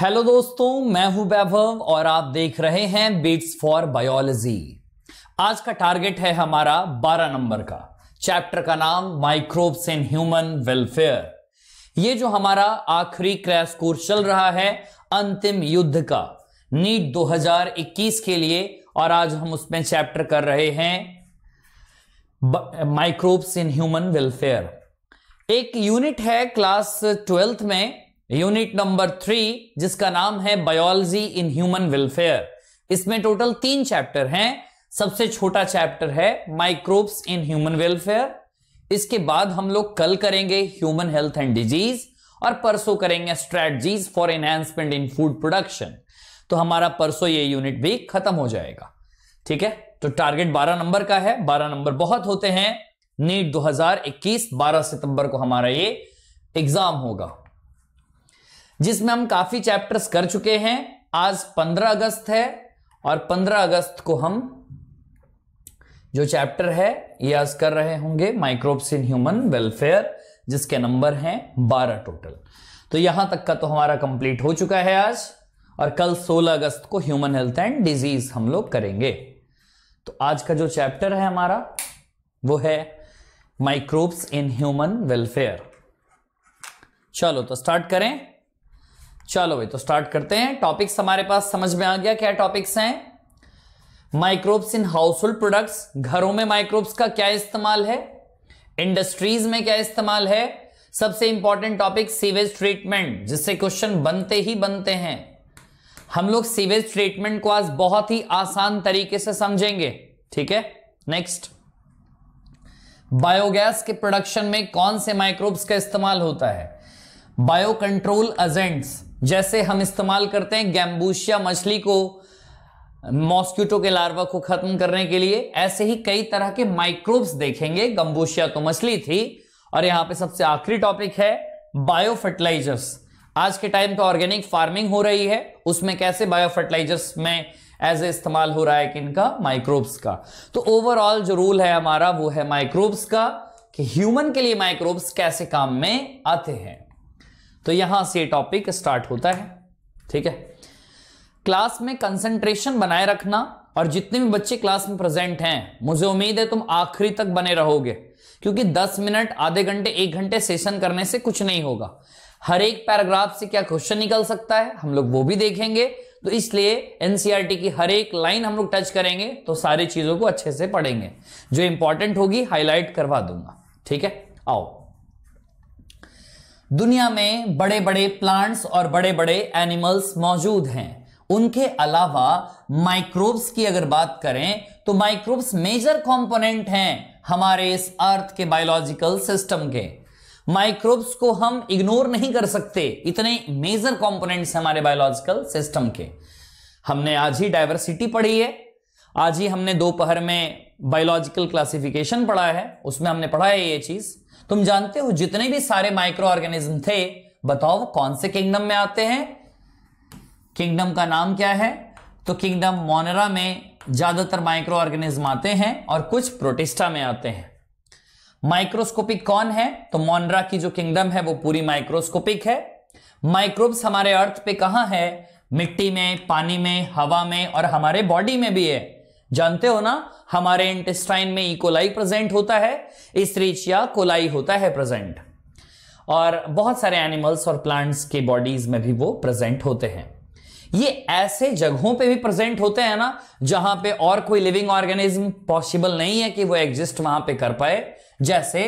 Hello दोस्तों मैं हूं वैभव और आप देख रहे हैं बीट्स फॉर बायोलॉजी आज का टारगेट है हमारा 12 नंबर का चैप्टर का नाम माइक्रोब्स इन ह्यूमन वेलफेयर ये जो हमारा आखिरी क्रैश कोर्स चल रहा है अंतिम युद्ध का नीट 2021 के लिए और आज हम उसमें चैप्टर कर रहे हैं माइक्रोब्स इन ह्यूमन वेलफेयर एक यूनिट है क्लास ट्वेल्थ में यूनिट नंबर थ्री जिसका नाम है बायोलॉजी इन ह्यूमन वेलफेयर इसमें टोटल तीन चैप्टर हैं सबसे छोटा चैप्टर है माइक्रोब्स इन ह्यूमन वेलफेयर इसके बाद हम लोग कल करेंगे ह्यूमन हेल्थ एंड डिजीज और परसों करेंगे strategies for enhancement in food production तो हमारा परसों ये यूनिट भी खत्म हो जाएगा ठीक है तो टारगेट 12 नंबर का है 12 नंबर बहुत होते हैं नीट 2021 12 सितंबर को हमारा ये एग्जाम होगा जिसमें हम काफी चैप्टर्स कर चुके हैं आज 15 अगस्त है और 15 अगस्त को हम जो चैप्टर है ये आज कर रहे होंगे माइक्रोब्स इन ह्यूमन वेलफेयर जिसके नंबर हैं 12 टोटल तो यहां तक का तो हमारा कंप्लीट हो चुका है आज और कल 16 अगस्त को ह्यूमन हेल्थ एंड डिजीज हम लोग करेंगे तो आज का जो चैप्टर है हमारा वो है माइक्रोब्स इन ह्यूमन वेलफेयर चलो तो स्टार्ट करें चलो भाई तो स्टार्ट करते हैं टॉपिक्स हमारे पास समझ में आ गया क्या टॉपिक्स हैं microbes in household products घरों में माइक्रोब्स का क्या इस्तेमाल है इंडस्ट्रीज में क्या इस्तेमाल है सबसे इंपॉर्टेंट टॉपिक सीवेज ट्रीटमेंट जिससे क्वेश्चन बनते ही बनते हैं हम लोग सीवेज ट्रीटमेंट को आज बहुत ही आसान तरीके से समझेंगे ठीक है नेक्स्ट बायोगैस के प्रोडक्शन में कौन से माइक्रोब्स का इस्तेमाल होता है बायो कंट्रोल एजेंट्स जैसे हम इस्तेमाल करते हैं गैम्बूशिया मछली को मॉस्क्यूटो के लार्वा को खत्म करने के लिए ऐसे ही कई तरह के माइक्रोब्स देखेंगे गम्बूशिया तो मछली थी और यहां पे सबसे आखिरी टॉपिक है बायो फर्टिलाइजर्स आज के टाइम पे ऑर्गेनिक फार्मिंग हो रही है उसमें कैसे बायो फर्टिलाइजर्स में एज ए इस्तेमाल हो रहा है कि इनका माइक्रोब्स का तो ओवरऑल जो रूल है हमारा वो है माइक्रोब्स का कि ह्यूमन के लिए माइक्रोब्स कैसे काम में आते हैं तो यहां से टॉपिक स्टार्ट होता है ठीक है क्लास में कंसंट्रेशन बनाए रखना और जितने भी बच्चे क्लास में प्रेजेंट हैं मुझे उम्मीद है तुम आखिरी तक बने रहोगे क्योंकि 10 मिनट आधे घंटे एक घंटे सेशन करने से कुछ नहीं होगा हर एक पैराग्राफ से क्या क्वेश्चन निकल सकता है हम लोग वो भी देखेंगे तो इसलिए एनसीईआरटी e की हर एक लाइन हम लोग टच करेंगे तो सारी चीजों को अच्छे से पढ़ेंगे जो इंपॉर्टेंट होगी हाईलाइट करवा दूंगा ठीक है आओ दुनिया में बड़े बड़े प्लांट्स और बड़े बड़े एनिमल्स मौजूद हैं उनके अलावा माइक्रोब्स की अगर बात करें तो माइक्रोब्स मेजर कंपोनेंट हैं हमारे इस अर्थ के बायोलॉजिकल सिस्टम के माइक्रोब्स को हम इग्नोर नहीं कर सकते इतने मेजर कंपोनेंट्स हमारे बायोलॉजिकल सिस्टम के हमने आज ही डायवर्सिटी पढ़ी है आज ही हमने दोपहर में बायोलॉजिकल क्लासिफिकेशन पढ़ा है उसमें हमने पढ़ा है ये चीज़ तुम जानते हो जितने भी सारे माइक्रो ऑर्गेनिज्म थे बताओ वो कौन से किंगडम में आते हैं किंगडम का नाम क्या है तो किंगडम मोनरा में ज्यादातर माइक्रो ऑर्गेनिज्म आते हैं और कुछ प्रोटिस्टा में आते हैं माइक्रोस्कोपिक कौन है तो मोनरा की जो किंगडम है वो पूरी माइक्रोस्कोपिक है माइक्रोब्स हमारे अर्थ पे कहां है मिट्टी में पानी में हवा में और हमारे बॉडी में भी है जानते हो ना हमारे इंटेस्टाइन में इकोलाई e. प्रेजेंट होता है इस्त्रीचिया e. कोलाई होता है प्रेजेंट और बहुत सारे एनिमल्स और प्लांट्स के बॉडीज में भी वो प्रेजेंट होते हैं ये ऐसे जगहों पे भी प्रेजेंट होते हैं ना जहां पे और कोई लिविंग ऑर्गेनिज्म पॉसिबल नहीं है कि वो एग्जिस्ट वहां पे कर पाए जैसे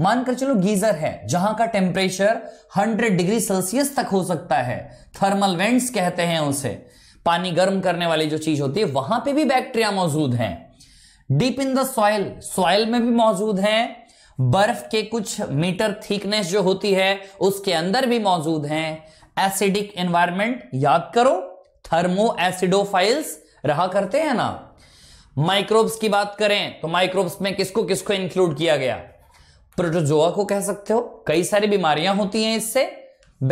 मानकर चलो गीजर है जहां का टेम्परेचर 100 डिग्री सेल्सियस तक हो सकता है थर्मल वेंट्स कहते हैं उसे पानी गर्म करने वाली जो चीज होती है वहां पे भी बैक्टीरिया मौजूद हैं deep in the soil soil में भी मौजूद हैं बर्फ के कुछ मीटर थिकनेस जो होती है उसके अंदर भी मौजूद हैं एसिडिक एनवायरमेंट याद करो थर्मो एसिडोफाइल्स रहा करते हैं ना माइक्रोब्स की बात करें तो माइक्रोब्स में किसको किसको इंक्लूड किया गया प्रोटोजोआ को कह सकते हो कई सारी बीमारियां होती हैं इससे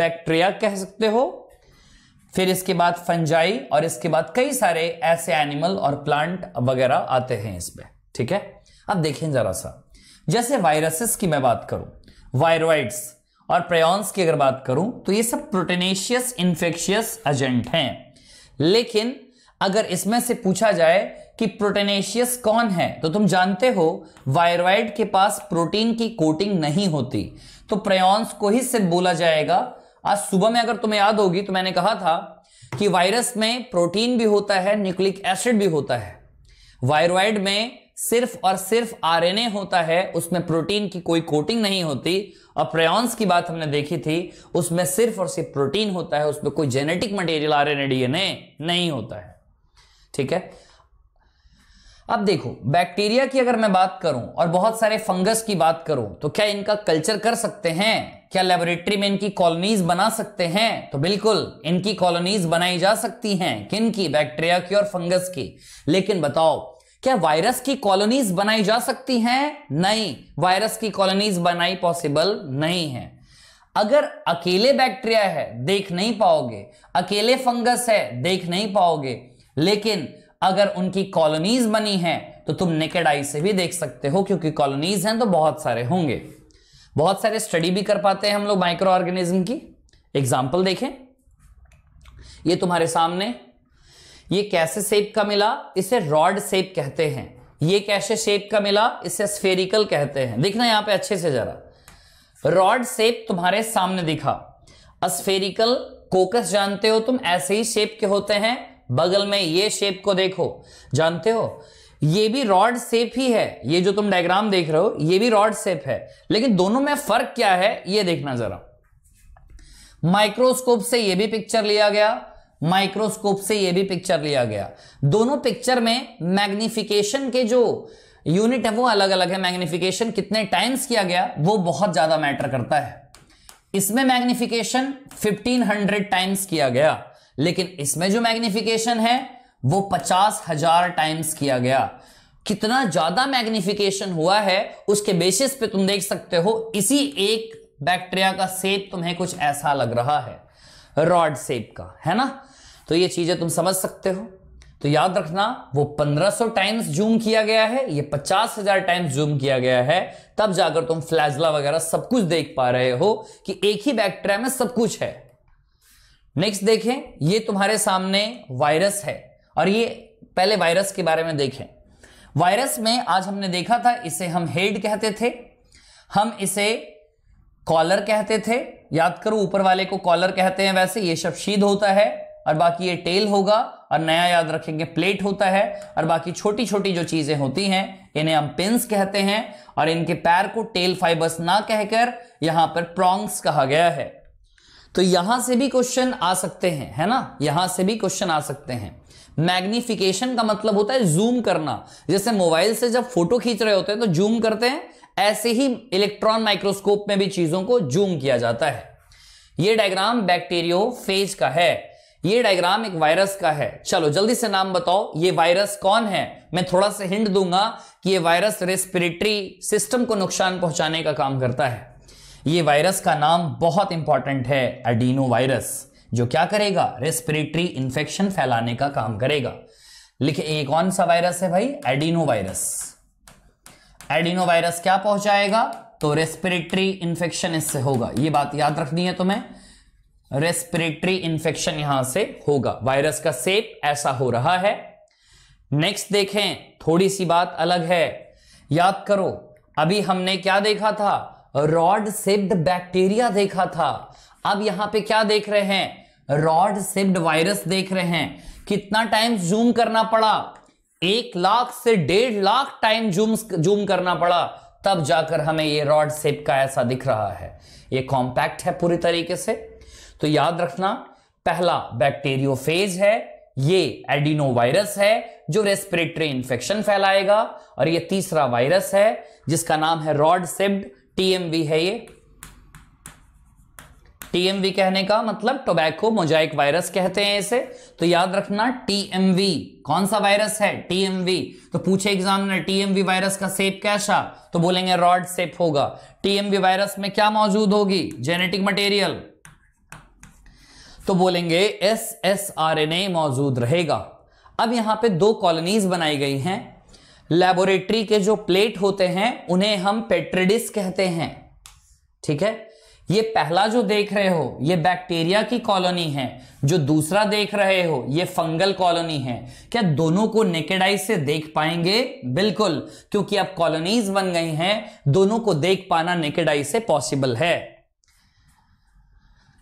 बैक्टीरिया कह सकते हो फिर इसके बाद फंजाई और इसके बाद कई सारे ऐसे एनिमल और प्लांट वगैरह आते हैं इसमें ठीक है अब देखें जरा सा जैसे वायरसेस की मैं बात करूं वायरोइड्स और प्रयोन्स की अगर बात करूं तो ये सब प्रोटेनेशियस इंफेक्शियस एजेंट हैं लेकिन अगर इसमें से पूछा जाए कि प्रोटेनेशियस कौन है तो तुम जानते हो वायरोइड के पास प्रोटीन की कोटिंग नहीं होती तो प्रयोन्स को ही सिर्फ बोला जाएगा आज सुबह में अगर तुम्हें याद होगी तो मैंने कहा था कि वायरस में प्रोटीन भी होता है न्यूक्लिक एसिड भी होता है वायरॉइड में सिर्फ और सिर्फ आरएनए होता है उसमें प्रोटीन की कोई कोटिंग नहीं होती और प्रेन्स की बात हमने देखी थी उसमें सिर्फ और सिर्फ प्रोटीन होता है उसमें कोई जेनेटिक मटेरियल आरएनए डीएनए नहीं होता है ठीक है अब देखो बैक्टीरिया की अगर मैं बात करूं और बहुत सारे फंगस की बात करूं तो क्या इनका कल्चर कर सकते हैं क्या लेबोरेटरी में इनकी कॉलोनीज बना सकते हैं तो बिल्कुल इनकी कॉलोनीज बनाई जा सकती हैं किन की बैक्टीरिया की और फंगस की लेकिन बताओ क्या वायरस की कॉलोनीज बनाई जा सकती हैं नहीं वायरस की कॉलोनीज बनाई पॉसिबल नहीं है अगर अकेले बैक्टीरिया है देख नहीं पाओगे अकेले फंगस है देख नहीं पाओगे लेकिन अगर उनकी कॉलोनीज बनी है तो तुम नेकेड आई से भी देख सकते हो क्योंकि कॉलोनीज हैं तो बहुत सारे होंगे बहुत सारे स्टडी भी कर पाते हैं हम लोग माइक्रो ऑर्गेनिज्म की एग्जाम्पल देखें ये तुम्हारे सामने ये कैसे सेप का मिला इसे रॉड सेप कहते हैं ये कैसे शेप का मिला इसे स्फेरिकल कहते हैं देखना यहां पे अच्छे से जरा रॉड शेप तुम्हारे सामने दिखा अस्फेरिकल कोकस जानते हो तुम ऐसे ही शेप के होते हैं बगल में ये शेप को देखो जानते हो ये भी रॉड सेप ही है ये जो तुम डायग्राम देख रहे हो ये भी रॉड सेप है लेकिन दोनों में फर्क क्या है ये देखना जरा माइक्रोस्कोप से ये भी पिक्चर लिया गया माइक्रोस्कोप से ये भी पिक्चर लिया गया दोनों पिक्चर में मैग्निफिकेशन के जो यूनिट है वो अलग अलग है मैग्निफिकेशन कितने टाइम्स किया गया वो बहुत ज्यादा मैटर करता है इसमें मैग्निफिकेशन 1500 टाइम्स किया गया लेकिन इसमें जो मैग्निफिकेशन है वो पचास हजार टाइम्स किया गया कितना ज्यादा मैग्निफिकेशन हुआ है उसके बेसिस पे तुम देख सकते हो इसी एक बैक्टीरिया का सेप तुम्हें कुछ ऐसा लग रहा है रॉड सेप का है ना तो ये चीजें तुम समझ सकते हो तो याद रखना वो 1500 टाइम्स जूम किया गया है ये 50,000 टाइम्स जूम किया गया है तब जाकर तुम फ्लैजला वगैरह सब कुछ देख पा रहे हो कि एक ही बैक्टीरिया में सब कुछ है नेक्स्ट देखें ये तुम्हारे सामने वायरस है और ये पहले वायरस के बारे में देखें वायरस में आज हमने देखा था इसे हम हेड कहते थे हम इसे कॉलर कहते थे याद करो ऊपर वाले को कॉलर कहते हैं वैसे ये शब्द होता है और बाकी ये टेल होगा और नया याद रखेंगे प्लेट होता है और बाकी छोटी छोटी जो चीजें होती हैं इन्हें हम पिंस कहते हैं और इनके पैर को टेल फाइबर्स ना कहकर यहां पर प्रोंग्स कहा गया है तो यहां से भी क्वेश्चन आ सकते हैं है ना यहां से भी क्वेश्चन आ सकते हैं मैग्निफिकेशन का मतलब होता है जूम करना जैसे मोबाइल से जब फोटो खींच रहे होते हैं तो जूम करते हैं ऐसे ही इलेक्ट्रॉन माइक्रोस्कोप में भी चीजों को जूम किया जाता है यह डायग्राम बैक्टीरियो फेज का है ये डायग्राम एक वायरस का है चलो जल्दी से नाम बताओ ये वायरस कौन है मैं थोड़ा सा हिंट दूंगा कि ये वायरस रेस्पिरेटरी सिस्टम को नुकसान पहुंचाने का काम करता है ये वायरस का नाम बहुत इंपॉर्टेंट है एडीनो वायरस जो क्या करेगा रेस्पिरेटरी इंफेक्शन फैलाने का काम करेगा लिखे ये कौन सा वायरस है भाई एडीनो वायरस एडीनो वायरस क्या पहुंचाएगा तो रेस्पिरेटरी इंफेक्शन इससे होगा ये बात याद रखनी है तुम्हें रेस्पिरेटरी इंफेक्शन यहां से होगा वायरस का सेप ऐसा हो रहा है नेक्स्ट देखें थोड़ी सी बात अलग है याद करो अभी हमने क्या देखा था रॉड सिप्ड बैक्टीरिया देखा था अब यहां पे क्या देख रहे हैं रॉड सिप्ड वायरस देख रहे हैं कितना टाइम जूम करना पड़ा एक लाख से डेढ़ लाख टाइम जूम जूम करना पड़ा तब जाकर हमें ये रॉड सेप का ऐसा दिख रहा है ये कॉम्पैक्ट है पूरी तरीके से तो याद रखना पहला बैक्टीरियोफेज है ये एडिनो वायरस है जो रेस्पिरेटरी इंफेक्शन फैलाएगा और ये तीसरा वायरस है जिसका नाम है रॉड सेप्ड टीएमवी है ये टीएमवी कहने का मतलब टोबैको मोजाइक वायरस कहते हैं इसे तो याद रखना टीएमवी कौन सा वायरस है टीएमवी तो पूछे एग्जामिनर टीएमवी वायरस का सेप कैसा तो बोलेंगे रॉड सेप होगा टीएमवी वायरस में क्या मौजूद होगी जेनेटिक मटेरियल तो बोलेंगे S S R N A मौजूद रहेगा अब यहां पे दो कॉलोनीज बनाई गई हैं लेबोरेटरी के जो प्लेट होते हैं उन्हें हम पेट्रेडिस कहते हैं ठीक है ये पहला जो देख रहे हो ये बैक्टीरिया की कॉलोनी है जो दूसरा देख रहे हो ये फंगल कॉलोनी है क्या दोनों को नेकेडाइज से देख पाएंगे बिल्कुल क्योंकि अब कॉलोनीज बन गई हैं दोनों को देख पाना नेकेडाइज से पॉसिबल है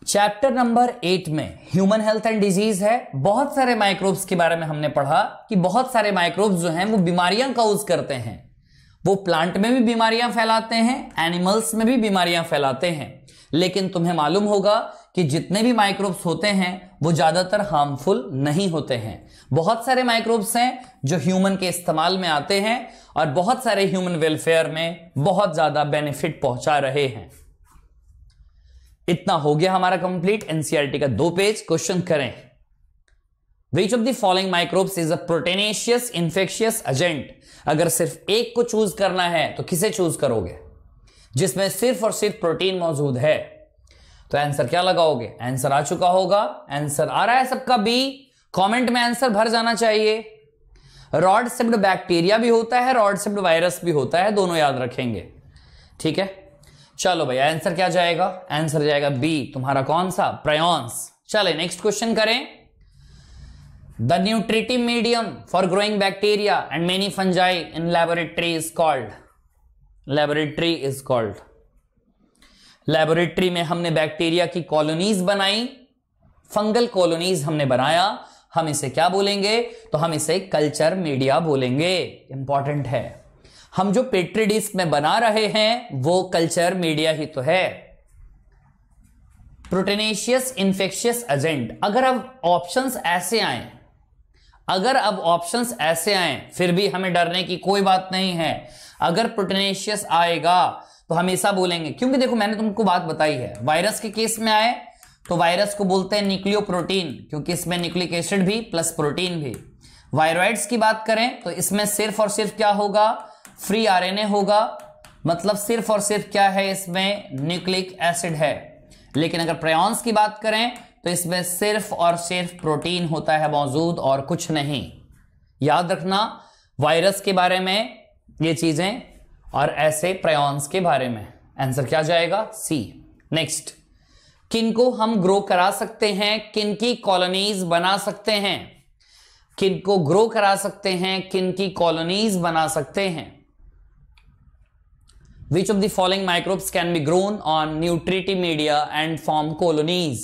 चैप्टर नंबर एट में ह्यूमन हेल्थ एंड डिजीज है बहुत सारे माइक्रोब्स के बारे में हमने पढ़ा कि बहुत सारे माइक्रोब्स जो हैं वो बीमारियां काउज करते हैं वो प्लांट में भी बीमारियां फैलाते हैं एनिमल्स में भी बीमारियां फैलाते हैं लेकिन तुम्हें मालूम होगा कि जितने भी माइक्रोब्स होते हैं वो ज़्यादातर हार्मफुल नहीं होते हैं बहुत सारे माइक्रोब्स हैं जो ह्यूमन के इस्तेमाल में आते हैं और बहुत सारे ह्यूमन वेलफेयर में बहुत ज़्यादा बेनिफिट पहुंचा रहे हैं इतना हो गया हमारा कंप्लीट एनसीआरटी e का दो पेज क्वेश्चन करें which of the following microbes is a proteinaceous infectious agent अगर सिर्फ एक को चूज करना है तो किसे चूज करोगे जिसमें सिर्फ और सिर्फ प्रोटीन मौजूद है तो आंसर क्या लगाओगे आंसर आ चुका होगा आंसर आ रहा है सबका बी कमेंट में आंसर भर जाना चाहिए रॉड सिप्ड बैक्टीरिया भी होता है रॉड सिप्ड वायरस भी होता है दोनों याद रखेंगे ठीक है चलो भैया आंसर क्या जाएगा आंसर जाएगा बी तुम्हारा कौन सा प्रयोन्स चले नेक्स्ट क्वेश्चन करें the nutritive medium for growing bacteria and many fungi in laboratory is called laboratory is called laboratory में हमने बैक्टीरिया की कॉलोनीज बनाई फंगल कॉलोनीज हमने बनाया हम इसे क्या बोलेंगे तो हम इसे कल्चर मीडिया बोलेंगे इंपॉर्टेंट है हम जो पेट्री डिश में बना रहे हैं वो कल्चर मीडिया ही तो है प्रोटेनेशियस इंफेक्शियस एजेंट अगर अब ऑप्शंस ऐसे आए अगर अब ऑप्शंस ऐसे आए फिर भी हमें डरने की कोई बात नहीं है अगर प्रोटेनेशियस आएगा तो हमेशा बोलेंगे क्योंकि देखो मैंने तुमको बात बताई है वायरस के केस में आए तो वायरस को बोलते हैं न्यूक्लियो प्रोटीन क्योंकि इसमें न्यूक्लिक एसिड भी प्लस प्रोटीन भी वायरॉइड्स की बात करें तो इसमें सिर्फ और सिर्फ क्या होगा फ्री आरएनए होगा मतलब सिर्फ और सिर्फ क्या है इसमें न्यूक्लिक एसिड है लेकिन अगर प्रयान्स की बात करें तो इसमें सिर्फ और सिर्फ प्रोटीन होता है मौजूद और कुछ नहीं याद रखना वायरस के बारे में ये चीजें और ऐसे प्रयान्स के बारे में आंसर क्या जाएगा सी नेक्स्ट किनको हम ग्रो करा सकते हैं किनकी कॉलोनीज बना सकते हैं किनको ग्रो करा सकते हैं किनकी कॉलोनीज बना सकते हैं Which of the following microbes can be grown on nutrient media and form colonies?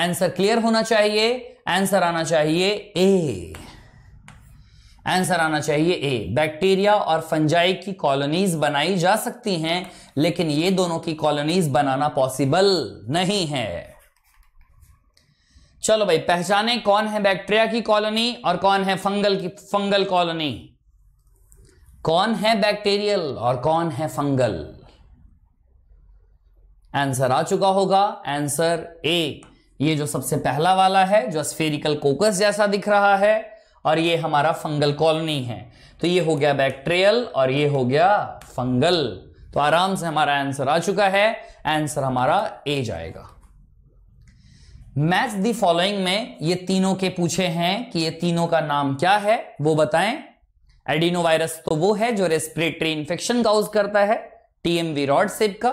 Answer clear होना चाहिए आंसर आना चाहिए ए आंसर आना चाहिए ए बैक्टीरिया और फंजाई की कॉलोनीज बनाई जा सकती हैं लेकिन ये दोनों की कॉलोनीज बनाना पॉसिबल नहीं है चलो भाई पहचाने कौन है बैक्टीरिया की कॉलोनी और कौन है फंगल की फंगल कॉलोनी कौन है बैक्टीरियल और कौन है फंगल आंसर आ चुका होगा आंसर ए ये जो सबसे पहला वाला है जो स्फेरिकल कोकस जैसा दिख रहा है और ये हमारा फंगल कॉलोनी है तो ये हो गया बैक्टेरियल और ये हो गया फंगल तो आराम से हमारा आंसर आ चुका है आंसर हमारा ए जाएगा मैच दी फॉलोइंग में ये तीनों के पूछे हैं कि ये तीनों का नाम क्या है वो बताएं एडिनो वायरस तो वो है जो रेस्पिरेटरी इंफेक्शन काउज करता है टीएमवी रॉड सेप का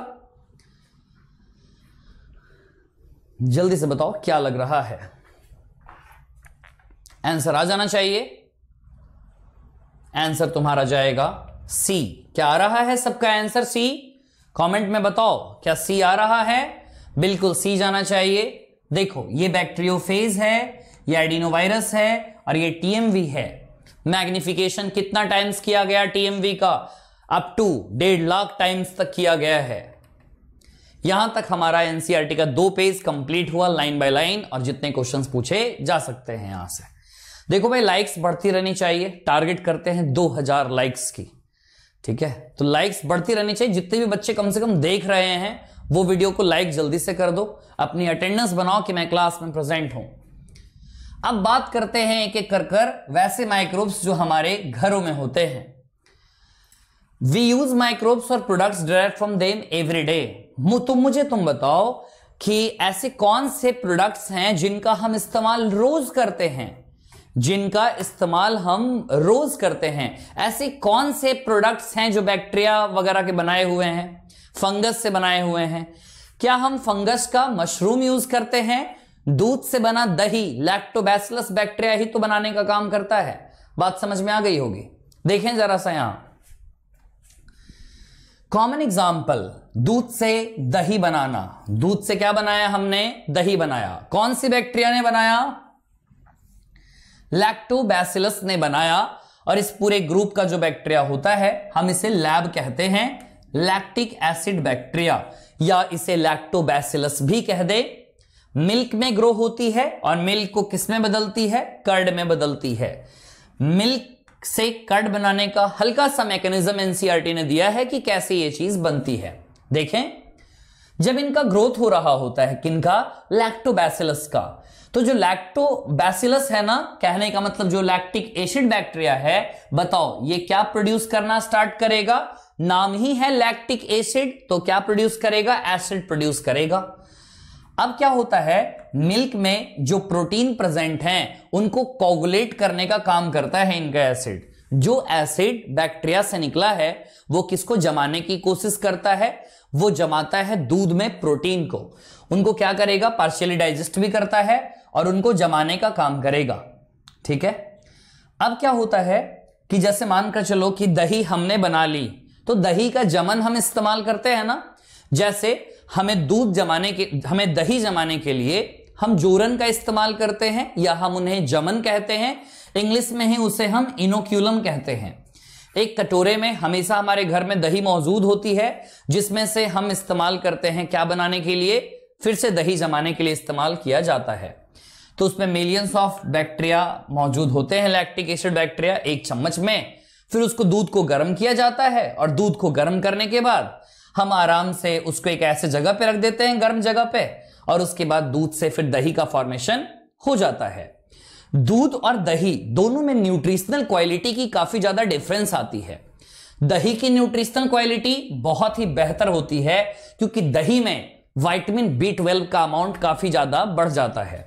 जल्दी से बताओ क्या लग रहा है आंसर आ जाना चाहिए आंसर तुम्हारा जाएगा सी क्या आ रहा है सबका आंसर सी कमेंट में बताओ क्या सी आ रहा है बिल्कुल सी जाना चाहिए देखो ये बैक्टीरियोफेज है ये एडिनोवायरस है और ये टीएमवी है मैग्निफिकेशन कितना टाइम्स किया गया टीएमवी का अप टू डेढ़ लाख टाइम्स तक किया गया है यहां तक हमारा एनसीआरटी e का दो पेज कंप्लीट हुआ लाइन बाय लाइन और जितने क्वेश्चन पूछे जा सकते हैं यहां से देखो भाई लाइक्स बढ़ती रहनी चाहिए टारगेट करते हैं 2000 लाइक्स की ठीक है तो लाइक्स बढ़ती रहनी चाहिए जितने भी बच्चे कम से कम देख रहे हैं वो वीडियो को लाइक जल्दी से कर दो अपनी अटेंडेंस बनाओ कि मैं क्लास में प्रेजेंट हूं अब बात करते हैं एक एक कर कर वैसे माइक्रोब्स जो हमारे घरों में होते हैं वी यूज माइक्रोब्स और products direct from them every day तुम मुझे तुम बताओ कि ऐसे कौन से प्रोडक्ट्स हैं जिनका हम इस्तेमाल रोज करते हैं जिनका इस्तेमाल हम रोज करते हैं ऐसे कौन से प्रोडक्ट्स हैं जो बैक्टीरिया वगैरह के बनाए हुए हैं फंगस से बनाए हुए हैं क्या हम फंगस का मशरूम यूज करते हैं दूध से बना दही लैक्टोबैसिलस बैक्टीरिया ही तो बनाने का काम करता है बात समझ में आ गई होगी देखें जरा सा यहां कॉमन एग्जाम्पल दूध से दही बनाना दूध से क्या बनाया हमने दही बनाया कौन सी बैक्टीरिया ने बनाया लैक्टोबैसिलस ने बनाया और इस पूरे ग्रुप का जो बैक्टीरिया होता है हम इसे लैब कहते हैं लैक्टिक एसिड बैक्टीरिया या इसे लैक्टोबैसिलस भी कह दे मिल्क में ग्रो होती है और मिल्क को किस में बदलती है कर्ड में बदलती है मिल्क से कर्ड बनाने का हल्का सा मैकेनिज्म एनसीआरटी e ने दिया है कि कैसे ये चीज बनती है देखें जब इनका ग्रोथ हो रहा होता है किनका लैक्टोबैसिलस का तो जो लैक्टोबैसिलस है ना कहने का मतलब जो लैक्टिक एसिड बैक्टीरिया है बताओ ये क्या प्रोड्यूस करना स्टार्ट करेगा नाम ही है लैक्टिक एसिड तो क्या प्रोड्यूस करेगा एसिड प्रोड्यूस करेगा अब क्या होता है मिल्क में जो प्रोटीन प्रेजेंट हैं उनको कोगुलेट करने का काम करता है इनका एसिड जो एसिड बैक्टीरिया से निकला है वो किसको जमाने की कोशिश करता है वो जमाता है दूध में प्रोटीन को उनको क्या करेगा पार्शियली डाइजेस्ट भी करता है और उनको जमाने का काम करेगा ठीक है अब क्या होता है कि जैसे मानकर चलो कि दही हमने बना ली तो दही का जमन हम इस्तेमाल करते हैं ना जैसे हमें दूध जमाने के हमें दही जमाने के लिए हम जोरन का इस्तेमाल करते हैं या हम उन्हें जमन कहते हैं इंग्लिश में ही उसे हम इनोक्यूलम कहते हैं एक कटोरे में हमेशा हमारे घर में दही मौजूद होती है जिसमें से हम इस्तेमाल करते हैं क्या बनाने के लिए फिर से दही जमाने के लिए इस्तेमाल किया जाता है तो उसमें मिलियंस ऑफ बैक्टीरिया मौजूद होते हैं लैक्टिक एसिड बैक्टीरिया एक चम्मच में फिर उसको दूध को गर्म किया जाता है और दूध को गर्म करने के बाद हम आराम से उसको एक ऐसे जगह पे रख देते हैं गर्म जगह पे और उसके बाद दूध से फिर दही का फॉर्मेशन हो जाता है दूध और दही दोनों में न्यूट्रिशनल क्वालिटी की काफी ज्यादा डिफरेंस आती है दही की न्यूट्रिशनल क्वालिटी बहुत ही बेहतर होती है क्योंकि दही में वाइटमिन बी ट्वेल्व का अमाउंट काफी ज्यादा बढ़ जाता है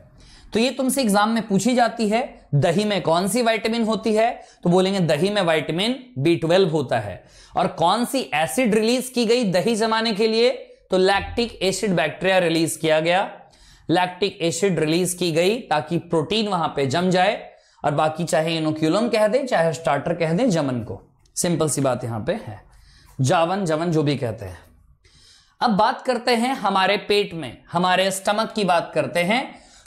तो ये तुमसे एग्जाम में पूछी जाती है दही में कौन सी वाइटमिन होती है तो बोलेंगे दही में वाइटमिन बी ट्वेल्व होता है और कौन सी एसिड रिलीज की गई दही जमाने के लिए तो लैक्टिक एसिड बैक्टीरिया रिलीज किया गया लैक्टिक एसिड रिलीज की गई ताकि प्रोटीन वहां पे जम जाए और बाकी चाहे इनोक्यूलम कह दें चाहे स्टार्टर कह दें जमन को सिंपल सी बात यहां पे है जावन जमन जो भी कहते हैं अब बात करते हैं हमारे पेट में हमारे स्टमक की बात करते हैं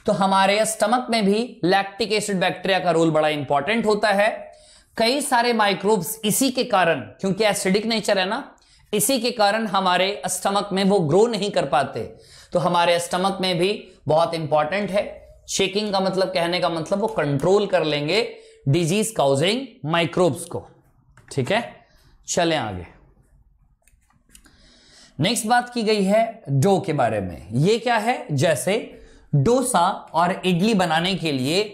तो हमारे स्टमक में भी लैक्टिक एसिड बैक्टीरिया का रोल बड़ा इंपॉर्टेंट होता है कई सारे माइक्रोब्स इसी के कारण क्योंकि एसिडिक नेचर है ना इसी के कारण हमारे स्टमक में वो ग्रो नहीं कर पाते तो हमारे स्टमक में भी बहुत इंपॉर्टेंट है शेकिंग का मतलब कहने का मतलब वो कंट्रोल कर लेंगे डिजीज काउजिंग माइक्रोब्स को ठीक है चले आगे नेक्स्ट बात की गई है डो के बारे में ये क्या है जैसे डोसा और इडली बनाने के लिए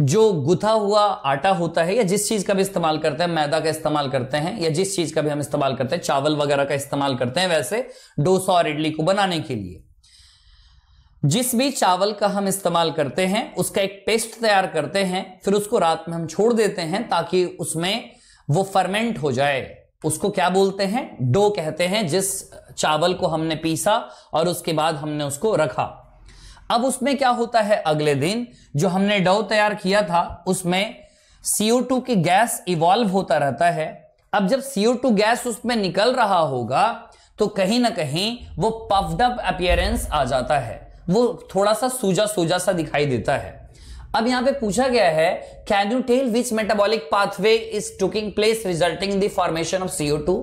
जो गुथा हुआ आटा होता है या जिस चीज का भी इस्तेमाल करते हैं मैदा का इस्तेमाल करते हैं या जिस चीज का भी हम इस्तेमाल करते हैं चावल वगैरह का इस्तेमाल करते हैं वैसे डोसा और इडली को बनाने के लिए जिस भी चावल का हम इस्तेमाल करते हैं उसका एक पेस्ट तैयार करते हैं फिर उसको रात में हम छोड़ देते हैं ताकि उसमें वो फर्मेंट हो जाए उसको क्या बोलते हैं डो कहते हैं जिस चावल को हमने पीसा और उसके बाद हमने उसको रखा अब उसमें क्या होता है अगले दिन जो हमने डव तैयार किया था उसमें CO2 की गैस इवॉल्व होता रहता है अब जब CO2 गैस उसमें निकल रहा होगा तो कहीं ना कहीं वो पफडअप अपियरेंस आ जाता है वो थोड़ा सा सूजा सूजा सा दिखाई देता है अब यहां पे पूछा गया है can you tell which metabolic pathway is taking place resulting in the formation of CO two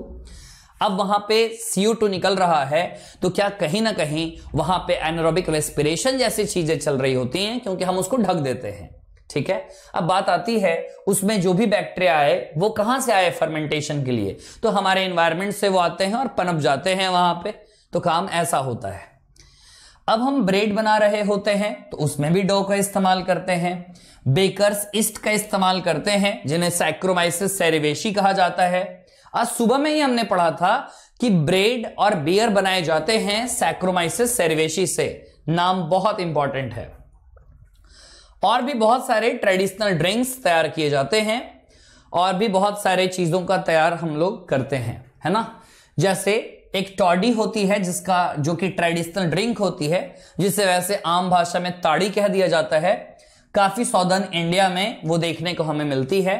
अब वहां पे CO2 निकल रहा है तो क्या कहीं ना कहीं वहां पे एनोरोबिक रेस्पिरेशन जैसी चीजें चल रही होती हैं क्योंकि हम उसको ढक देते हैं ठीक है अब बात आती है उसमें जो भी बैक्टीरिया आए वो कहां से आए फर्मेंटेशन के लिए तो हमारे एनवायरमेंट से वो आते हैं और पनप जाते हैं वहां पे तो काम ऐसा होता है अब हम ब्रेड बना रहे होते हैं तो उसमें भी डो का इस्तेमाल करते हैं बेकर्स इस्ट का इस्तेमाल करते हैं जिन्हें सैक्रोमाइसिस सेरिवेशी कहा जाता है आज सुबह में ही हमने पढ़ा था कि ब्रेड और बियर बनाए जाते हैं सैक्रोमाइसिस सर्वेशी से नाम बहुत इंपॉर्टेंट है और भी बहुत सारे ट्रेडिशनल ड्रिंक्स तैयार किए जाते हैं और भी बहुत सारे चीजों का तैयार हम लोग करते हैं है ना जैसे एक टॉडी होती है जिसका जो कि ट्रेडिशनल ड्रिंक होती है जिसे वैसे आम भाषा में ताड़ी कह दिया जाता है काफी सौदर्न इंडिया में वो देखने को हमें मिलती है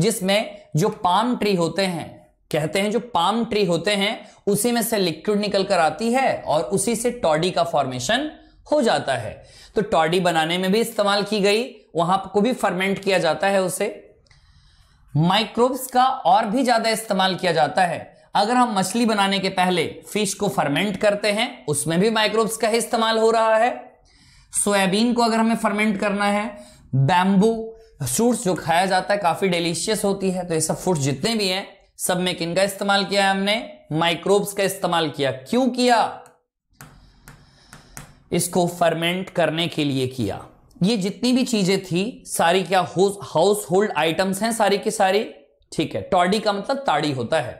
जिसमें जो पाम ट्री होते हैं कहते हैं जो पाम ट्री होते हैं उसी में से लिक्विड निकल कर आती है और उसी से टॉडी का फॉर्मेशन हो जाता है तो टॉडी बनाने में भी इस्तेमाल की गई वहां को भी फर्मेंट किया जाता है उसे माइक्रोब्स का और भी ज्यादा इस्तेमाल किया जाता है अगर हम मछली बनाने के पहले फिश को फर्मेंट करते हैं उसमें भी माइक्रोब्स का ही इस्तेमाल हो रहा है सोयाबीन को अगर हमें फर्मेंट करना है बैम्बू फ्रूट्स जो खाया जाता है काफी डिलीशियस होती है तो ये सब फ्रूट्स जितने भी हैं सब में किन का इस्तेमाल किया है हमने माइक्रोब्स का इस्तेमाल किया क्यों किया इसको फर्मेंट करने के लिए किया ये जितनी भी चीजें थी सारी क्या हाउस होल्ड आइटम्स हैं सारी की सारी ठीक है टॉडी का मतलब ताड़ी होता है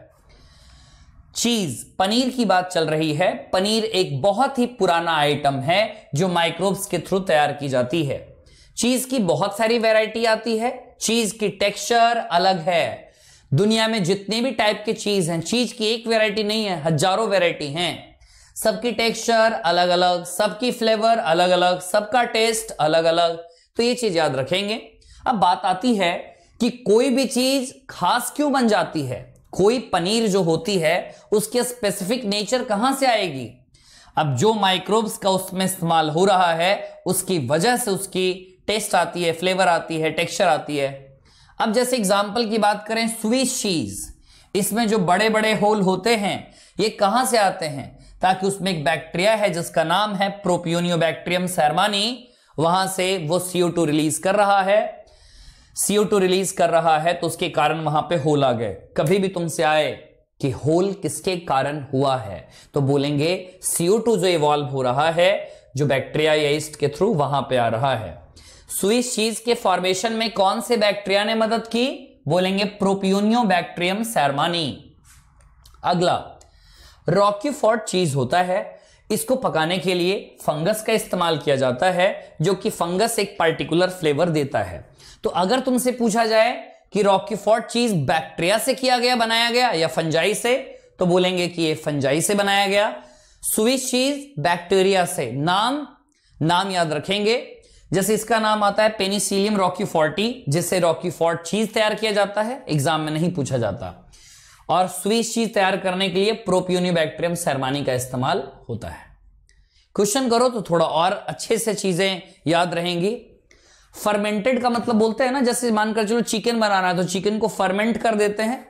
चीज पनीर की बात चल रही है पनीर एक बहुत ही पुराना आइटम है जो माइक्रोब्स के थ्रू तैयार की जाती है चीज की बहुत सारी वैरायटी आती है चीज की टेक्सचर अलग है दुनिया में जितने भी टाइप के चीज हैं चीज की एक वेराइटी नहीं है हजारों वेराइटी हैं सबकी टेक्सचर अलग अलग सबकी फ्लेवर अलग अलग सबका टेस्ट अलग अलग तो ये चीज याद रखेंगे अब बात आती है कि कोई भी चीज खास क्यों बन जाती है कोई पनीर जो होती है उसके स्पेसिफिक नेचर कहां से आएगी अब जो माइक्रोब्स का उसमें इस्तेमाल हो रहा है उसकी वजह से उसकी टेस्ट आती है फ्लेवर आती है टेक्सचर आती है अब जैसे एग्जाम्पल की बात करें स्विस चीज इसमें जो बड़े बड़े होल होते हैं ये कहां से आते हैं ताकि उसमें एक बैक्टीरिया है जिसका नाम है प्रोपियोनियो बैक्टेरियम सैरमानी वहां से वो CO2 रिलीज कर रहा है CO2 रिलीज कर रहा है तो उसके कारण वहां पे होल आ गए कभी भी तुमसे आए कि होल किसके कारण हुआ है तो बोलेंगे CO2 जो इवॉल्व हो रहा है जो बैक्टीरिया या ईस्ट के थ्रू वहां पे आ रहा है स्विस चीज के फॉर्मेशन में कौन से बैक्टीरिया ने मदद की बोलेंगे प्रोप्यूनियो बैक्टेरियम सैरमानी अगला रॉकी चीज होता है इसको पकाने के लिए फंगस का इस्तेमाल किया जाता है जो कि फंगस एक पर्टिकुलर फ्लेवर देता है तो अगर तुमसे पूछा जाए कि रॉकी चीज बैक्टीरिया से किया गया बनाया गया या फंजाई से तो बोलेंगे कि ये फंजाई से बनाया गया स्विस चीज बैक्टीरिया से नाम नाम याद रखेंगे जैसे इसका नाम आता है पेनिसिलियम रॉकी फोर्टी जिससे रॉकी फोर्ट चीज तैयार किया जाता है एग्जाम में नहीं पूछा जाता और स्वीस चीज तैयार करने के लिए प्रोप्यूनिबैक्टेरियम सरमानी का इस्तेमाल होता है क्वेश्चन करो तो थोड़ा और अच्छे से चीजें याद रहेंगी फर्मेंटेड का मतलब बोलते हैं ना जैसे मानकर चलो चिकन बनाना है तो चिकन को फर्मेंट कर देते हैं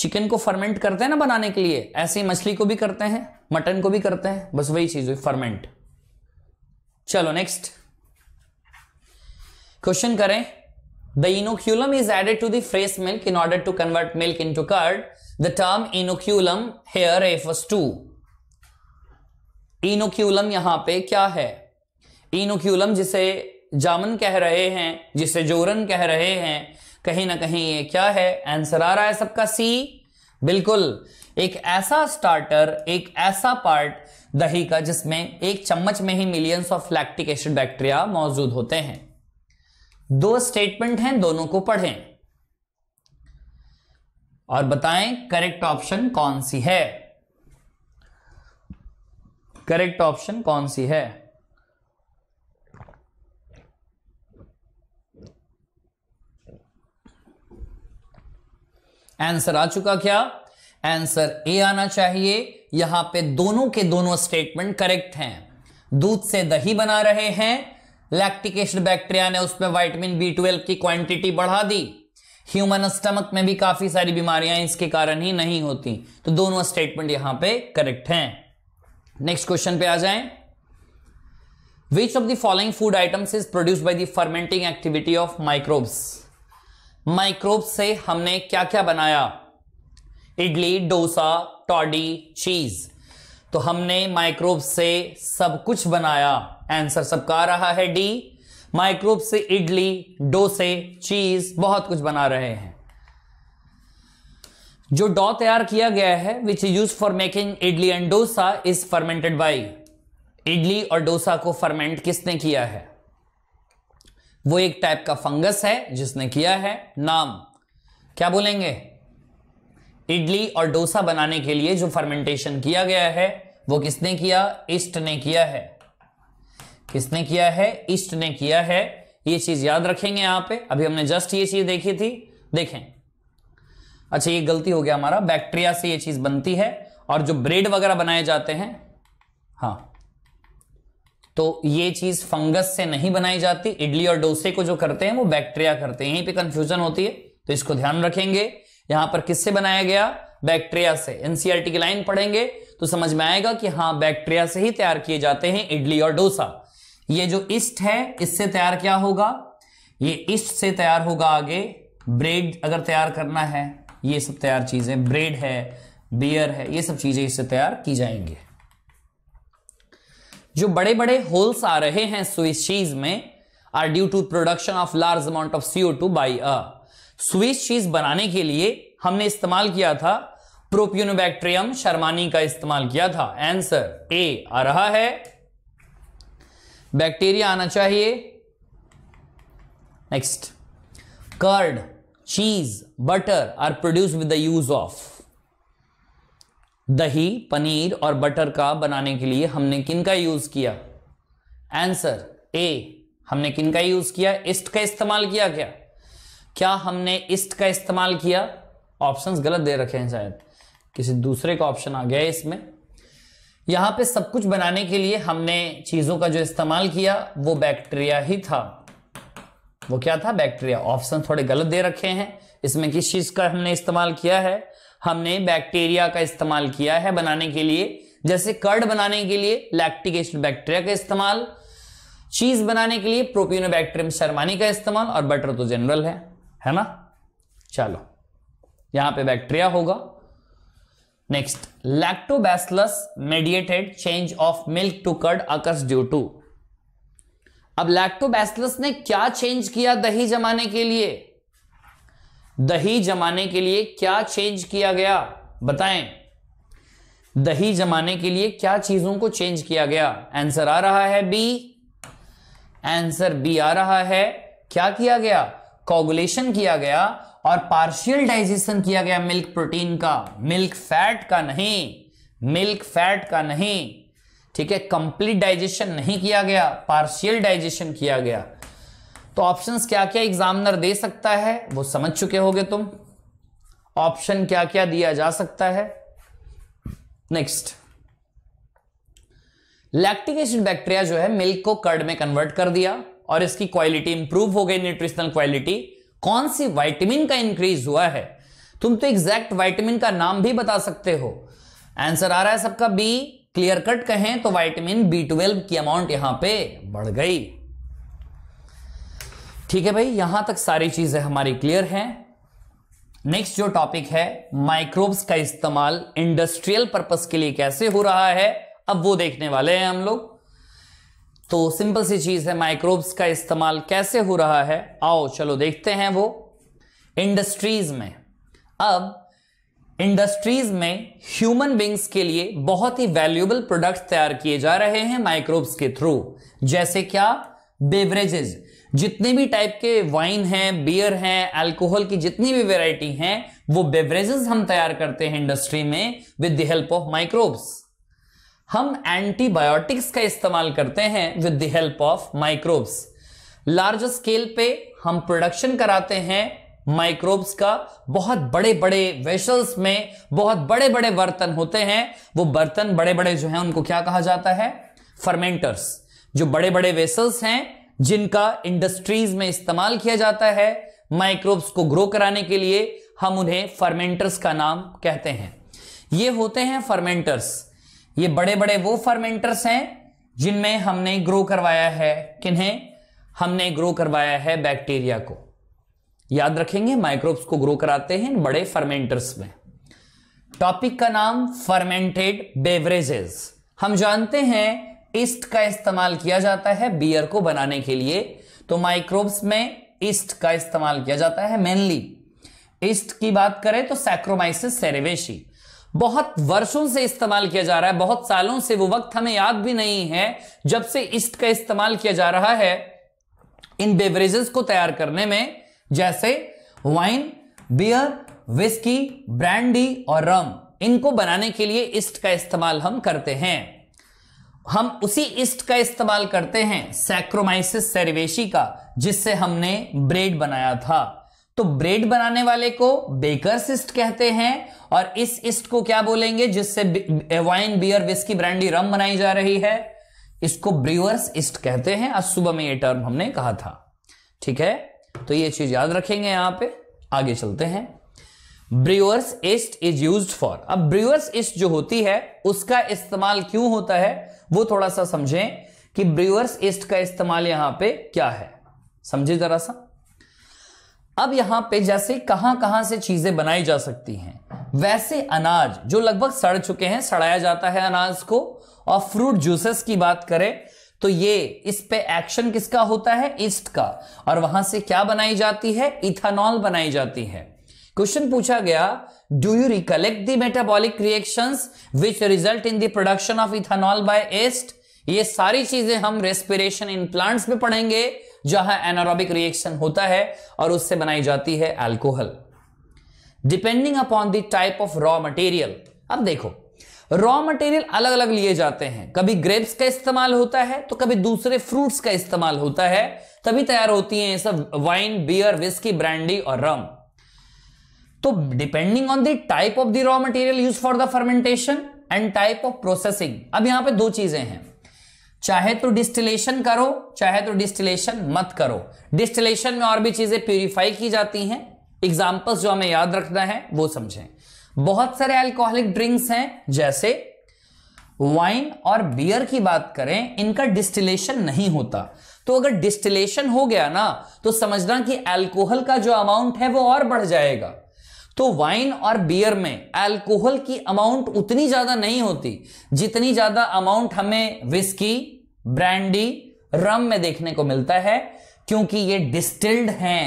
चिकन को फर्मेंट करते हैं ना बनाने के लिए ऐसे ही मछली को भी करते हैं मटन को भी करते हैं बस वही चीज हुई फर्मेंट चलो नेक्स्ट क्वेश्चन करें the inoculum is added to the fresh milk in order to convert milk into curd the term inoculum refers to inoculum यहां पे क्या है इनोक्यूलम जिसे जामन कह रहे हैं जिसे जोरन कह रहे हैं कहीं ना कहीं ये क्या है आंसर आ रहा है सबका सी बिल्कुल एक ऐसा स्टार्टर एक ऐसा पार्ट दही का जिसमें एक चम्मच में ही millions of lactic acid bacteria मौजूद होते हैं दो स्टेटमेंट हैं दोनों को पढ़ें और बताएं करेक्ट ऑप्शन कौन सी है करेक्ट ऑप्शन कौन सी है आंसर आ चुका क्या आंसर ए आना चाहिए यहां पे दोनों के दोनों स्टेटमेंट करेक्ट हैं दूध से दही बना रहे हैं लैक्टिक एसिड बैक्टीरिया ने उसमें वाइटमिन बी ट्वेल्व की क्वांटिटी बढ़ा दी ह्यूमन स्टमक में भी काफी सारी बीमारियां इसके कारण ही नहीं होती तो दोनों स्टेटमेंट यहां पे करेक्ट हैं नेक्स्ट क्वेश्चन पे आ जाएं which of the following food items is produce by the fermenting activity of microbes microbes से हमने क्या क्या बनाया इडली डोसा टॉडी चीज तो हमने माइक्रोब्स से सब कुछ बनाया आंसर सबका आ रहा है डी माइक्रोब से इडली डोसे चीज बहुत कुछ बना रहे हैं जो डॉ तैयार किया गया है which is use for making idli and dosa is fermented by idli और डोसा को फर्मेंट किसने किया है वो एक टाइप का फंगस है जिसने किया है नाम क्या बोलेंगे इडली और डोसा बनाने के लिए जो फर्मेंटेशन किया गया है वो किसने किया ईस्ट ने किया है किसने किया है ईस्ट ने किया है ये चीज याद रखेंगे यहां पे अभी हमने जस्ट ये चीज देखी थी देखें अच्छा ये गलती हो गया हमारा बैक्टीरिया से ये चीज बनती है और जो ब्रेड वगैरह बनाए जाते हैं हाँ तो ये चीज फंगस से नहीं बनाई जाती इडली और डोसे को जो करते हैं वो बैक्टीरिया करते हैं यहीं पे कंफ्यूजन होती है तो इसको ध्यान रखेंगे यहां पर किससे बनाया गया बैक्टीरिया से एनसीआरटी e की लाइन पढ़ेंगे तो समझ में आएगा कि हाँ बैक्टीरिया से ही तैयार किए जाते हैं इडली और डोसा ये जो इष्ट है इससे तैयार क्या होगा ये इष्ट से तैयार होगा आगे ब्रेड अगर तैयार करना है ये सब तैयार चीजें ब्रेड है बियर है ये सब चीजें इससे तैयार की जाएंगे जो बड़े बड़े होल्स आ रहे हैं स्विस चीज में are due to production of large amount of CO two by a Swiss cheese बनाने के लिए हमने इस्तेमाल किया था प्रोप्यूनोबैक्ट्रियम शर्मानी का इस्तेमाल किया था आंसर ए आ रहा है बैक्टीरिया आना चाहिए next curd cheese butter are produce with the use of दही पनीर और बटर का बनाने के लिए हमने किन का यूज किया आंसर ए हमने किन का यूज किया इस्ट का इस्तेमाल किया क्या क्या हमने इस्ट का इस्तेमाल किया ऑप्शंस गलत दे रखे हैं शायद किसी दूसरे का ऑप्शन आ गया है इसमें यहां पे सब कुछ बनाने के लिए हमने चीजों का जो इस्तेमाल किया वो बैक्टीरिया ही था वो क्या था बैक्टीरिया ऑप्शन थोड़े गलत दे रखे हैं इसमें किस चीज का हमने इस्तेमाल किया है हमने बैक्टीरिया का इस्तेमाल किया है बनाने के लिए जैसे कर्ड बनाने के लिए लैक्टिक एसिड बैक्टीरिया का इस्तेमाल चीज बनाने के लिए बैक्टेरियम शर्मानी का इस्तेमाल और बटर तो जनरल है है ना चलो यहां पे बैक्टीरिया होगा next lactobacillus mediated change of milk to curd occurs due to अब लैक्टोबैसलस ने क्या चेंज किया दही जमाने के लिए दही जमाने के लिए क्या चेंज किया गया बताएं दही जमाने के लिए क्या चीजों को चेंज किया गया आंसर आ रहा है बी आंसर बी आ रहा है क्या किया गया कोगुलेशन किया गया और पार्शियल डाइजेशन किया गया मिल्क प्रोटीन का मिल्क फैट का नहीं मिल्क फैट का नहीं ठीक है कंप्लीट डाइजेशन नहीं किया गया पार्शियल डाइजेशन किया गया तो ऑप्शंस क्या क्या एग्जामिनर दे सकता है वो समझ चुके होगे तुम ऑप्शन क्या क्या दिया जा सकता है नेक्स्ट लैक्टिक एसिड बैक्टीरिया जो है मिल्क को कर्ड में कन्वर्ट कर दिया और इसकी क्वालिटी इंप्रूव हो गई न्यूट्रिशनल क्वालिटी कौन सी वाइटमिन का इंक्रीज हुआ है तुम तो एग्जैक्ट वाइटमिन का नाम भी बता सकते हो आंसर आ रहा है सबका बी क्लियर कट कहें तो वाइटमिन बी ट्वेल्व की अमाउंट यहां पे बढ़ गई ठीक है भाई यहां तक सारी चीजें हमारी क्लियर हैं नेक्स्ट जो टॉपिक है माइक्रोब्स का इस्तेमाल इंडस्ट्रियल पर्पस के लिए कैसे हो रहा है अब वो देखने वाले हैं हम लोग तो सिंपल सी चीज है माइक्रोब्स का इस्तेमाल कैसे हो रहा है आओ चलो देखते हैं वो इंडस्ट्रीज में अब इंडस्ट्रीज में ह्यूमन बींग्स के लिए बहुत ही वैल्यूएबल प्रोडक्ट तैयार किए जा रहे हैं माइक्रोब्स के थ्रू जैसे क्या बेवरेजेस जितने भी टाइप के वाइन हैं बियर हैं अल्कोहल की जितनी भी वेराइटी हैं वो बेवरेजेस हम तैयार करते हैं इंडस्ट्री में with the help of microbes हम एंटीबायोटिक्स का इस्तेमाल करते हैं with the help of microbes large scale पे हम प्रोडक्शन कराते हैं माइक्रोब्स का बहुत बड़े बड़े वेसल्स में बहुत बड़े बड़े बर्तन होते हैं वो बर्तन बड़े बड़े जो हैं उनको क्या कहा जाता है फर्मेंटर्स जो बड़े बड़े वेसल्स हैं जिनका इंडस्ट्रीज में इस्तेमाल किया जाता है माइक्रोब्स को ग्रो कराने के लिए हम उन्हें फर्मेंटर्स का नाम कहते हैं ये होते हैं फर्मेंटर्स ये बड़े बड़े वो फर्मेंटर्स हैं जिनमें हमने ग्रो करवाया है किन्हें हमने ग्रो करवाया है बैक्टीरिया को याद रखेंगे माइक्रोब्स को ग्रो कराते हैं बड़े फर्मेंटर्स में टॉपिक का नाम फर्मेंटेड बेवरेजेस हम जानते हैं ईस्ट का इस्तेमाल किया जाता है बियर को बनाने के लिए तो माइक्रोब्स में ईस्ट का इस्तेमाल किया जाता है मेनली ईस्ट की बात करें तो सैक्रोमाइसिस सेरेवेशी बहुत वर्षों से इस्तेमाल किया जा रहा है बहुत सालों से वो वक्त हमें याद भी नहीं है जब से इष्ट का इस्तेमाल किया जा रहा है इन बेवरेजेस को तैयार करने में जैसे वाइन बियर विस्की ब्रांडी और रम इनको बनाने के लिए इष्ट का इस्तेमाल हम करते हैं हम उसी इष्ट का इस्तेमाल करते हैं सैक्रोमाइसिस सेरिवेशी का जिससे हमने ब्रेड बनाया था तो ब्रेड बनाने वाले को बेकर इस्ट कहते हैं और इस इस्ट को क्या बोलेंगे जिससे wine beer whisky brandy rum बनाई जा रही है इसको ब्रिवर्स इस्ट कहते हैं आज सुबह में ये टर्म हमने कहा था ठीक है तो ये चीज याद रखेंगे यहां पे आगे चलते हैं brewer's yeast is use for अब ब्रिवर्स इस्ट जो होती है उसका इस्तेमाल क्यों होता है वो थोड़ा सा समझें कि ब्रिवर्स इस्ट का इस्तेमाल यहां पे क्या है समझे जरा सा अब यहां पे जैसे कहां कहां से चीजें बनाई जा सकती हैं वैसे अनाज जो लगभग सड़ चुके हैं सड़ाया जाता है अनाज को और फ्रूट जूसेस की बात करें तो ये इस पे एक्शन किसका होता है ईस्ट का और वहां से क्या बनाई जाती है इथानॉल बनाई जाती है क्वेश्चन पूछा गया do you recollect the metabolic reaction which result in the production of ethanol by yeast ये सारी चीजें हम रेस्पिरेशन इन प्लांट्स में पढ़ेंगे जहां एनारोबिक रिएक्शन होता है और उससे बनाई जाती है alcohol depending upon the type of raw material अब देखो रॉ मटेरियल अलग अलग लिए जाते हैं कभी ग्रेप्स का इस्तेमाल होता है तो कभी दूसरे फ्रूट्स का इस्तेमाल होता है तभी तैयार होती हैं ये सब वाइन बियर विस्की ब्रांडी और रम तो depending on the type of the raw material use for the fermentation and type of processing अब यहां पे दो चीजें हैं चाहे तो डिस्टिलेशन करो चाहे तो डिस्टिलेशन मत करो डिस्टिलेशन में और भी चीजें प्यूरिफाई की जाती हैं एग्जाम्पल्स जो हमें याद रखना है वो समझें बहुत सारे अल्कोहलिक ड्रिंक्स हैं जैसे वाइन और बियर की बात करें इनका डिस्टिलेशन नहीं होता तो अगर डिस्टिलेशन हो गया ना तो समझना कि अल्कोहल का जो अमाउंट है वो और बढ़ जाएगा तो वाइन और बियर में अल्कोहल की अमाउंट उतनी ज्यादा नहीं होती जितनी ज्यादा अमाउंट हमें विस्की ब्रांडी रम में देखने को मिलता है क्योंकि ये डिस्टिल्ड हैं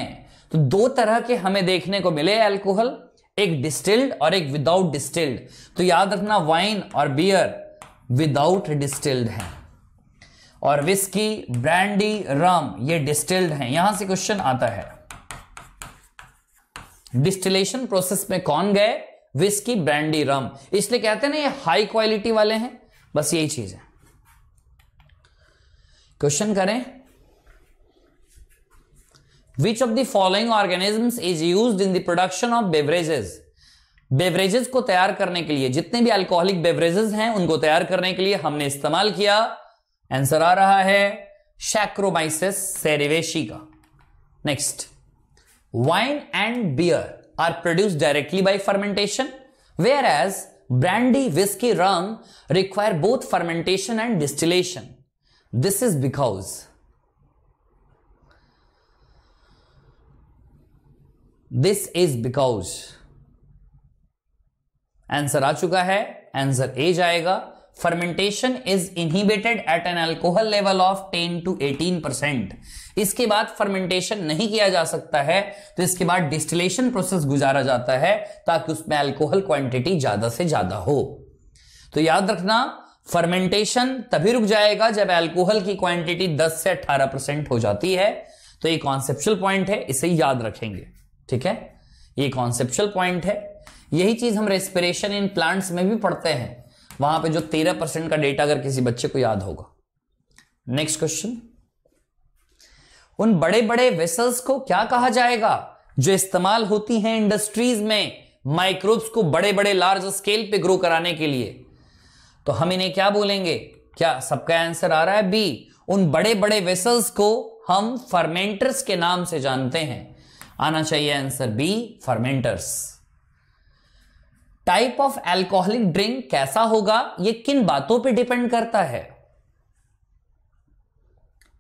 तो दो तरह के हमें देखने को मिले अल्कोहल एक डिस्टिल्ड और एक विदाउट डिस्टिल्ड तो याद रखना वाइन और बियर विदाउट डिस्टिल्ड है और विस्की ब्रांडी रम ये डिस्टिल्ड हैं यहां से क्वेश्चन आता है डिस्टिलेशन प्रोसेस में कौन गए विस्की ब्रांडी रम इसलिए कहते हैं ना ये हाई क्वालिटी वाले हैं बस यही चीज है क्वेश्चन करें which of the following organisms is use in the production of beverages beverages को तैयार करने के लिए जितने भी अल्कोहलिक बेवरेजेस हैं उनको तैयार करने के लिए हमने इस्तेमाल किया आंसर आ रहा है शैक्रोमाइसिस सेरिवेशी का next wine and beer are produce directly by fermentation whereas brandy whisky rum require both fermentation and distillation this is because this is because answer आ चुका है आंसर ए जाएगा fermentation is inhibited at an alcohol level of 10 to 18 percent इसके बाद fermentation नहीं किया जा सकता है तो इसके बाद डिस्टिलेशन प्रोसेस गुजारा जाता है ताकि उसमें अल्कोहल क्वांटिटी ज्यादा से ज्यादा हो तो याद रखना फर्मेंटेशन तभी रुक जाएगा जब अल्कोहल की क्वांटिटी 10 से 18 परसेंट हो जाती है तो ये कॉन्सेप्चुअल पॉइंट है इसे याद रखेंगे ठीक है ये कॉन्सेप्चुअल पॉइंट है यही चीज हम रेस्पिरेशन इन प्लांट्स में भी पढ़ते हैं वहां पे जो तेरह परसेंट का डेटा अगर किसी बच्चे को याद होगा नेक्स्ट क्वेश्चन उन बड़े बड़े वेसल्स को क्या कहा जाएगा जो इस्तेमाल होती हैं इंडस्ट्रीज में माइक्रोब्स को बड़े बड़े लार्ज स्केल पे ग्रो कराने के लिए तो हम इन्हें क्या बोलेंगे क्या सबका आंसर आ रहा है बी उन बड़े बड़े वेसल्स को हम फर्मेंटर्स के नाम से जानते हैं आना चाहिए answer B fermenters type of alcoholic drink कैसा होगा ये किन बातों पे डिपेंड करता है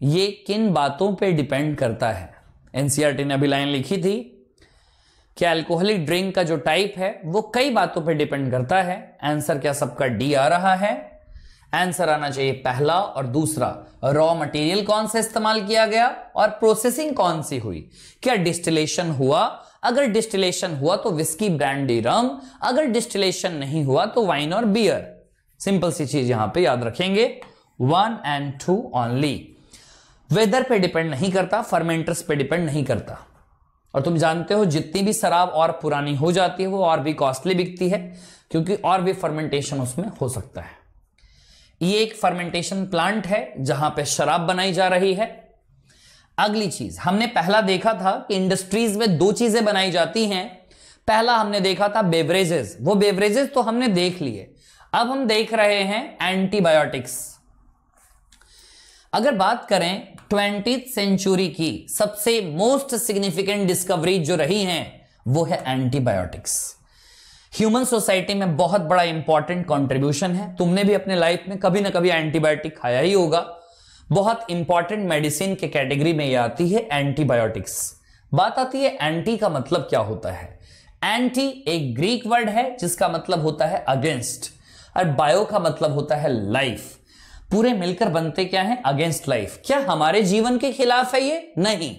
ये किन बातों पे डिपेंड करता है एनसीआरटी e ने अभी लाइन लिखी थी कि एल्कोहलिक ड्रिंक का जो टाइप है वो कई बातों पे डिपेंड करता है आंसर क्या सबका डी आ रहा है आंसर आना चाहिए पहला और दूसरा रॉ मटेरियल कौन सा इस्तेमाल किया गया और प्रोसेसिंग कौन सी हुई क्या डिस्टिलेशन हुआ अगर डिस्टिलेशन हुआ तो विस्की ब्रांडी रम अगर डिस्टिलेशन नहीं हुआ तो वाइन और बियर सिंपल सी चीज यहां पे याद रखेंगे one and two only weather पे डिपेंड नहीं करता फर्मेंटर्स पे डिपेंड नहीं करता और तुम जानते हो जितनी भी शराब और पुरानी हो जाती है वो और भी कॉस्टली बिकती है क्योंकि और भी फर्मेंटेशन उसमें हो सकता है ये एक फर्मेंटेशन प्लांट है जहां पे शराब बनाई जा रही है अगली चीज हमने पहला देखा था कि इंडस्ट्रीज में दो चीजें बनाई जाती हैं पहला हमने देखा था बेवरेजेस वो बेवरेजेस तो हमने देख लिए अब हम देख रहे हैं एंटीबायोटिक्स अगर बात करें ट्वेंटी सेंचुरी की सबसे मोस्ट सिग्निफिकेंट डिस्कवरी जो रही हैं वो है एंटीबायोटिक्स ह्यूमन सोसाइटी में बहुत बड़ा इंपॉर्टेंट कंट्रीब्यूशन है तुमने भी अपने लाइफ में कभी ना कभी एंटीबायोटिक खाया ही होगा बहुत इंपॉर्टेंट मेडिसिन के कैटेगरी में ये आती है एंटीबायोटिक्स बात आती है एंटी का मतलब क्या होता है एंटी एक ग्रीक वर्ड है जिसका मतलब होता है अगेंस्ट और बायो का मतलब होता है लाइफ पूरे मिलकर बनते क्या है अगेंस्ट लाइफ क्या हमारे जीवन के खिलाफ है ये नहीं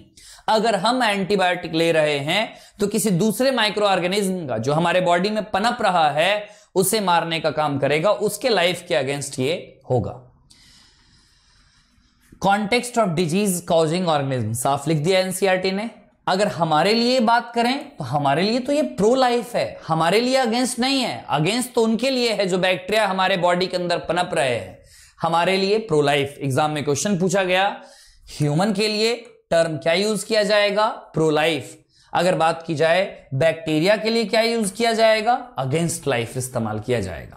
अगर हम एंटीबायोटिक ले रहे हैं तो किसी दूसरे माइक्रो ऑर्गेनिज्म का जो हमारे बॉडी में पनप रहा है उसे मारने का काम करेगा उसके लाइफ के अगेंस्ट ये होगा context of disease causing organism साफ लिख दिया एनसीआरटी e ने अगर हमारे लिए बात करें तो हमारे लिए तो ये प्रो लाइफ है हमारे लिए अगेंस्ट नहीं है अगेंस्ट तो उनके लिए है जो बैक्टीरिया हमारे बॉडी के अंदर पनप रहे हैं हमारे लिए प्रो लाइफ एग्जाम में क्वेश्चन पूछा गया ह्यूमन के लिए टर्म क्या यूज किया जाएगा प्रो लाइफ अगर बात की जाए बैक्टीरिया के लिए क्या यूज किया जाएगा अगेंस्ट लाइफ इस्तेमाल किया जाएगा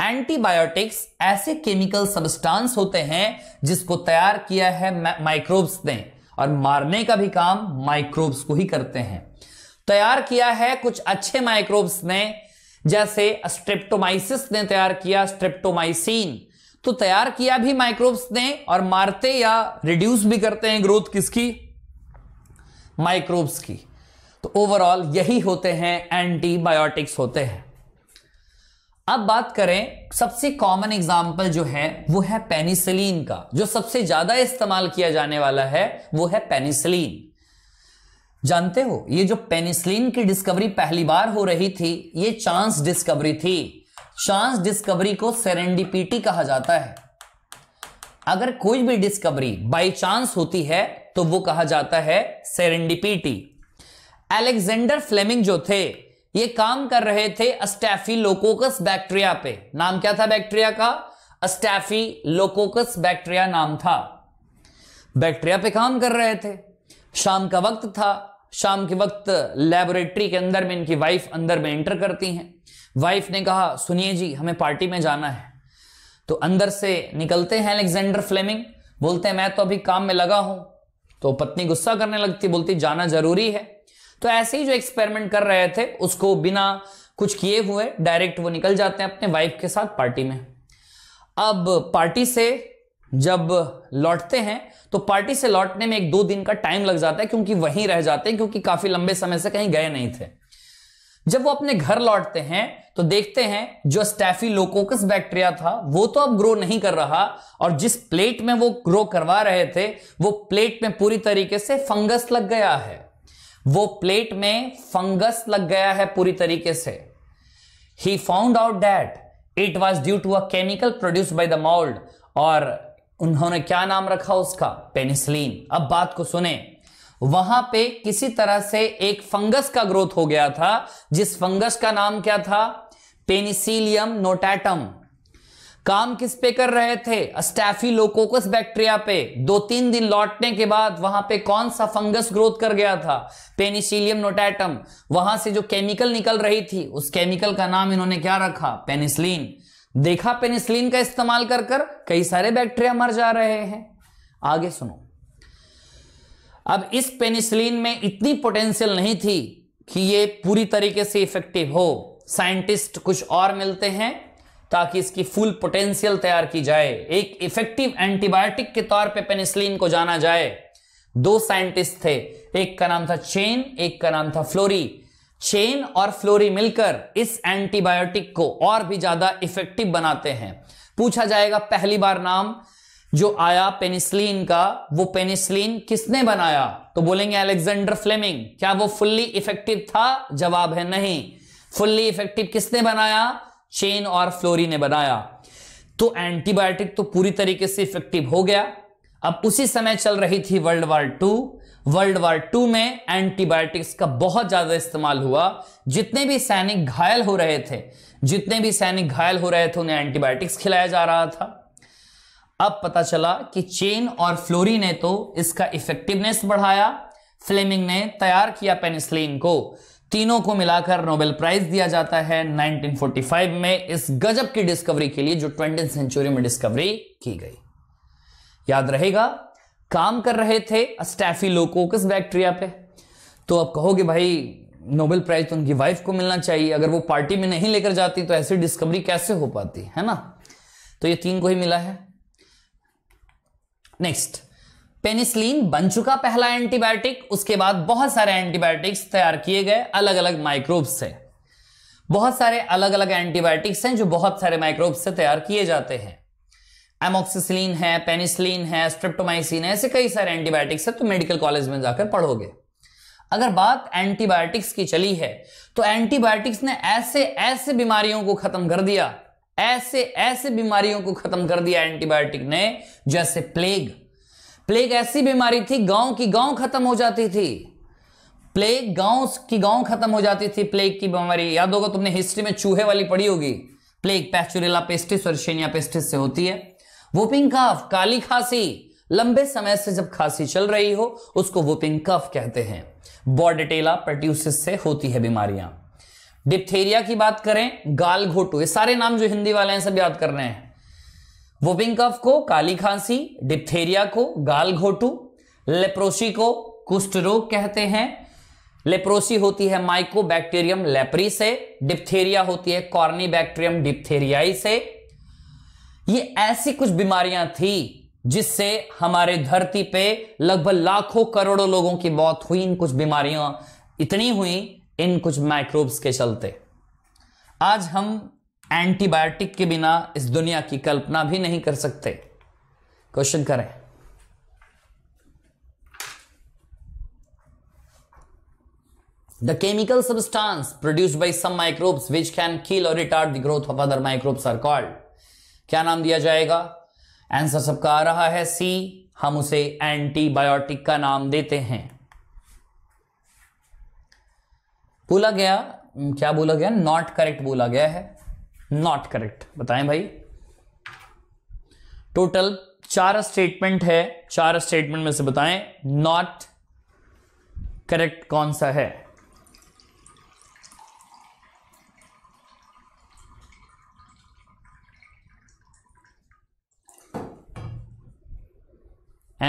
एंटीबायोटिक्स ऐसे केमिकल सब्सटेंस होते हैं जिसको तैयार किया है माइक्रोब्स ने और मारने का भी काम माइक्रोब्स को ही करते हैं तैयार किया है कुछ अच्छे माइक्रोब्स ने जैसे स्ट्रेप्टोमाइसिस ने तैयार किया स्ट्रेप्टोमाइसिन तो तैयार किया भी माइक्रोब्स ने और मारते या रिड्यूस भी करते हैं ग्रोथ किसकी माइक्रोब्स की तो ओवरऑल यही होते हैं एंटीबायोटिक्स होते हैं अब बात करें सबसे कॉमन एग्जाम्पल जो है वो है पेनिसिलिन का जो सबसे ज्यादा इस्तेमाल किया जाने वाला है वो है पेनिसिलिन जानते हो ये जो पेनिसिलिन की डिस्कवरी पहली बार हो रही थी ये चांस डिस्कवरी थी चांस डिस्कवरी को सेरेंडिपिटी कहा जाता है अगर कोई भी डिस्कवरी बाय चांस होती है तो वो कहा जाता है सेरेंडिपिटी एलेक्जेंडर फ्लेमिंग जो थे ये काम कर रहे थे अस्टैफी लोकोकस बैक्टीरिया पे नाम क्या था बैक्टीरिया का अस्टैफी लोकोकस बैक्टीरिया नाम था बैक्टीरिया पे काम कर रहे थे शाम का वक्त था शाम के वक्त लेबोरेटरी के अंदर में इनकी वाइफ अंदर में एंटर करती हैं वाइफ ने कहा सुनिए जी हमें पार्टी में जाना है तो अंदर से निकलते हैं अलेक्जेंडर फ्लेमिंग बोलते हैं मैं तो अभी काम में लगा हूं तो पत्नी गुस्सा करने लगती बोलती जाना जरूरी है तो ऐसे ही जो एक्सपेरिमेंट कर रहे थे उसको बिना कुछ किए हुए डायरेक्ट वो निकल जाते हैं अपने वाइफ के साथ पार्टी में अब पार्टी से जब लौटते हैं तो पार्टी से लौटने में एक दो दिन का टाइम लग जाता है क्योंकि वहीं रह जाते हैं क्योंकि काफी लंबे समय से कहीं गए नहीं थे जब वो अपने घर लौटते हैं तो देखते हैं जो स्टैफी लोकोकस बैक्टीरिया था वो तो अब ग्रो नहीं कर रहा और जिस प्लेट में वो ग्रो करवा रहे थे वो प्लेट में पूरी तरीके से फंगस लग गया है वो प्लेट में फंगस लग गया है पूरी तरीके से ही found out that it was due to a chemical produce by the mould और उन्होंने क्या नाम रखा उसका पेनिसलिन अब बात को सुने वहां पे किसी तरह से एक फंगस का ग्रोथ हो गया था जिस फंगस का नाम क्या था पेनिसिलियम नोटैटम काम किस पे कर रहे थे लोकोकस बैक्टीरिया पे दो तीन दिन लौटने के बाद वहां पे कौन सा फंगस ग्रोथ कर गया था पेनिसिलियम नोटैटम वहां से जो केमिकल निकल रही थी उस केमिकल का नाम इन्होंने क्या रखा पेनिसलिन देखा पेनिसलिन का इस्तेमाल कर कर कई सारे बैक्टीरिया मर जा रहे हैं आगे सुनो अब इस पेनिसलिन में इतनी पोटेंशियल नहीं थी कि ये पूरी तरीके से इफेक्टिव हो साइंटिस्ट कुछ और मिलते हैं ताकि इसकी फुल पोटेंशियल तैयार की जाए एक इफेक्टिव एंटीबायोटिक के तौर पे पेनिसिलिन को जाना जाए दो साइंटिस्ट थे एक का नाम था चेन एक का नाम था फ्लोरी चेन और फ्लोरी मिलकर इस एंटीबायोटिक को और भी ज्यादा इफेक्टिव बनाते हैं पूछा जाएगा पहली बार नाम जो आया पेनिसिलिन का वो पेनिसिलिन किसने बनाया तो बोलेंगे अलेक्जेंडर फ्लेमिंग क्या वो फुल्ली इफेक्टिव था जवाब है नहीं फुल्ली इफेक्टिव किसने बनाया चेन और फ्लोरी ने बनाया तो एंटीबायोटिक तो पूरी तरीके से इफेक्टिव हो गया अब उसी समय चल रही थी world war two world war two में एंटीबायोटिक्स का बहुत ज्यादा इस्तेमाल हुआ जितने भी सैनिक घायल हो रहे थे जितने भी सैनिक घायल हो रहे थे उन्हें एंटीबायोटिक्स खिलाया जा रहा था अब पता चला कि चेन और फ्लोरी ने तो इसका इफेक्टिवनेस बढ़ाया फ्लेमिंग ने तैयार किया पेनिसलिन को तीनों को मिलाकर नोबेल प्राइज दिया जाता है 1945 में इस गजब की डिस्कवरी के लिए जो ट्वेंटी सेंचुरी में डिस्कवरी की गई याद रहेगा काम कर रहे थे अस्टैफी लोकोकस बैक्टीरिया पे तो आप कहोगे भाई नोबेल प्राइज तो उनकी वाइफ को मिलना चाहिए अगर वो पार्टी में नहीं लेकर जाती तो ऐसी डिस्कवरी कैसे हो पाती है ना तो ये तीन को ही मिला है नेक्स्ट पेनिसिलिन बन चुका पहला एंटीबायोटिक उसके बाद बहुत सारे एंटीबायोटिक्स तैयार किए गए अलग अलग माइक्रोब से बहुत सारे अलग अलग एंटीबायोटिक्स हैं जो बहुत सारे माइक्रोब से तैयार किए जाते हैं एमोक्सिसिलीन है पेनिसिलिन है स्ट्रिप्टोमाइसिन है ऐसे कई सारे एंटीबायोटिक्स है तो मेडिकल कॉलेज में जाकर पढ़ोगे अगर बात एंटीबायोटिक्स की चली है तो एंटीबायोटिक्स ने ऐसे ऐसे बीमारियों को खत्म कर दिया ऐसे ऐसे बीमारियों को खत्म कर दिया एंटीबायोटिक ने जैसे प्लेग प्लेग ऐसी बीमारी थी गांव की गांव खत्म हो जाती थी प्लेग गांव की गांव खत्म हो जाती थी प्लेग की बीमारी याद होगा तुमने हिस्ट्री में चूहे वाली पड़ी होगी प्लेग पैचुरेला पेस्टिस और शेनिया पेस्टिस से होती है वोपिंग काफ काली खांसी लंबे समय से जब खांसी चल रही हो उसको वोपिंग कफ कहते हैं बॉडेटेला पेट्यूसिस से होती है बीमारियां डिप्थेरिया की बात करें गाल घोटू ये सारे नाम जो हिंदी वाले हैं सब याद कर रहे हैं वोपिंग कफ को काली खांसी डिप्थेरिया को गाल घोटू लेप्रोसी को कुष्ठ रोग कहते हैं लेप्रोसी होती है माइकोबैक्टीरियम लेप्री से डिप्थेरिया होती है कॉर्नी बैक्टीरियम डिप्थेरियाई से ये ऐसी कुछ बीमारियां थी जिससे हमारे धरती पे लगभग लाखों करोड़ों लोगों की मौत हुई इन कुछ बीमारियां इतनी हुई इन कुछ माइक्रोब्स के चलते आज हम एंटीबायोटिक के बिना इस दुनिया की कल्पना भी नहीं कर सकते क्वेश्चन करें the chemical substance produced by some microbes which can kill or retard the growth of other microbes are called क्या नाम दिया जाएगा आंसर सबका आ रहा है सी हम उसे एंटीबायोटिक का नाम देते हैं बोला गया क्या बोला गया नॉट करेक्ट बोला गया है नॉट करेक्ट बताएं भाई टोटल चार स्टेटमेंट है चार स्टेटमेंट में से बताएं नॉट करेक्ट कौन सा है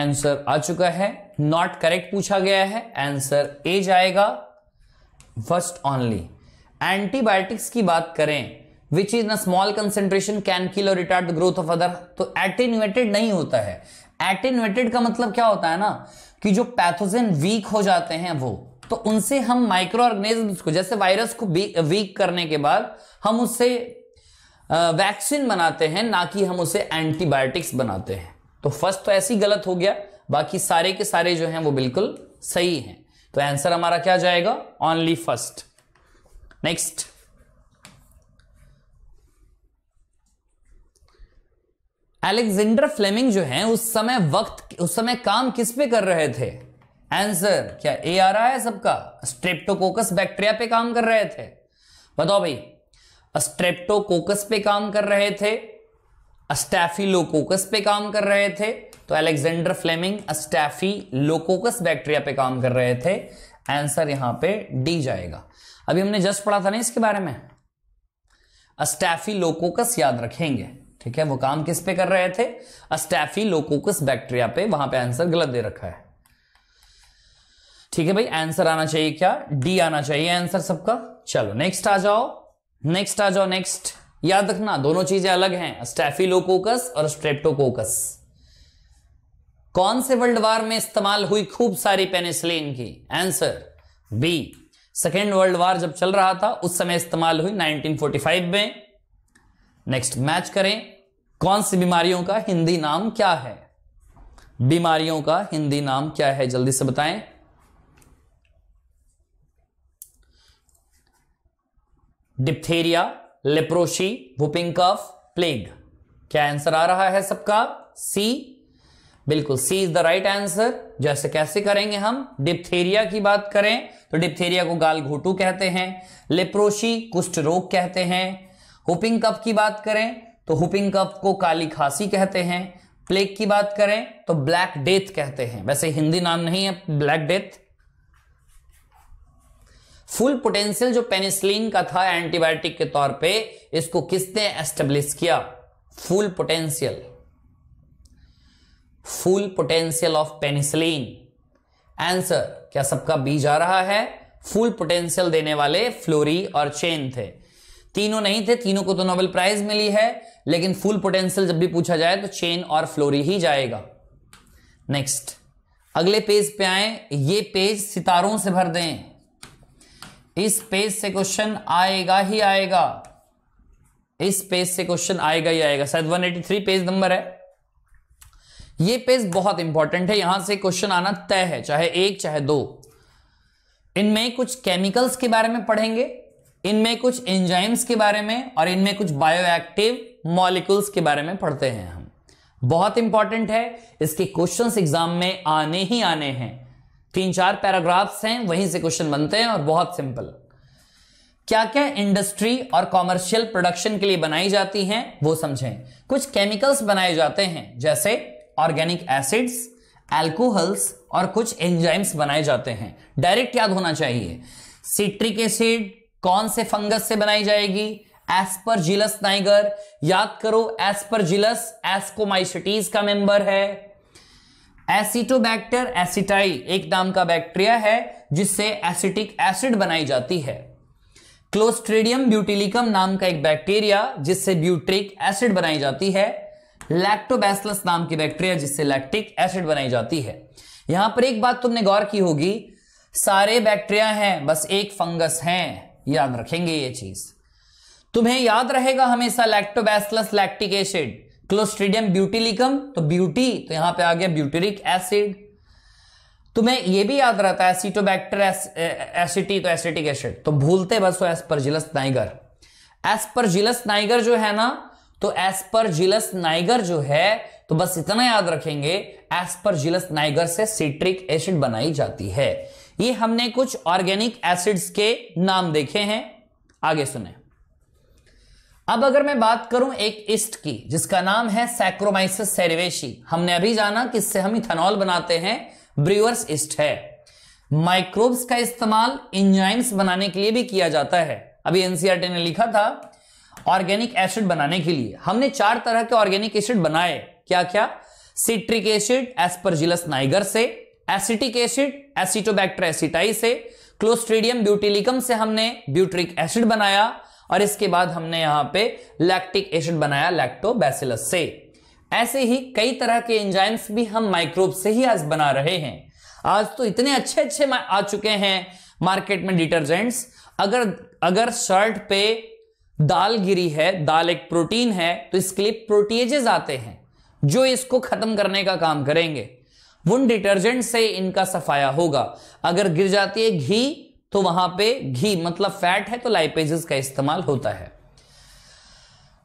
आंसर आ चुका है नॉट करेक्ट पूछा गया है आंसर ए जाएगा फर्स्ट ओनली एंटीबायोटिक्स की बात करें which is a small concentration can kill or retard the growth of other तो एटेन्यूएटेड नहीं होता है एटेन्यूएटेड का मतलब क्या होता है ना कि जो पैथोजन वीक हो जाते हैं वो तो उनसे हम माइक्रो ऑर्गेनिज्म को जैसे वायरस को वीक करने के बाद हम उससे वैक्सीन बनाते हैं ना कि हम उसे एंटीबायोटिक्स बनाते हैं तो फर्स्ट तो ऐसी गलत हो गया बाकी सारे के सारे जो हैं वो बिल्कुल सही हैं तो आंसर हमारा क्या जाएगा only first next Alexander Fleming जो हैं उस समय वक्त उस समय काम किस पे कर रहे थे आंसर क्या ए आ रहा है सबका स्ट्रेप्टोकोकस बैक्टीरिया पे काम कर रहे थे बताओ भाई स्ट्रेप्टोकोकस पे काम कर रहे थे अस्टैफिलोकोकस पे काम कर रहे थे तो एलेक्जेंडर फ्लेमिंग लोकोकस बैक्टीरिया पे काम कर रहे थे आंसर यहां पे डी जाएगा अभी हमने जस्ट पढ़ा था ना इसके बारे में लोकोकस याद रखेंगे ठीक है वो काम किस पे कर रहे थे अस्टैफी लोकोकस बैक्टीरिया पे वहां पे आंसर गलत दे रखा है ठीक है भाई आंसर आना चाहिए क्या डी आना चाहिए आंसर सबका चलो नेक्स्ट आ जाओ नेक्स्ट आ जाओ नेक्स्ट याद रखना दोनों चीजें अलग हैं लोकोकस और स्ट्रेप्टोकोकस कौन से वर्ल्ड वार में इस्तेमाल हुई खूब सारी पेनिसिलिन की answer B second world war जब चल रहा था उस समय इस्तेमाल हुई 1945 में नेक्स्ट मैच करें कौन सी बीमारियों का हिंदी नाम क्या है बीमारियों का हिंदी नाम क्या है जल्दी से बताएं diphtheria leprosy whooping cough plague क्या आंसर आ रहा है सबका सी बिल्कुल C is the right answer जैसे कैसे करेंगे हम डिप्थेरिया की बात करें तो डिप्थेरिया को गाल घोटू कहते हैं लेप्रोशी कुष्ठ रोग कहते हैं हुपिंग कफ की बात करें तो हुपिंग कफ को काली खांसी कहते हैं प्लेग की बात करें तो ब्लैक डेथ कहते हैं वैसे हिंदी नाम नहीं है ब्लैक डेथ फुल पोटेंशियल जो पेनिसिलिन का था एंटीबायोटिक के तौर पे इसको किसने एस्टेब्लिश किया full potential full potential of penicillin answer क्या सबका बी जा रहा है फुल पोटेंशियल देने वाले फ्लोरी और चेन थे तीनों नहीं थे तीनों को तो नोबेल प्राइज मिली है लेकिन फुल पोटेंशियल जब भी पूछा जाए तो चेन और फ्लोरी ही जाएगा नेक्स्ट अगले पेज पे आए ये पेज सितारों से भर दें इस पेज से क्वेश्चन आएगा ही आएगा इस पेज से क्वेश्चन आएगा ही आएगा शायद 183 पेज नंबर है ये पेज बहुत इंपॉर्टेंट है यहां से क्वेश्चन आना तय है चाहे एक चाहे दो इनमें कुछ केमिकल्स के बारे में पढ़ेंगे इनमें कुछ एंजाइम्स के बारे में और इनमें कुछ बायोएक्टिव मॉलिक्यूल्स के बारे में पढ़ते हैं हम बहुत इंपॉर्टेंट है इसके क्वेश्चन एग्जाम में आने ही आने हैं तीन चार पैराग्राफ्स हैं वहीं से क्वेश्चन बनते हैं और बहुत सिंपल क्या क्या इंडस्ट्री और कॉमर्शियल प्रोडक्शन के लिए बनाई जाती हैं वो समझें कुछ केमिकल्स बनाए जाते हैं जैसे ऑर्गेनिक एसिड्स एल्कोहल्स और कुछ एंजाइम्स बनाए जाते हैं डायरेक्ट याद होना चाहिए सिट्रिक एसिड कौन से फंगस से बनाई जाएगी जिलस नाइगर याद करो जिलस एस्कोमाइसिटीज का मेंबर है एसिटोबैक्टर एसिटाई एक नाम का बैक्टीरिया है जिससे एसिटिक एसिड बनाई जाती है क्लोस्ट्रेडियम ब्यूटिलिकम नाम का एक बैक्टीरिया जिससे ब्यूट्रिक एसिड बनाई जाती है लैक्टोबैसलस नाम की बैक्टीरिया जिससे लैक्टिक एसिड बनाई जाती है यहां पर एक बात तुमने गौर की होगी सारे बैक्टीरिया हैं बस एक फंगस है याद रखेंगे ये चीज तुम्हें याद रहेगा हमेशा Lactobacillus lactic acid Clostridium butylicum तो ब्यूटी तो यहां पे आ गया ब्यूटिरिक एसिड तुम्हें यह भी याद रहता है एसिटोबैक्टर एसिटी तो एसिटिक एसिड तो भूलते बस हो एस्परजिलस नाइगर एस्परजिलस नाइगर जो है ना तो एस्परजिलस नाइगर जो है तो बस इतना याद रखेंगे एस्परजिलस नाइगर से सिट्रिक एसिड बनाई जाती है ये हमने कुछ ऑर्गेनिक एसिड्स के नाम देखे हैं आगे सुने अब अगर मैं बात करूं एक इस्ट की जिसका नाम है सैक्रोमाइसिस सेरेवेशी हमने अभी जाना कि इससे हम इथेनॉल बनाते हैं ब्रिवर्स इस्ट है माइक्रोब्स का इस्तेमाल इंजाइम्स बनाने के लिए भी किया जाता है अभी एनसीआरटी e ने लिखा था ऑर्गेनिक एसिड बनाने के लिए हमने चार तरह के ऑर्गेनिक एसिड बनाए क्या क्या सिट्रिक एसिड एस्परजिलस नाइगर से एसिटिक एसिड एसिटोबैक्टर एसिटाई से क्लोस्ट्रीडियम ब्यूटिलिकम से हमने ब्यूट्रिक एसिड बनाया और इसके बाद हमने यहां पे लैक्टिक एसिड बनाया लैक्टोबैसिलस से ऐसे ही कई तरह के एंजाइम्स भी हम माइक्रोब से ही आज बना रहे हैं आज तो इतने अच्छे अच्छे आ चुके हैं मार्केट में डिटर्जेंट्स अगर अगर शर्ट पे दाल गिरी है दाल एक प्रोटीन है तो इसके लिए प्रोटीजेज आते हैं जो इसको खत्म करने का काम करेंगे वुन डिटर्जेंट से इनका सफाया होगा अगर गिर जाती है घी तो वहां पे घी मतलब फैट है तो लाइपेजेस का इस्तेमाल होता है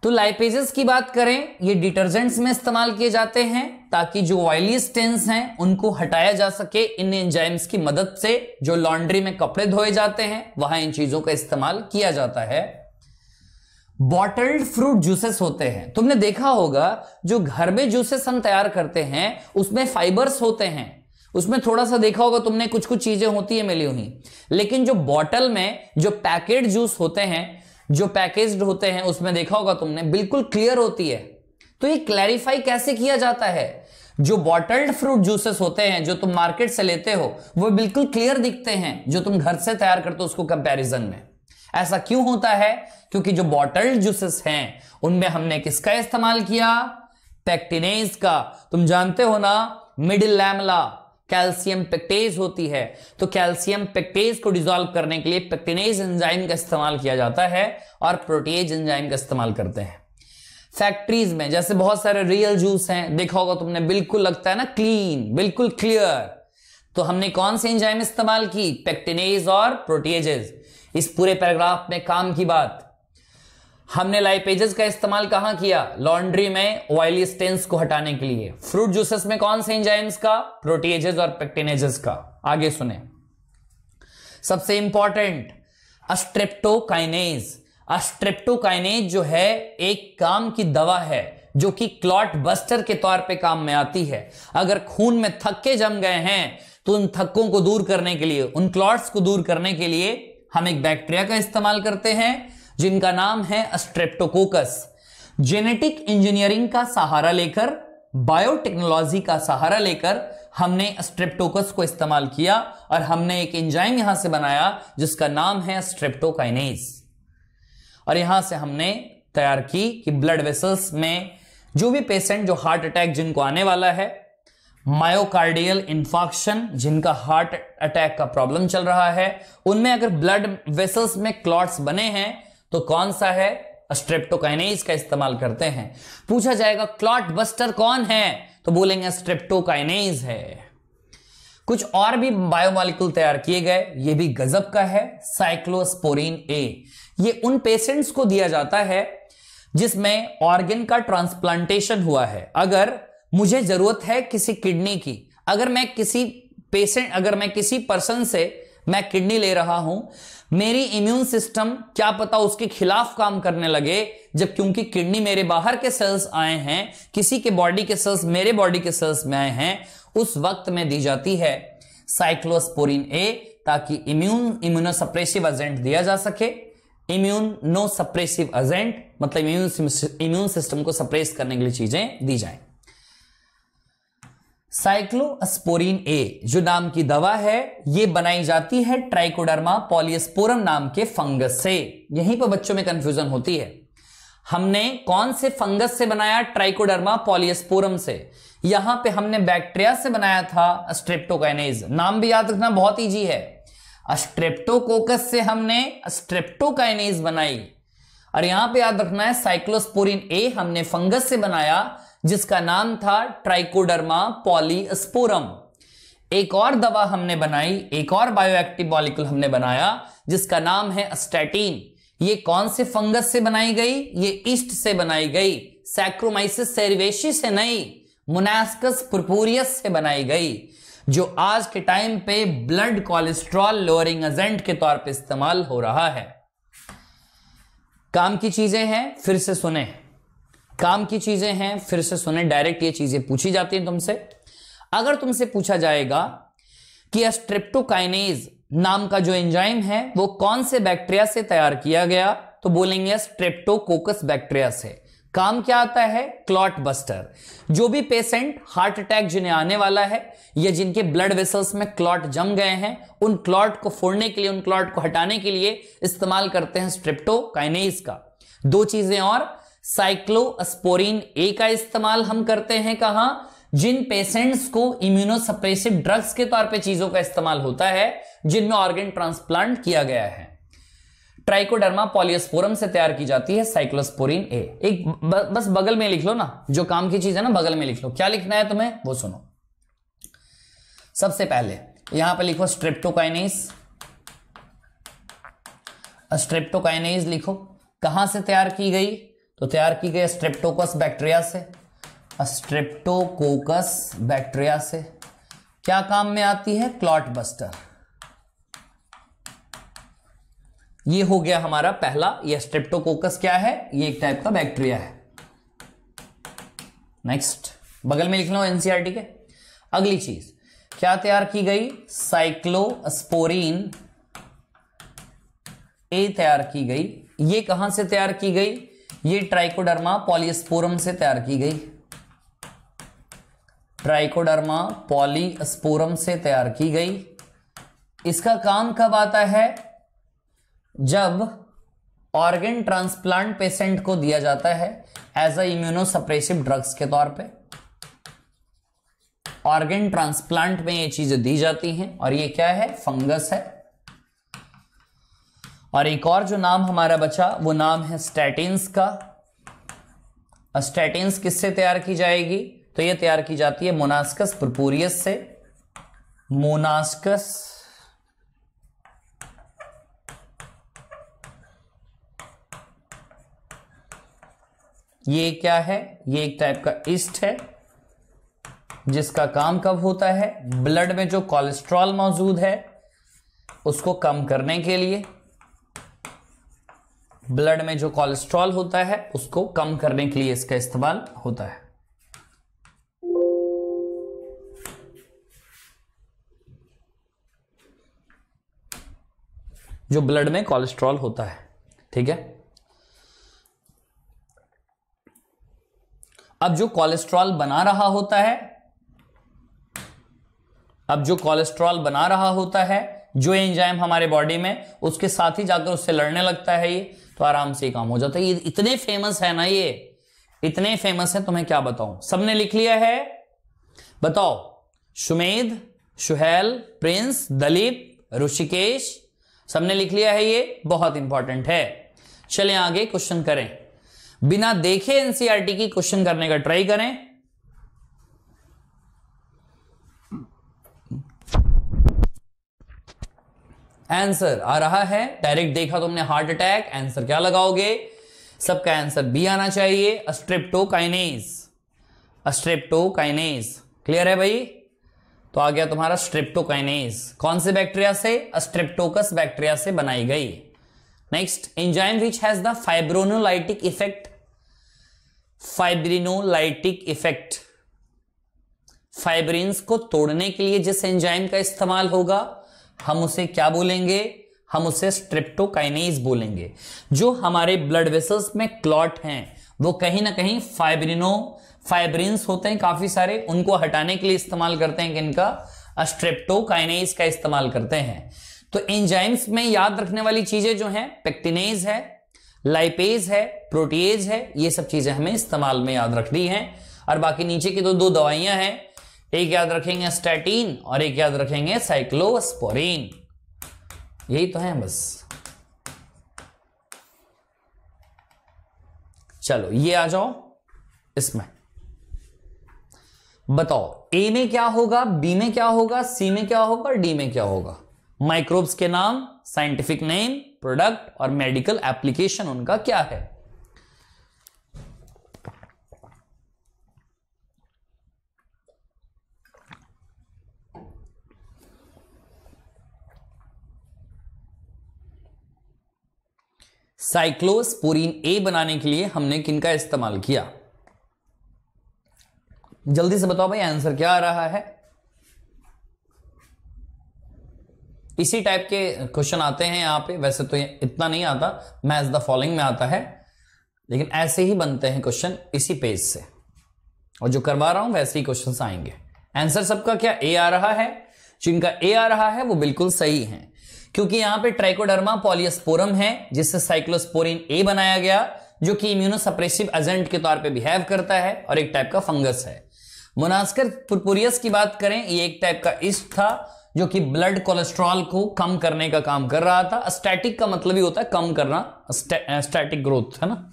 तो लाइपेजेस की बात करें ये डिटर्जेंट्स में इस्तेमाल किए जाते हैं ताकि जो ऑयली स्टेन्स हैं उनको हटाया जा सके इन एंजाइम्स की मदद से जो लॉन्ड्री में कपड़े धोए जाते हैं वहां इन चीजों का इस्तेमाल किया जाता है बॉटल्ड फ्रूट जूसेस होते हैं तुमने देखा होगा जो घर में जूसेस हम तैयार करते हैं उसमें फाइबर्स होते हैं उसमें थोड़ा सा देखा होगा तुमने कुछ कुछ चीजें होती है मिली हुई लेकिन जो बॉटल में जो पैकेट जूस होते हैं जो पैकेज्ड होते हैं उसमें देखा होगा तुमने बिल्कुल क्लियर होती है तो ये क्लैरिफाई कैसे किया जाता है जो बॉटल्ड फ्रूट जूसेस होते हैं जो तुम मार्केट से लेते हो वो बिल्कुल क्लियर दिखते हैं जो तुम घर से तैयार करते हो उसको कंपैरिजन में ऐसा क्यों होता है क्योंकि जो बॉटल जूसेस हैं उनमें हमने किसका इस्तेमाल किया पेक्टिनेज का तुम जानते हो ना मिडिल लैमला कैल्शियम पेक्टेज होती है तो कैल्शियम पेक्टेज को डिजोल्व करने के लिए पेक्टिनेज एंजाइम का इस्तेमाल किया जाता है और प्रोटीज एंजाइम का इस्तेमाल करते हैं फैक्ट्रीज में जैसे बहुत सारे रियल जूस हैं देखा होगा तुमने बिल्कुल लगता है ना क्लीन बिल्कुल क्लियर तो हमने कौन से एंजाइम इस्तेमाल की पेक्टिनेज और प्रोटीजेज इस पूरे पैराग्राफ में काम की बात हमने लाइपेजेस का इस्तेमाल कहां किया लॉन्ड्री में ऑयली स्टेन्स को हटाने के लिए फ्रूट जूसेस में कौन से एंजाइम्स का प्रोटीजेस और पेक्टिनेजेस का आगे सुने सबसे इंपॉर्टेंट अस्ट्रेप्टोकाइनेज अस्ट्रेप्टोकाइनेज जो है एक काम की दवा है जो कि क्लॉट बस्टर के तौर पे काम में आती है अगर खून में थक्के जम गए हैं तो उन थक्कों को दूर करने के लिए उन क्लॉट्स को दूर करने के लिए हम एक बैक्टीरिया का इस्तेमाल करते हैं जिनका नाम है स्ट्रेप्टोकोकस जेनेटिक इंजीनियरिंग का सहारा लेकर बायोटेक्नोलॉजी का सहारा लेकर हमने स्ट्रेप्टोकस को इस्तेमाल किया और हमने एक एंजाइम यहां से बनाया जिसका नाम है स्ट्रेप्टोकाइनेज और यहां से हमने तैयार की कि ब्लड वेसल्स में जो भी पेशेंट जो हार्ट अटैक जिनको आने वाला है मायोकार्डियल इंफॉक्शन जिनका हार्ट अटैक का प्रॉब्लम चल रहा है उनमें अगर ब्लड वेसल्स में क्लॉट्स बने हैं तो कौन सा है स्ट्रेप्टोकाइनेज का इस्तेमाल करते हैं पूछा जाएगा क्लॉट बस्टर कौन है तो बोलेंगे स्ट्रेप्टोकाइनेज है कुछ और भी बायोमोलिक्यूल तैयार किए गए ये भी गजब का है साइक्लोस्पोरिन ए ये उन पेशेंट्स को दिया जाता है जिसमें ऑर्गेन का ट्रांसप्लांटेशन हुआ है अगर मुझे जरूरत है किसी किडनी की अगर मैं किसी पेशेंट अगर मैं किसी पर्सन से मैं किडनी ले रहा हूं मेरी इम्यून सिस्टम क्या पता उसके खिलाफ काम करने लगे जब क्योंकि किडनी मेरे बाहर के सेल्स आए हैं किसी के बॉडी के सेल्स मेरे बॉडी के सेल्स में आए हैं उस वक्त में दी जाती है साइक्लोस्पोरिन ए ताकि इम्यून इम्यूनोसप्रेसिव एजेंट दिया जा सके इम्यून नो सप्रेसिव एजेंट मतलब इम्यून इम्यून सिस्टम को सप्रेस करने के लिए चीजें दी जाएं साइक्लोस्पोरिन ए जो नाम की दवा है ये बनाई जाती है ट्राइकोडर्मा पॉलियस्पोरम नाम के फंगस से यहीं पर बच्चों में कंफ्यूजन होती है हमने कौन से फंगस से बनाया ट्राइकोडर्मा पॉलियस्पोरम से यहां पे हमने बैक्टीरिया से बनाया था स्ट्रेप्टोकाइनेज नाम भी याद रखना बहुत ईजी है स्ट्रेप्टोकोकस से हमने स्ट्रेप्टोकाइनेज बनाई और यहां पे याद रखना है साइक्लोस्पोरिन ए हमने फंगस से बनाया जिसका नाम था ट्राइकोडर्मा पॉलीस्पोरम एक और दवा हमने बनाई एक और बायोएक्टिव मॉलिक्यूल हमने बनाया जिसका नाम है स्टैटिन ये कौन से फंगस से बनाई गई ये ईस्ट से बनाई गई सैक्रोमाइसिस सेरिवेशी से नहीं मुनास्कस पुरपुरियस से बनाई गई जो आज के टाइम पे ब्लड कोलेस्ट्रॉल लोअरिंग एजेंट के तौर पे इस्तेमाल हो रहा है काम की चीजें हैं फिर से सुने काम की चीजें हैं फिर से सुने डायरेक्ट ये चीजें पूछी जाती हैं तुमसे अगर तुमसे पूछा जाएगा कि अस्ट्रेप्टोकाइनेज नाम का जो एंजाइम है वो कौन से बैक्टीरिया से तैयार किया गया तो बोलेंगे स्ट्रेप्टोकोकस बैक्टीरिया से काम क्या आता है क्लॉट बस्टर जो भी पेशेंट हार्ट अटैक जिन्हें आने वाला है या जिनके ब्लड वेसल्स में क्लॉट जम गए हैं उन क्लॉट को फोड़ने के लिए उन क्लॉट को हटाने के लिए इस्तेमाल करते हैं स्ट्रिप्टोकाइनेज का दो चीजें और साइक्लोस्पोरिन ए का इस्तेमाल हम करते हैं कहा जिन पेशेंट्स को इम्यूनोसप्रेसिव ड्रग्स के तौर पे चीजों का इस्तेमाल होता है जिनमें ऑर्गेन ट्रांसप्लांट किया गया है ट्राइकोडर्मा पॉलियोस्पोरम से तैयार की जाती है साइक्लोस्पोरिन ए एक ब, बस बगल में लिख लो ना जो काम की चीज है ना बगल में लिख लो क्या लिखना है तुम्हें वो सुनो सबसे पहले यहां पर लिखो स्ट्रेप्टोकाइनेस स्ट्रेप्टोकाइनेज लिखो कहां से तैयार की गई तो तैयार की गई स्ट्रेप्टोकस बैक्टीरिया से स्ट्रेप्टोकोकस बैक्टीरिया से क्या काम में आती है क्लॉट बस्टर ये हो गया हमारा पहला ये स्ट्रेप्टोकोकस क्या है ये एक टाइप का बैक्टीरिया है नेक्स्ट बगल में लिख लो एनसीआरटी e के अगली चीज क्या तैयार की गई साइक्लोस्पोरिन ए तैयार की गई ये कहां से तैयार की गई ये ट्राइकोडर्मा पॉलीस्पोरम से तैयार की गई ट्राइकोडर्मा पॉलीस्पोरम से तैयार की गई इसका काम कब आता है जब ऑर्गेन ट्रांसप्लांट पेशेंट को दिया जाता है as a immunosuppressive drugs के तौर पे ऑर्गेन ट्रांसप्लांट में ये चीजें दी जाती हैं और ये क्या है फंगस है और एक और जो नाम हमारा बचा वो नाम है स्टैटिन्स का स्टैटिन्स किससे तैयार की जाएगी तो ये तैयार की जाती है मोनास्कस प्रपोरियस से मोनास्कस ये क्या है ये एक टाइप का इस्ट है जिसका काम कब होता है ब्लड में जो कोलेस्ट्रॉल मौजूद है उसको कम करने के लिए ब्लड में जो कोलेस्ट्रॉल होता है उसको कम करने के लिए इसका इस्तेमाल होता है जो ब्लड में कोलेस्ट्रॉल होता है ठीक है अब जो कोलेस्ट्रॉल बना रहा होता है अब जो कोलेस्ट्रॉल बना रहा होता है जो एंजाइम हमारे बॉडी में उसके साथ ही जाकर उससे लड़ने लगता है ये तो आराम से काम हो जाता है इतने फेमस है ना ये इतने फेमस है तुम्हें क्या बताऊं सबने लिख लिया है बताओ सुमेध सुहेल प्रिंस दलीप ऋषिकेश सबने लिख लिया है ये बहुत इंपॉर्टेंट है चले आगे क्वेश्चन करें बिना देखे एनसीआरटी e की क्वेश्चन करने का ट्राई करें आंसर आ रहा है डायरेक्ट देखा तुमने हार्ट अटैक आंसर क्या लगाओगे सबका आंसर बी आना चाहिए अस्ट्रिप्टोकाइनेज अस्ट्रिप्टोकाइनेज क्लियर है भाई तो आ गया तुम्हारा स्ट्रिप्टोकाइनेज कौन से बैक्टीरिया से अस्ट्रिप्टोकस बैक्टीरिया से बनाई गई next enzyme which has the fibrinolytic effect fibrinolytic effect fibrins को तोड़ने के लिए जिस एंजाइम का इस्तेमाल होगा हम उसे क्या बोलेंगे हम उसे स्ट्रिप्टोकाइनेज बोलेंगे जो हमारे ब्लड वेसल्स में क्लॉट हैं वो कहीं ना कहीं फाइब्रिनो फाइब्रिन्स होते हैं काफी सारे उनको हटाने के लिए इस्तेमाल करते हैं कि इनका स्ट्रेप्टोकाइनेज का इस्तेमाल करते हैं तो एंजाइम्स में याद रखने वाली चीजें जो हैं पेक्टिनेज है लाइपेज है प्रोटीज है ये सब चीजें हमें इस्तेमाल में याद रखनी है और बाकी नीचे की तो दो दवाइयां हैं एक याद रखेंगे स्टैटीन और एक याद रखेंगे साइक्लोस्पोरिन यही तो है बस चलो ये आ जाओ इसमें बताओ ए में क्या होगा बी में क्या होगा सी में क्या होगा डी में क्या होगा माइक्रोब्स के नाम साइंटिफिक नेम प्रोडक्ट और मेडिकल एप्लीकेशन उनका क्या है साइक्लोस्पोरिन ए बनाने के लिए हमने किनका इस्तेमाल किया जल्दी से बताओ भाई आंसर क्या आ रहा है इसी टाइप के क्वेश्चन आते हैं यहां पे वैसे तो इतना नहीं आता मैच द फॉलोइंग में आता है लेकिन ऐसे ही बनते हैं क्वेश्चन इसी पेज से और जो करवा रहा हूं वैसे ही क्वेश्चन आएंगे आंसर सबका क्या ए आ रहा है जिनका ए आ रहा है वो बिल्कुल सही है क्योंकि यहां पे ट्राइकोडर्मा पॉलियस्पोरम है जिससे साइक्लोस्पोरिन ए बनाया गया जो कि इम्यूनोसप्रेसिव एजेंट के तौर पे बिहेव करता है और एक टाइप का फंगस है मुनास्कर पुरपुरियस की बात करें ये एक टाइप का इस था जो कि ब्लड कोलेस्ट्रॉल को कम करने का काम कर रहा था स्टैटिक का मतलब ही होता है कम करना स्टैटिक ग्रोथ है ना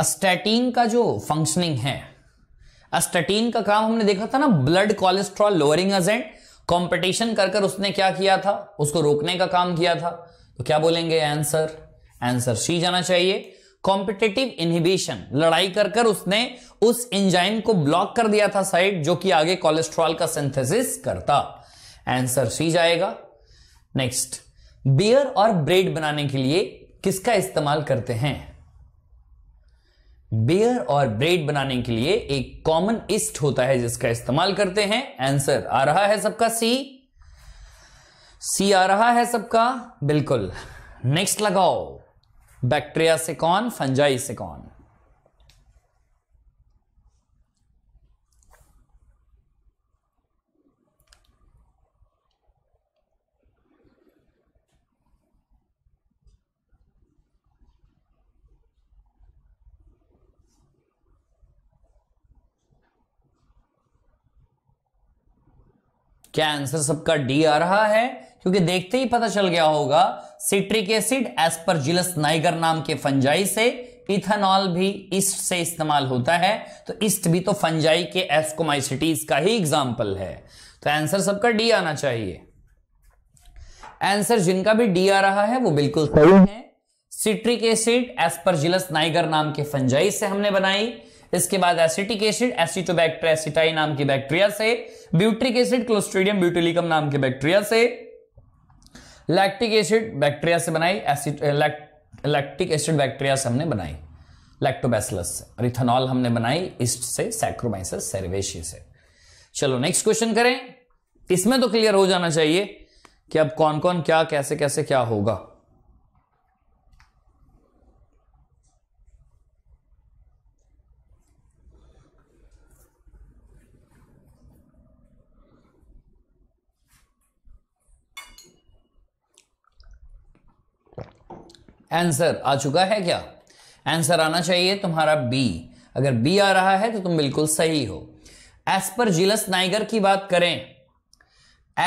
अस्टैटीन का जो फंक्शनिंग है अस्टैटीन का काम हमने देखा था ना blood cholesterol lowering agent competition कर उसने क्या किया था उसको रोकने का काम किया था तो क्या बोलेंगे आंसर आंसर सी जाना चाहिए कॉम्पिटेटिव इनहिबिशन लड़ाई करकर उसने उस इंजाइम को ब्लॉक कर दिया था साइड जो कि आगे कोलेस्ट्रॉल का सिंथेसिस करता आंसर सी जाएगा नेक्स्ट बियर और ब्रेड बनाने के लिए किसका इस्तेमाल करते हैं बियर और ब्रेड बनाने के लिए एक कॉमन इस्ट होता है जिसका इस्तेमाल करते हैं आंसर आ रहा है सबका सी सी आ रहा है सबका बिल्कुल नेक्स्ट लगाओ बैक्टीरिया से कौन फंजाई से कौन क्या आंसर सबका डी आ रहा है क्योंकि देखते ही पता चल गया होगा सिट्रिक एसिड जिलस नाइगर नाम के फंजाई से इथेनॉल भी ईस्ट से इस्तेमाल होता है तो ईस्ट भी तो फंजाई के एस्कोमाइसिटीज का ही एग्जाम्पल है तो आंसर सबका डी आना चाहिए आंसर जिनका भी डी आ रहा है वो बिल्कुल सही है सिट्रिक एसिड एस्परजिलस नाइगर नाम के फंजाई से हमने बनाई इसके बाद एसिटिक एसिड एसिटोबैक्टर एसिटाई नाम की बैक्टीरिया से ब्यूट्रिक एसिड क्लोस्ट्रीडियम ब्यूटिलिकम नाम के बैक्टीरिया से लैक्टिक एसिड बैक्टीरिया से बनाई एसिड लैक्टिक एसिड बैक्टीरिया से हमने बनाई लैक्टोबैसिलस से और इथेनॉल हमने बनाई ईस्ट से सैक्रोमाइसिस सेरेवेशी से चलो नेक्स्ट क्वेश्चन करें इसमें तो क्लियर हो जाना चाहिए कि अब कौन कौन क्या कैसे कैसे क्या होगा आंसर आ चुका है क्या आंसर आना चाहिए तुम्हारा बी अगर बी आ रहा है तो तुम बिल्कुल सही हो एस्पर जिलस नाइगर की बात करें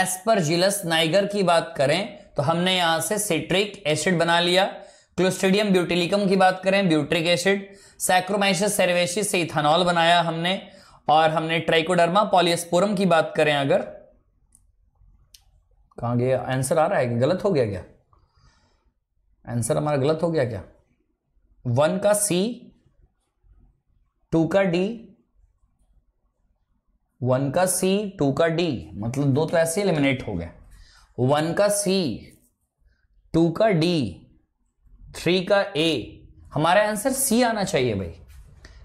एस्पर जिलस नाइगर की बात करें तो हमने यहां से सिट्रिक एसिड बना लिया क्लोस्टेडियम ब्यूटिलिकम की बात करें ब्यूट्रिक एसिड सैक्रोमाइसिस सेरेवेशिस से इथानॉल बनाया हमने और हमने ट्राइकोडर्मा पॉलियस्पोरम की बात करें अगर कहा गया आंसर आ रहा है कि गलत हो गया क्या आंसर हमारा गलत हो गया क्या वन का सी टू का डी वन का सी टू का डी मतलब दो तो ऐसे एलिमिनेट हो गए वन का सी टू का डी थ्री का ए हमारा आंसर सी आना चाहिए भाई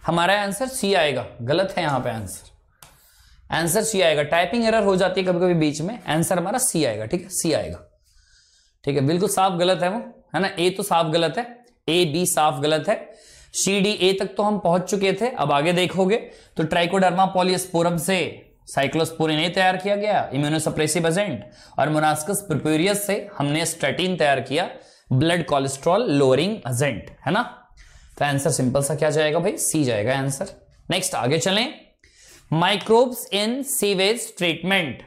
हमारा आंसर सी आएगा गलत है यहां पे आंसर आंसर सी आएगा टाइपिंग एरर हो जाती है कभी कभी बीच में आंसर हमारा सी आएगा ठीक है सी आएगा ठीक है बिल्कुल साफ गलत है वो है ना ए तो साफ गलत है ए बी साफ गलत है सी डी ए तक तो हम पहुंच चुके थे अब आगे देखोगे तो ट्राइकोडर्मा पॉलियस्पोरम से साइक्लोस्पोरिन ए तैयार किया गया इम्यूनोसप्रेसिव एजेंट और मोनास्कस प्रिपेरियस से हमने स्टेटिन तैयार किया ब्लड कोलेस्ट्रॉल लोअरिंग एजेंट है ना तो आंसर सिंपल सा क्या जाएगा भाई सी जाएगा आंसर नेक्स्ट आगे चलें microbes in sewage treatment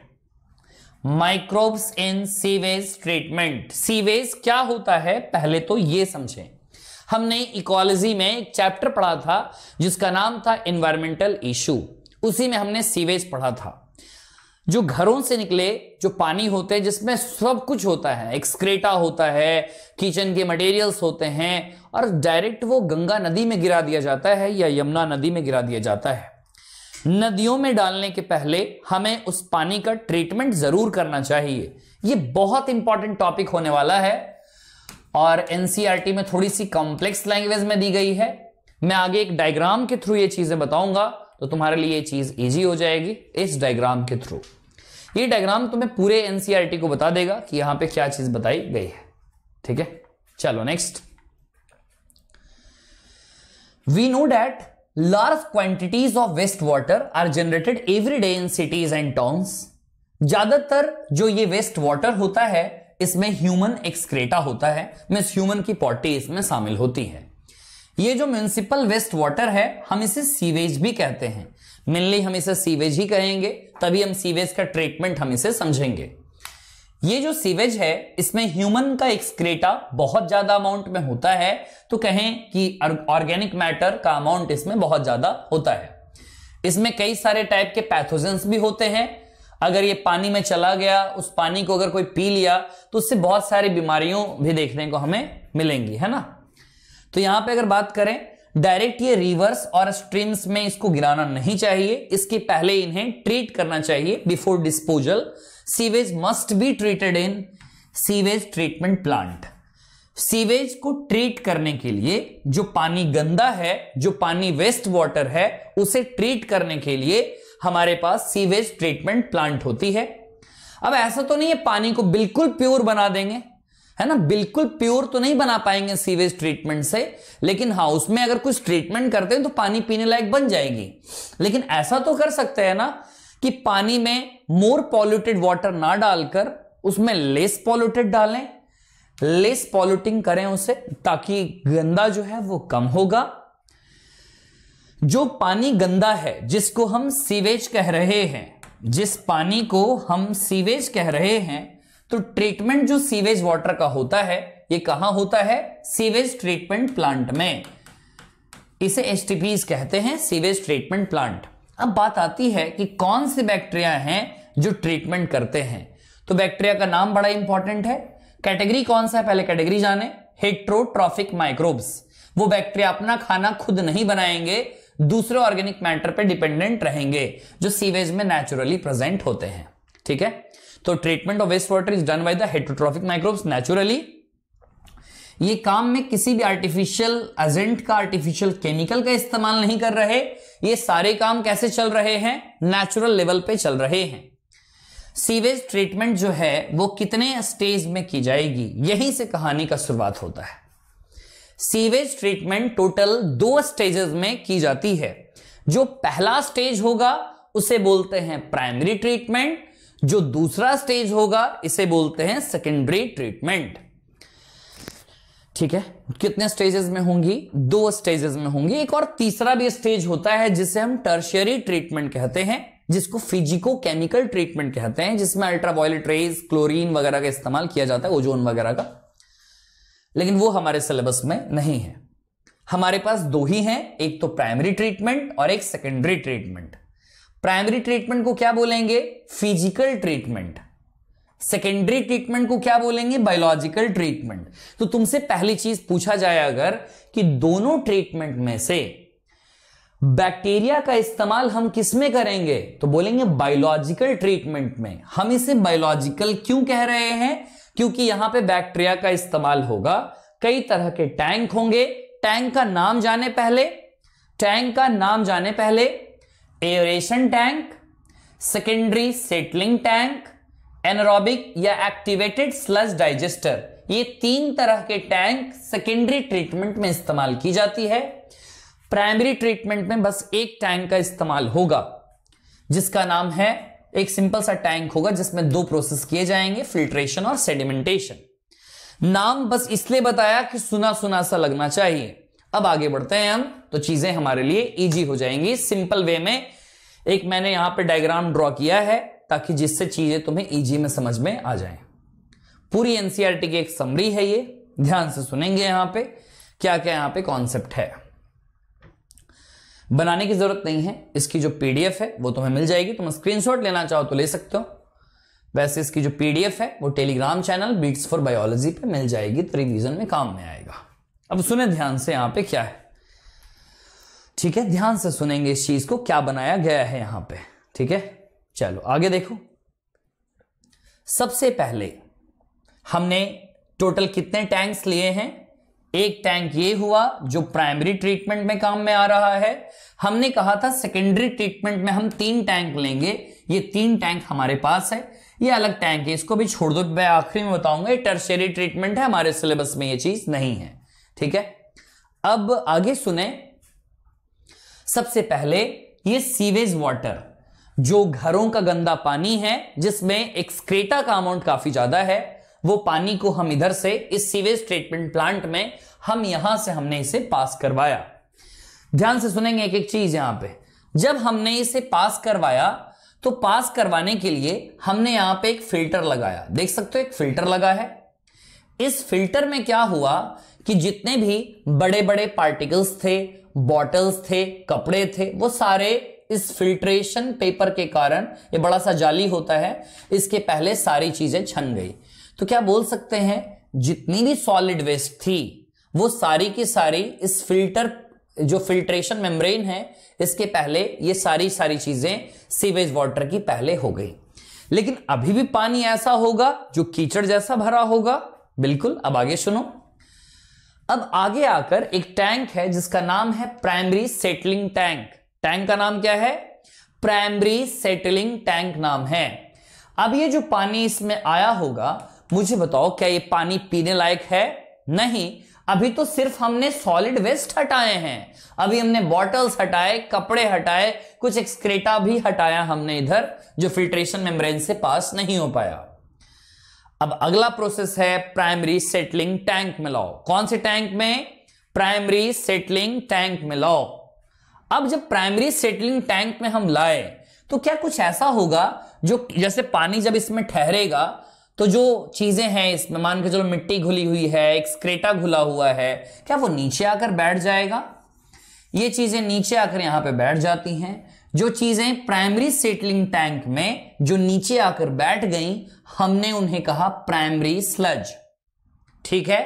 microbes in sewage treatment sewage क्या होता है पहले तो ये समझें हमने इकोलॉजी में एक चैप्टर पढ़ा था जिसका नाम था इन्वायरमेंटल इशू उसी में हमने सीवेज पढ़ा था जो घरों से निकले जो पानी होते हैं जिसमें सब कुछ होता है एक्सक्रेटा होता है किचन के मटेरियल्स होते हैं और डायरेक्ट वो गंगा नदी में गिरा दिया जाता है या यमुना नदी में गिरा दिया जाता है नदियों में डालने के पहले हमें उस पानी का ट्रीटमेंट जरूर करना चाहिए ये बहुत इंपॉर्टेंट टॉपिक होने वाला है और एनसीईआरटी e में थोड़ी सी कॉम्प्लेक्स लैंग्वेज में दी गई है मैं आगे एक डायग्राम के थ्रू ये चीजें बताऊंगा तो तुम्हारे लिए ये चीज इजी हो जाएगी इस डायग्राम के थ्रू ये डायग्राम तुम्हें पूरे एनसीईआरटी e को बता देगा कि यहां पे क्या चीज बताई गई है ठीक है चलो next we know that large quantities of waste water are generated every day in cities and towns ज्यादातर जो ये वेस्ट वाटर होता है इसमें ह्यूमन एक्सक्रेटा होता है मीन ह्यूमन की पॉटी इसमें शामिल होती है ये जो म्यूनिसिपल वेस्ट वाटर है हम इसे सीवेज भी कहते हैं मेनली हम इसे सीवेज ही कहेंगे तभी हम सीवेज का ट्रीटमेंट हम इसे समझेंगे ये जो सीवेज है इसमें ह्यूमन का एक्सक्रेटा बहुत ज्यादा अमाउंट में होता है तो कहें कि ऑर्गेनिक मैटर का अमाउंट इसमें बहुत ज्यादा होता है इसमें कई सारे टाइप के पैथोजेंस भी होते हैं अगर ये पानी में चला गया उस पानी को अगर कोई पी लिया तो उससे बहुत सारी बीमारियों भी देखने को हमें मिलेंगी है ना तो यहां पे अगर बात करें डायरेक्ट ये रिवर्स और स्ट्रीम्स में इसको गिराना नहीं चाहिए इसके पहले इन्हें ट्रीट करना चाहिए before disposal sewage must be treated in sewage treatment plant sewage को ट्रीट करने के लिए जो पानी गंदा है जो पानी वेस्ट वाटर है उसे ट्रीट करने के लिए हमारे पास सीवेज ट्रीटमेंट प्लांट होती है अब ऐसा तो नहीं है पानी को बिल्कुल प्योर बना देंगे है ना बिल्कुल प्योर तो नहीं बना पाएंगे सीवेज ट्रीटमेंट से लेकिन हाँ उसमें अगर कुछ ट्रीटमेंट करते हैं तो पानी पीने लायक बन जाएगी लेकिन ऐसा तो कर सकते हैं ना कि पानी में मोर पॉल्यूटेड वाटर ना डालकर उसमें लेस पॉल्यूटेड डालें लेस पॉल्यूटिंग करें उसे ताकि गंदा जो है वो कम होगा जो पानी गंदा है जिसको हम सीवेज कह रहे हैं जिस पानी को हम सीवेज कह रहे हैं तो ट्रीटमेंट जो सीवेज वाटर का होता है ये कहां होता है सीवेज ट्रीटमेंट प्लांट में इसे एस कहते हैं सीवेज ट्रीटमेंट प्लांट अब बात आती है कि कौन से बैक्टीरिया हैं जो ट्रीटमेंट करते हैं तो बैक्टीरिया का नाम बड़ा इंपॉर्टेंट है कैटेगरी कौन सा है पहले कैटेगरी जाने हेट्रोट्रॉफिक माइक्रोब्स वो बैक्टीरिया अपना खाना खुद नहीं बनाएंगे दूसरे ऑर्गेनिक मैटर पे डिपेंडेंट रहेंगे जो सीवेज में नेचुरली प्रेजेंट होते हैं ठीक है तो treatment of waste water is done by the heterotrophic microbes naturally ये काम में किसी भी आर्टिफिशियल एजेंट का आर्टिफिशियल केमिकल का इस्तेमाल नहीं कर रहे ये सारे काम कैसे चल रहे हैं नेचुरल लेवल पे चल रहे हैं सीवेज ट्रीटमेंट जो है वो कितने स्टेज में की जाएगी यहीं से कहानी का शुरुआत होता है सीवेज ट्रीटमेंट टोटल दो स्टेजेस में की जाती है जो पहला स्टेज होगा उसे बोलते हैं प्राइमरी ट्रीटमेंट जो दूसरा स्टेज होगा इसे बोलते हैं सेकेंडरी ट्रीटमेंट ठीक है कितने स्टेजेस में होंगी दो स्टेजेस में होंगी एक और तीसरा भी स्टेज होता है जिसे हम टर्शियरी ट्रीटमेंट कहते हैं जिसको फिजिको केमिकल ट्रीटमेंट कहते हैं जिसमें अल्ट्रावायलेट रेज क्लोरीन वगैरह का इस्तेमाल किया जाता है ओजोन वगैरह का लेकिन वो हमारे सिलेबस में नहीं है हमारे पास दो ही हैं एक तो प्राइमरी ट्रीटमेंट और एक सेकेंडरी ट्रीटमेंट प्राइमरी ट्रीटमेंट को क्या बोलेंगे फिजिकल ट्रीटमेंट सेकेंडरी ट्रीटमेंट को क्या बोलेंगे बायोलॉजिकल ट्रीटमेंट तो तुमसे पहली चीज पूछा जाए अगर कि दोनों ट्रीटमेंट में से बैक्टीरिया का इस्तेमाल हम किस में करेंगे तो बोलेंगे बायोलॉजिकल ट्रीटमेंट में हम इसे बायोलॉजिकल क्यों कह रहे हैं क्योंकि यहां पे बैक्टीरिया का इस्तेमाल होगा कई तरह के टैंक होंगे टैंक का नाम जाने पहले टैंक का नाम जाने पहले aeration tank secondary settling tank anaerobic या एक्टिवेटेड स्लज डाइजेस्टर ये तीन तरह के टैंक सेकेंडरी ट्रीटमेंट में इस्तेमाल की जाती है प्राइमरी ट्रीटमेंट में बस एक टैंक का इस्तेमाल होगा जिसका नाम है एक सिंपल सा टैंक होगा जिसमें दो प्रोसेस किए जाएंगे फिल्ट्रेशन और सेडिमेंटेशन नाम बस इसलिए बताया कि सुना सुना सा लगना चाहिए अब आगे बढ़ते हैं हम तो चीजें हमारे लिए इजी हो जाएंगी सिंपल वे में एक मैंने यहां पर डायग्राम ड्रॉ किया है ताकि जिससे चीजें तुम्हें ईजी में समझ में आ जाए पूरी एनसीआरटी e की एक समरी है ये ध्यान से सुनेंगे यहां पे क्या क्या यहां पे कॉन्सेप्ट है बनाने की जरूरत नहीं है इसकी जो पीडीएफ है वो तुम्हें मिल जाएगी तुम स्क्रीनशॉट लेना चाहो तो ले सकते हो वैसे इसकी जो पीडीएफ है वो Telegram channel Beats for biology पे मिल जाएगी तो रिविजन में काम में आएगा अब सुने ध्यान से यहां पे क्या है ठीक है ध्यान से सुनेंगे इस चीज को क्या बनाया गया है यहां पे ठीक है चलो आगे देखो सबसे पहले हमने टोटल कितने टैंक्स लिए हैं एक टैंक ये हुआ जो प्राइमरी ट्रीटमेंट में काम में आ रहा है हमने कहा था सेकेंडरी ट्रीटमेंट में हम तीन टैंक लेंगे ये तीन टैंक हमारे पास है ये अलग टैंक है इसको भी छोड़ दो मैं आखिरी में बताऊंगा ये टर्शरी ट्रीटमेंट है हमारे सिलेबस में ये चीज नहीं है ठीक है अब आगे सुने सबसे पहले ये सीवेज वाटर जो घरों का गंदा पानी है जिसमें एक्सक्रेटा का अमाउंट काफी ज्यादा है वो पानी को हम इधर से इस सीवेज ट्रीटमेंट प्लांट में हम यहां से हमने इसे पास करवाया ध्यान से सुनेंगे एक एक चीज यहां पे जब हमने इसे पास करवाया तो पास करवाने के लिए हमने यहां पे एक फिल्टर लगाया देख सकते हो एक फिल्टर लगा है इस फिल्टर में क्या हुआ कि जितने भी बड़े बड़े पार्टिकल्स थे बॉटल्स थे कपड़े थे वो सारे इस फिल्ट्रेशन पेपर के कारण ये बड़ा सा जाली होता है इसके पहले सारी चीजें छन गई तो क्या बोल सकते हैं जितनी भी सॉलिड वेस्ट थी वो सारी की सारी इस फिल्टर जो फिल्ट्रेशन मेम्ब्रेन है इसके पहले ये सारी सारी चीजें सीवेज वाटर की पहले हो गई लेकिन अभी भी पानी ऐसा होगा जो कीचड़ जैसा भरा होगा बिल्कुल अब आगे सुनो अब आगे आकर एक टैंक है जिसका नाम है प्राइमरी सेटलिंग टैंक टैंक का नाम क्या है प्राइमरी सेटलिंग टैंक नाम है अब ये जो पानी इसमें आया होगा मुझे बताओ क्या ये पानी पीने लायक है नहीं अभी तो सिर्फ हमने सॉलिड वेस्ट हटाए हैं अभी हमने बॉटल्स हटाए कपड़े हटाए कुछ एक्सक्रेटा भी हटाया हमने इधर जो फिल्ट्रेशन मेम्ब्रेन से पास नहीं हो पाया अब अगला प्रोसेस है प्राइमरी सेटलिंग टैंक में लाओ कौन से टैंक में प्राइमरी सेटलिंग टैंक में लाओ अब जब प्राइमरी सेटलिंग टैंक में हम लाए तो क्या कुछ ऐसा होगा जो जैसे पानी जब इसमें ठहरेगा तो जो चीजें हैं इसमें मान के चलो मिट्टी घुली हुई है एक स्क्रेटा घुला हुआ है क्या वो नीचे आकर बैठ जाएगा ये चीजें नीचे आकर यहां पे बैठ जाती हैं जो चीजें प्राइमरी सेटलिंग टैंक में जो नीचे आकर बैठ गई हमने उन्हें कहा प्राइमरी स्लज ठीक है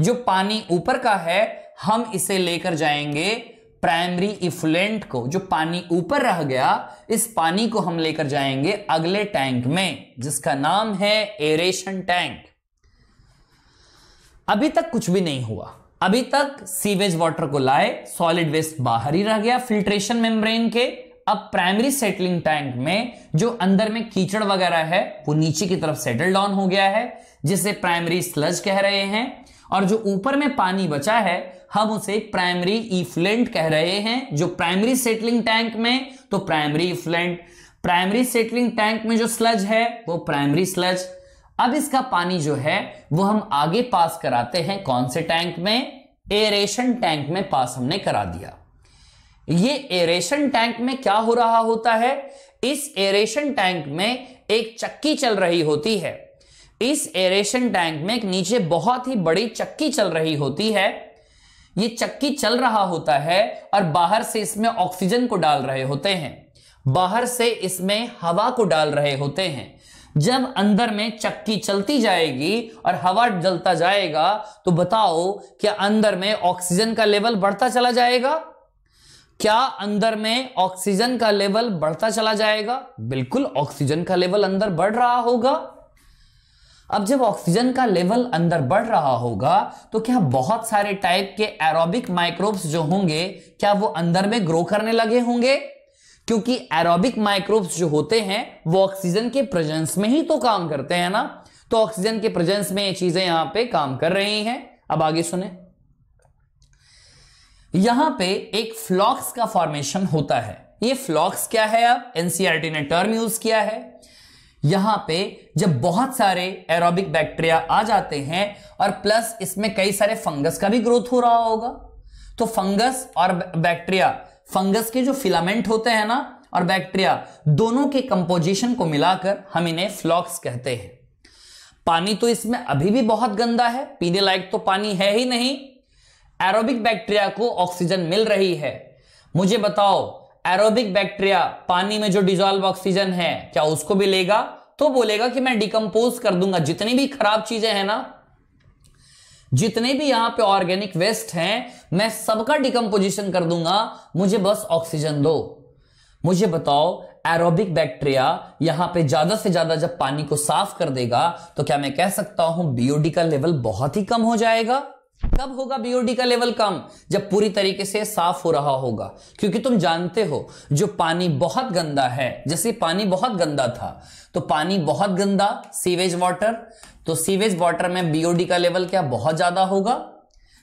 जो पानी ऊपर का है हम इसे लेकर जाएंगे प्राइमरी इफ्लुएंट को जो पानी ऊपर रह गया इस पानी को हम लेकर जाएंगे अगले टैंक में जिसका नाम है एरेशन टैंक अभी तक कुछ भी नहीं हुआ अभी तक सीवेज वाटर को लाए सॉलिड वेस्ट बाहर ही रह गया फिल्ट्रेशन मेम्ब्रेन के अब प्राइमरी सेटलिंग टैंक में जो अंदर में कीचड़ वगैरह है वो नीचे की तरफ सेटल डाउन हो गया है जिसे प्राइमरी स्लज कह रहे हैं और जो ऊपर में पानी बचा है हम उसे प्राइमरी इफ्लेंट कह रहे हैं जो प्राइमरी सेटलिंग टैंक में तो primary effluent primary settling tank में जो स्लज है वो प्राइमरी स्लज अब इसका पानी जो है वो हम आगे पास कराते हैं कौन से टैंक में एरेशन टैंक में पास हमने करा दिया ये एरेशन टैंक में क्या हो रहा होता है इस एरेशन टैंक में एक चक्की चल रही होती है इस एरेशन टैंक में नीचे बहुत ही बड़ी चक्की चल रही होती है ये चक्की चल रहा होता है और बाहर से इसमें ऑक्सीजन को डाल रहे होते हैं बाहर से इसमें हवा को डाल रहे होते हैं जब अंदर में चक्की चलती जाएगी और हवा जलता जाएगा तो बताओ क्या अंदर में ऑक्सीजन का लेवल बढ़ता चला जाएगा क्या अंदर में ऑक्सीजन का लेवल बढ़ता चला जाएगा बिल्कुल ऑक्सीजन का लेवल अंदर बढ़ रहा होगा अब जब ऑक्सीजन का लेवल अंदर बढ़ रहा होगा तो क्या बहुत सारे टाइप के एरोबिक माइक्रोब्स जो होंगे क्या वो अंदर में ग्रो करने लगे होंगे क्योंकि एरोबिक माइक्रोब्स जो होते हैं वो ऑक्सीजन के प्रेजेंस में ही तो काम करते हैं ना तो ऑक्सीजन के प्रेजेंस में ये चीजें यहां पे काम कर रही हैं अब आगे सुने यहां पे एक फ्लॉक्स का फॉर्मेशन होता है ये फ्लॉक्स क्या है अब एनसीआरटी e ने टर्म यूज किया है यहां पे जब बहुत सारे एरोबिक बैक्टीरिया आ जाते हैं और प्लस इसमें कई सारे फंगस का भी ग्रोथ हो रहा होगा तो फंगस और बैक्टीरिया फंगस के जो फिलामेंट होते हैं ना और बैक्टीरिया दोनों के कंपोजिशन को मिलाकर हम इन्हें फ्लॉक्स कहते हैं पानी तो इसमें अभी भी बहुत गंदा है पीने लायक तो पानी है ही नहीं एरोबिक बैक्टीरिया को ऑक्सीजन मिल रही है मुझे बताओ एरोबिक बैक्टीरिया पानी में जो डिजॉल्व ऑक्सीजन है क्या उसको भी लेगा तो बोलेगा कि मैं डिकम्पोज कर दूंगा जितनी भी खराब चीजें हैं ना जितने भी यहां पे ऑर्गेनिक वेस्ट हैं मैं सबका डिकम्पोजिशन कर दूंगा मुझे बस ऑक्सीजन दो मुझे बताओ एरोबिक बैक्टीरिया यहां पे ज्यादा से ज्यादा जब पानी को साफ कर देगा तो क्या मैं कह सकता हूं बीओडी का लेवल बहुत ही कम हो जाएगा कब होगा बीओडी का लेवल कम जब पूरी तरीके से साफ हो रहा होगा क्योंकि तुम जानते हो जो पानी बहुत गंदा है जैसे पानी बहुत गंदा था तो पानी बहुत गंदा सीवेज वाटर तो सीवेज वाटर में बीओडी का लेवल क्या बहुत ज्यादा होगा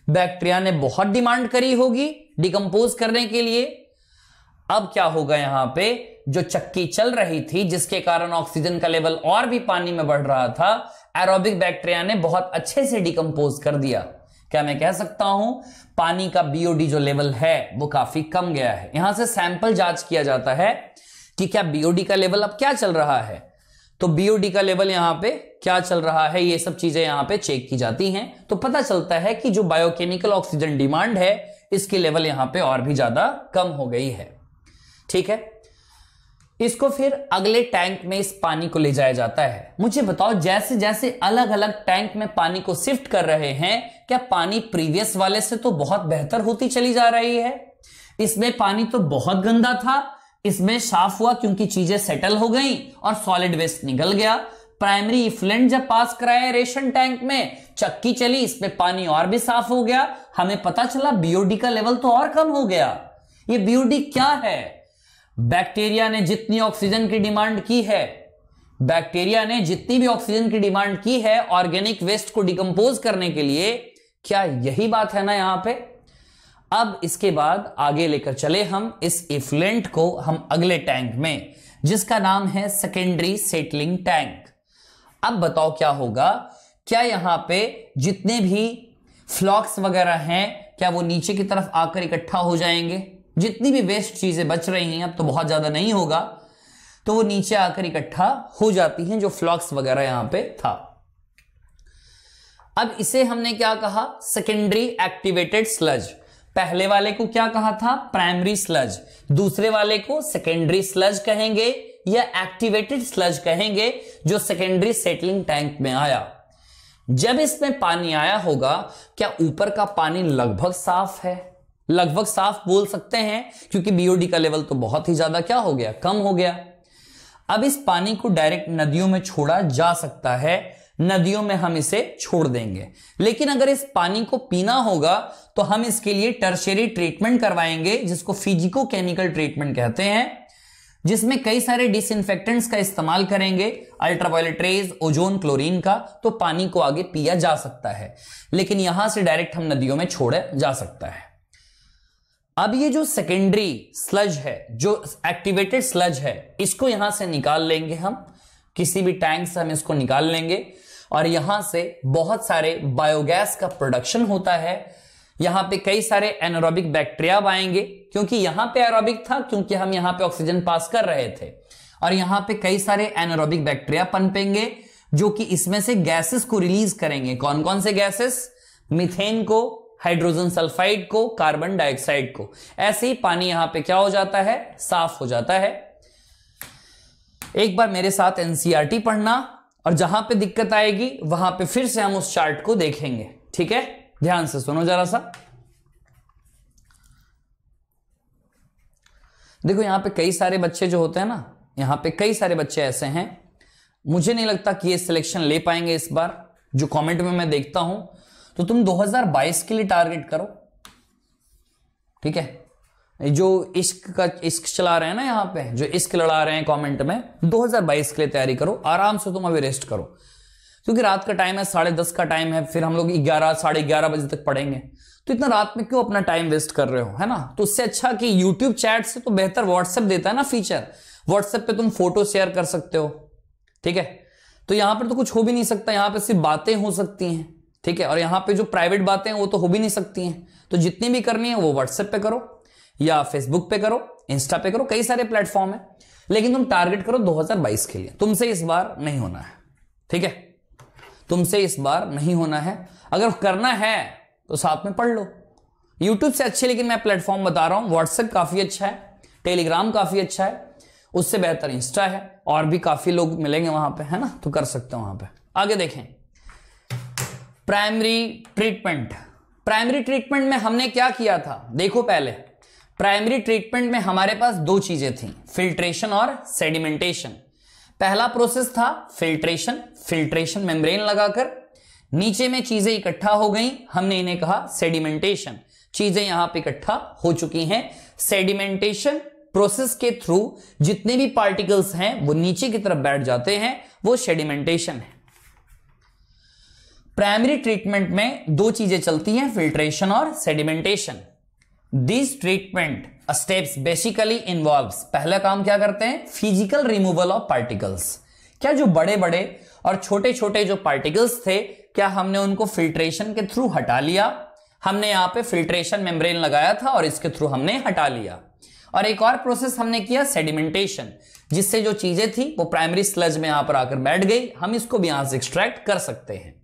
बैक्टीरिया ने बहुत डिमांड करी होगी डिकम्पोज करने के लिए अब क्या होगा यहां पे जो चक्की चल रही थी जिसके कारण ऑक्सीजन का लेवल और भी पानी में बढ़ रहा था एरोबिक बैक्टीरिया ने बहुत अच्छे से डिकम्पोज कर दिया क्या मैं कह सकता हूं पानी का बीओडी जो लेवल है वो काफी कम गया है यहां से सैंपल जांच किया जाता है कि क्या बीओडी का लेवल अब क्या चल रहा है तो बीओडी का लेवल यहां पे क्या चल रहा है ये सब चीजें यहां पे चेक की जाती हैं तो पता चलता है कि जो बायोकेमिकल ऑक्सीजन डिमांड है इसकी लेवल यहां पे और भी ज्यादा कम हो गई है ठीक है इसको फिर अगले टैंक में इस पानी को ले जाया जाता है मुझे बताओ जैसे जैसे अलग अलग टैंक में पानी को शिफ्ट कर रहे हैं क्या पानी प्रीवियस वाले से तो बहुत बेहतर होती चली जा रही है इसमें पानी तो बहुत गंदा था इसमें साफ हुआ क्योंकि चीजें सेटल हो गई और सॉलिड वेस्ट निकल गया प्राइमरी इफ्लेंट जब पास कराया रेशन टैंक में चक्की चली इसमें पानी और भी साफ हो गया हमें पता चला बीओडी का लेवल तो और कम हो गया ये बीओडी क्या है बैक्टीरिया ने जितनी ऑक्सीजन की डिमांड की है बैक्टीरिया ने जितनी भी ऑक्सीजन की डिमांड की है ऑर्गेनिक वेस्ट को डिकम्पोज करने के लिए क्या यही बात है ना यहां पे अब इसके बाद आगे लेकर चले हम इस इफ्लेंट को हम अगले टैंक में जिसका नाम है सेकेंडरी सेटलिंग टैंक अब बताओ क्या होगा क्या यहां पे जितने भी फ्लॉक्स वगैरह हैं क्या वो नीचे की तरफ आकर इकट्ठा हो जाएंगे जितनी भी वेस्ट चीज़ें बच रही हैं अब तो बहुत ज़्यादा नहीं होगा तो वो नीचे आकर इकट्ठा हो जाती हैं जो फ्लॉक्स वगैरह यहां पे था अब इसे हमने क्या कहा सेकेंडरी एक्टिवेटेड स्लज पहले वाले को क्या कहा था प्राइमरी स्लज दूसरे वाले को सेकेंडरी स्लज कहेंगे या एक्टिवेटेड स्लज कहेंगे जो सेकेंडरी सेटलिंग टैंक में आया जब इसमें पानी आया होगा क्या ऊपर का पानी लगभग साफ है लगभग साफ बोल सकते हैं क्योंकि बीओडी का लेवल तो बहुत ही ज्यादा क्या हो गया कम हो गया अब इस पानी को डायरेक्ट नदियों में छोड़ा जा सकता है नदियों में हम इसे छोड़ देंगे लेकिन अगर इस पानी को पीना होगा तो हम इसके लिए टर्शरी ट्रीटमेंट करवाएंगे जिसको फिजिको केमिकल ट्रीटमेंट कहते हैं जिसमें कई सारे डिसइनफेक्टेंट्स का इस्तेमाल करेंगे अल्ट्रावायलेट रेज ओजोन क्लोरीन का तो पानी को आगे पिया जा सकता है लेकिन यहां से डायरेक्ट हम नदियों में छोड़ा जा सकता है अब ये जो सेकेंडरी स्लज है जो एक्टिवेटेड स्लज है इसको यहां से निकाल लेंगे हम किसी भी टैंक से हम इसको निकाल लेंगे और यहां से बहुत सारे बायोगैस का प्रोडक्शन होता है यहां पे कई सारे एनोरॉबिक बैक्टीरिया आएंगे क्योंकि यहां पे एरोबिक था क्योंकि हम यहां पे ऑक्सीजन पास कर रहे थे और यहां पे कई सारे एनोरोबिक बैक्टीरिया पनपेंगे जो कि इसमें से गैसेस को रिलीज करेंगे कौन कौन से गैसेस मिथेन को हाइड्रोजन सल्फाइड को कार्बन डाइऑक्साइड को ऐसे ही पानी यहां पे क्या हो जाता है साफ हो जाता है एक बार मेरे साथ एनसीईआरटी e पढ़ना और जहां पे दिक्कत आएगी वहां पे फिर से हम उस चार्ट को देखेंगे ठीक है ध्यान से सुनो जरा सा देखो यहां पे कई सारे बच्चे जो होते हैं ना यहां पे कई सारे बच्चे ऐसे हैं मुझे नहीं लगता कि ये सिलेक्शन ले पाएंगे इस बार जो कमेंट में मैं देखता हूं तो तुम 2022 के लिए टारगेट करो ठीक है जो इश्क का इश्क चला रहे हैं ना यहां पे जो इश्क लड़ा रहे हैं कमेंट में 2022 के लिए तैयारी करो आराम से तुम अभी रेस्ट करो क्योंकि रात का टाइम है साढ़े दस का टाइम है फिर हम लोग ग्यारह साढ़े ग्यारह बजे तक पढ़ेंगे तो इतना रात में क्यों अपना टाइम वेस्ट कर रहे हो है ना तो उससे अच्छा कि यूट्यूब चैट से तो बेहतर व्हाट्सएप देता है ना फीचर व्हाट्सएप पे तुम फोटो शेयर कर सकते हो ठीक है तो यहां पर तो कुछ हो भी नहीं सकता यहां पर सिर्फ बातें हो सकती हैं ठीक है और यहाँ पे जो प्राइवेट बातें हैं वो तो हो भी नहीं सकती हैं तो जितनी भी करनी है वो व्हाट्सएप पे करो या फेसबुक पे करो इंस्टा पे करो कई सारे प्लेटफॉर्म है लेकिन तुम टारगेट करो 2022 के लिए तुमसे इस बार नहीं होना है ठीक है तुमसे इस बार नहीं होना है अगर करना है तो साथ में पढ़ लो यूट्यूब से अच्छे लेकिन मैं प्लेटफॉर्म बता रहा हूँ व्हाट्सएप काफी अच्छा है टेलीग्राम काफी अच्छा है उससे बेहतर इंस्टा है और भी काफी लोग मिलेंगे वहां पे है ना तो कर सकते हो वहां पे आगे देखें प्राइमरी ट्रीटमेंट प्राइमरी ट्रीटमेंट में हमने क्या किया था देखो पहले प्राइमरी ट्रीटमेंट में हमारे पास दो चीजें थी फिल्ट्रेशन और सेडिमेंटेशन पहला प्रोसेस था फिल्ट्रेशन फिल्ट्रेशन मेम्ब्रेन लगाकर नीचे में चीजें इकट्ठा हो गई हमने इन्हें कहा सेडिमेंटेशन चीजें यहां पे इकट्ठा हो चुकी हैं सेडिमेंटेशन प्रोसेस के थ्रू जितने भी पार्टिकल्स हैं वो नीचे की तरफ बैठ जाते हैं वो सेडिमेंटेशन है प्राइमरी ट्रीटमेंट में दो चीजें चलती हैं फिल्ट्रेशन और sedimentation this treatment steps basically involve पहला काम क्या करते हैं फिजिकल रिमूवल ऑफ पार्टिकल्स क्या जो बड़े बड़े और छोटे छोटे जो पार्टिकल्स थे क्या हमने उनको फिल्ट्रेशन के थ्रू हटा लिया हमने यहां पे फिल्ट्रेशन मेम्ब्रेन लगाया था और इसके थ्रू हमने हटा लिया और एक और प्रोसेस हमने किया सेडिमेंटेशन जिससे जो चीजें थी वो प्राइमरी स्लज में यहां पर आकर बैठ गई हम इसको भी यहां से एक्सट्रैक्ट कर सकते हैं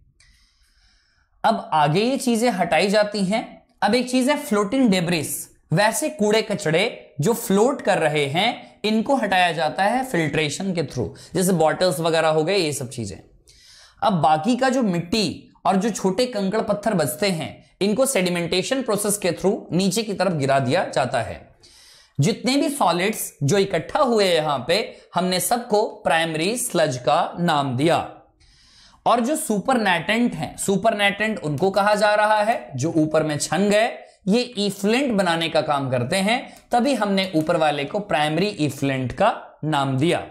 अब आगे ये चीजें हटाई जाती हैं अब एक चीज है फ्लोटिंग डेब्रिस वैसे कूड़े कचड़े जो फ्लोट कर रहे हैं इनको हटाया जाता है फिल्ट्रेशन के थ्रू जैसे बॉटल्स वगैरह हो गए ये सब चीजें अब बाकी का जो मिट्टी और जो छोटे कंकड़ पत्थर बचते हैं इनको सेडिमेंटेशन प्रोसेस के थ्रू नीचे की तरफ गिरा दिया जाता है जितने भी सॉलिड्स जो इकट्ठा हुए यहां पे हमने सबको प्राइमरी स्लज का नाम दिया और जो सुपरनेटेंट हैं सुपरनेटेंट उनको कहा जा रहा है जो ऊपर में छन गए ये इफ्लेंट बनाने का काम करते हैं तभी हमने ऊपर वाले को प्राइमरी इफ्लेंट का नाम दिया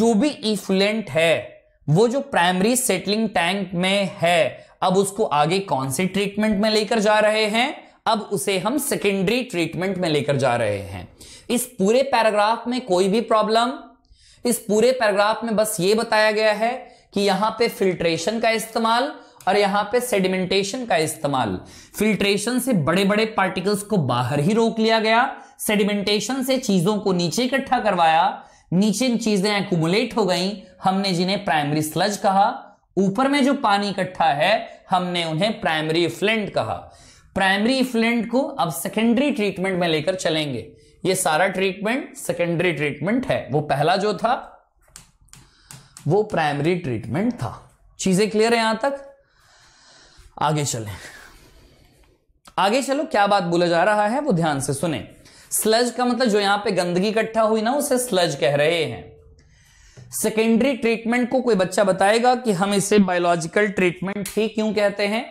जो भी इफ्लेंट है वो जो प्राइमरी सेटलिंग टैंक में है अब उसको आगे कौन से ट्रीटमेंट में लेकर जा रहे हैं अब उसे हम सेकेंडरी ट्रीटमेंट में लेकर जा रहे हैं इस पूरे पैराग्राफ में कोई भी प्रॉब्लम इस पूरे पैराग्राफ में बस ये बताया गया है कि यहां पे फिल्ट्रेशन का इस्तेमाल और यहां पे सेडिमेंटेशन का इस्तेमाल फिल्ट्रेशन से बड़े बड़े पार्टिकल्स को बाहर ही रोक लिया गया सेडिमेंटेशन से चीजों को नीचे इकट्ठा करवाया नीचे चीजें एकुमुलेट हो गई हमने जिन्हें प्राइमरी स्लज कहा ऊपर में जो पानी इकट्ठा है हमने उन्हें प्राइमरी फ्लेंट कहा प्राइमरी फ्लेंट को अब सेकेंडरी ट्रीटमेंट में लेकर चलेंगे ये सारा ट्रीटमेंट सेकेंडरी ट्रीटमेंट है वो पहला जो था वो प्राइमरी ट्रीटमेंट था चीजें क्लियर है यहां तक आगे चले आगे चलो क्या बात बोला जा रहा है वो ध्यान से सुने स्लज का मतलब जो यहां पे गंदगी इकट्ठा हुई ना उसे स्लज कह रहे हैं सेकेंडरी ट्रीटमेंट को कोई बच्चा बताएगा कि हम इसे बायोलॉजिकल ट्रीटमेंट ही क्यों कहते हैं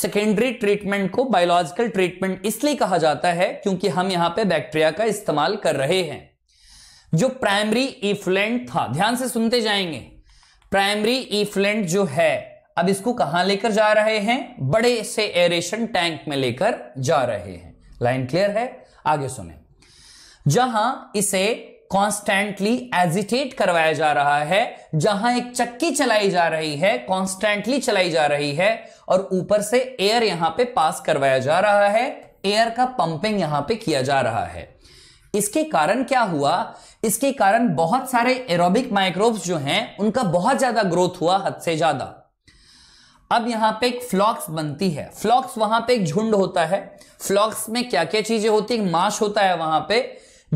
सेकेंडरी ट्रीटमेंट को बायोलॉजिकल ट्रीटमेंट इसलिए कहा जाता है क्योंकि हम यहां पे बैक्टीरिया का इस्तेमाल कर रहे हैं जो प्राइमरी इफ्लेंट था ध्यान से सुनते जाएंगे प्राइमरी इफ्लेंट जो है अब इसको कहां लेकर जा रहे हैं बड़े से एरेशन टैंक में लेकर जा रहे हैं लाइन क्लियर है आगे सुने जहां इसे कॉन्स्टेंटली एजिटेट करवाया जा रहा है जहां एक चक्की चलाई जा रही है कॉन्स्टेंटली चलाई जा रही है और ऊपर से एयर यहां पे पास करवाया जा रहा है एयर का पंपिंग यहां पे किया जा रहा है इसके कारण क्या हुआ इसके कारण बहुत सारे एरोबिक माइक्रोब्स जो हैं उनका बहुत ज्यादा ग्रोथ हुआ हद से ज्यादा अब यहां पे एक फ्लॉक्स बनती है फ्लॉक्स वहां पे एक झुंड होता है फ्लॉक्स में क्या क्या चीजें होती है माश होता है वहां पे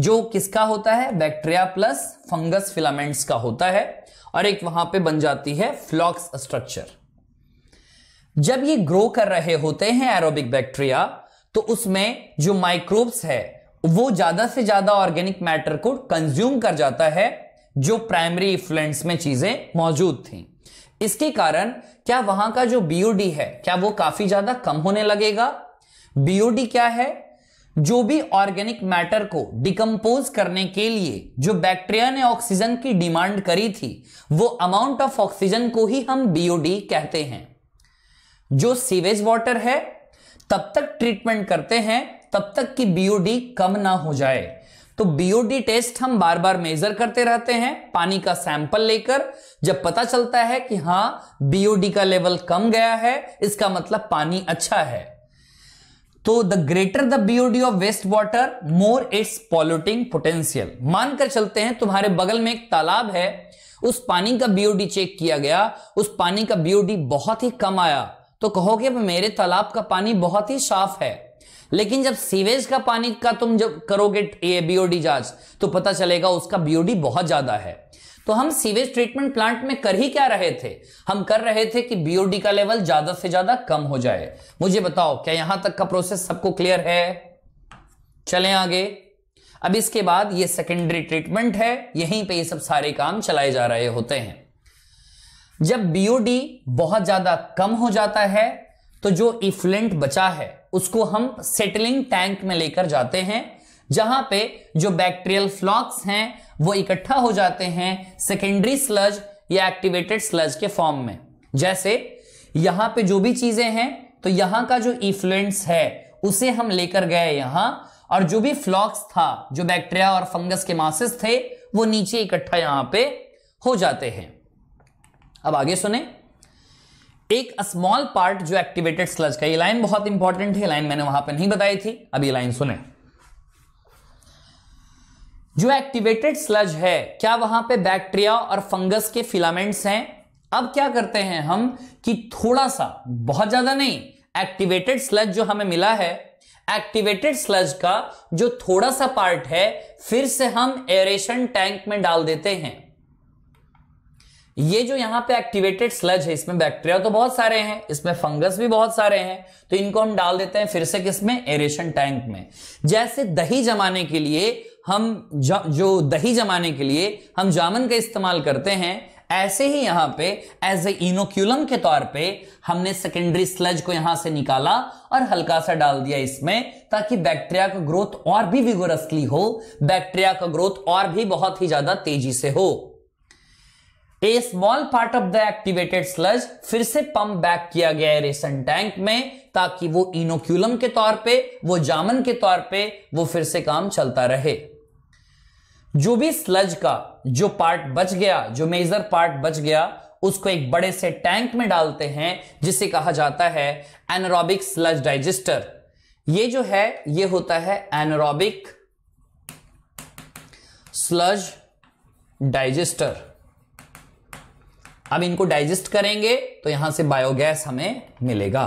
जो किसका होता है बैक्टीरिया प्लस फंगस फिलामेंट्स का होता है और एक वहां पे बन जाती है फ्लॉक्स स्ट्रक्चर जब ये ग्रो कर रहे होते हैं एरोबिक बैक्टीरिया तो उसमें जो माइक्रोब्स है वो ज्यादा से ज्यादा ऑर्गेनिक मैटर को कंज्यूम कर जाता है जो प्राइमरी इफ्लुएंस में चीजें मौजूद थी इसके कारण क्या वहां का जो बीओडी है क्या वो काफी ज्यादा कम होने लगेगा बीओडी क्या है जो भी ऑर्गेनिक मैटर को डिकम्पोज करने के लिए जो बैक्टीरिया ने ऑक्सीजन की डिमांड करी थी वो अमाउंट ऑफ ऑक्सीजन को ही हम बीओडी कहते हैं जो सीवेज वाटर है तब तक ट्रीटमेंट करते हैं तब तक कि बीओडी कम ना हो जाए तो बीओडी टेस्ट हम बार बार मेजर करते रहते हैं पानी का सैंपल लेकर जब पता चलता है कि हां बीओडी का लेवल कम गया है इसका मतलब पानी अच्छा है तो the greater the BOD of waste water more its polluting potential मानकर चलते हैं तुम्हारे बगल में एक तालाब है उस पानी का बीओडी चेक किया गया उस पानी का बीओडी बहुत ही कम आया तो कहोगे मेरे तालाब का पानी बहुत ही साफ है लेकिन जब सीवेज का पानी का तुम जब करोगे बीओडी जांच तो पता चलेगा उसका बीओडी बहुत ज्यादा है तो हम सीवेज ट्रीटमेंट प्लांट में कर ही क्या रहे थे हम कर रहे थे कि बीओडी का लेवल ज्यादा से ज्यादा कम हो जाए मुझे बताओ क्या यहां तक का प्रोसेस सबको क्लियर है चले आगे अब इसके बाद ये सेकेंडरी ट्रीटमेंट है यहीं पे ये सब सारे काम चलाए जा रहे होते हैं जब बीओडी बहुत ज्यादा कम हो जाता है तो जो इफ्लेंट बचा है उसको हम सेटलिंग टैंक में लेकर जाते हैं जहां पे जो बैक्टीरियल फ्लॉक्स हैं वो इकट्ठा हो जाते हैं सेकेंडरी स्लज या एक्टिवेटेड स्लज के फॉर्म में जैसे यहां पे जो भी चीजें हैं तो यहां का जो इफ्लुएंस है उसे हम लेकर गए यहां और जो भी फ्लॉक्स था जो बैक्टीरिया और फंगस के मासिस थे वो नीचे इकट्ठा यहां पे हो जाते हैं अब आगे सुने एक स्मॉल पार्ट जो एक्टिवेटेड स्लज का ये लाइन बहुत इंपॉर्टेंट है लाइन मैंने वहां पर नहीं बताई थी अब ये लाइन सुने जो एक्टिवेटेड स्लज है क्या वहां पे बैक्टीरिया और फंगस के फिलामेंट्स हैं अब क्या करते हैं हम कि थोड़ा सा बहुत ज्यादा नहीं एक्टिवेटेड स्लज जो हमें मिला है एक्टिवेटेड स्लज का जो थोड़ा सा पार्ट है फिर से हम एरेशन टैंक में डाल देते हैं ये जो यहाँ पे एक्टिवेटेड स्लज है इसमें बैक्टीरिया तो बहुत सारे हैं इसमें फंगस भी बहुत सारे हैं तो इनको हम डाल देते हैं फिर से किसमें एरेशन टैंक में जैसे दही जमाने के लिए हम जो दही जमाने के लिए हम जामन का इस्तेमाल करते हैं ऐसे ही यहां पे एज ए इनोक्यूलम के तौर पे हमने सेकेंडरी स्लज को यहां से निकाला और हल्का सा डाल दिया इसमें ताकि बैक्टीरिया का ग्रोथ और भी विगोरसली हो बैक्टीरिया का ग्रोथ और भी बहुत ही ज्यादा तेजी से हो a small part of the activated sludge फिर से पंप बैक किया गया है रेशन टैंक में ताकि वो इनोक्यूलम के तौर पे वो जामन के तौर पे वो फिर से काम चलता रहे जो भी स्लज का जो पार्ट बच गया जो मेजर पार्ट बच गया उसको एक बड़े से टैंक में डालते हैं जिसे कहा जाता है एनरोबिक स्लज डाइजेस्टर ये जो है ये होता है एनरोबिक स्लज डाइजेस्टर अब इनको डाइजेस्ट करेंगे तो यहां से बायोगैस हमें मिलेगा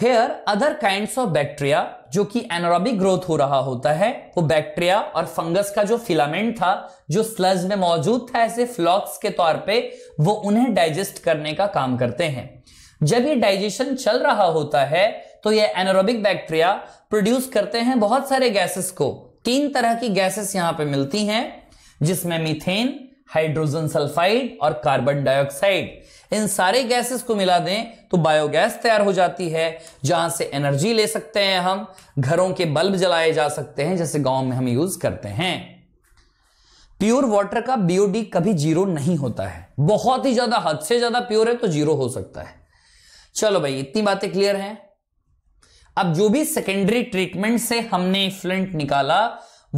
here other kind of bacteria जो कि एनोरॉबिक ग्रोथ हो रहा होता है वो बैक्टीरिया और फंगस का जो फिलामेंट था जो स्लज में मौजूद था ऐसे फ्लॉक्स के तौर पे वो उन्हें डाइजेस्ट करने का काम करते हैं जब ये डाइजेशन चल रहा होता है तो ये एनोरॉबिक बैक्टीरिया प्रोड्यूस करते हैं बहुत सारे गैसेस को तीन तरह की गैसेस यहां पर मिलती हैं जिसमें मिथेन हाइड्रोजन सल्फाइड और कार्बन डाइऑक्साइड इन सारे गैसेस को मिला दें तो बायोगैस तैयार हो जाती है जहां से एनर्जी ले सकते हैं हम घरों के बल्ब जलाए जा सकते हैं जैसे गांव में हम यूज करते हैं प्योर वाटर का बीओडी कभी जीरो नहीं होता है बहुत ही ज्यादा हद से ज्यादा प्योर है तो जीरो हो सकता है चलो भाई इतनी बातें क्लियर हैं अब जो भी सेकेंडरी ट्रीटमेंट से हमने फ्लिंट निकाला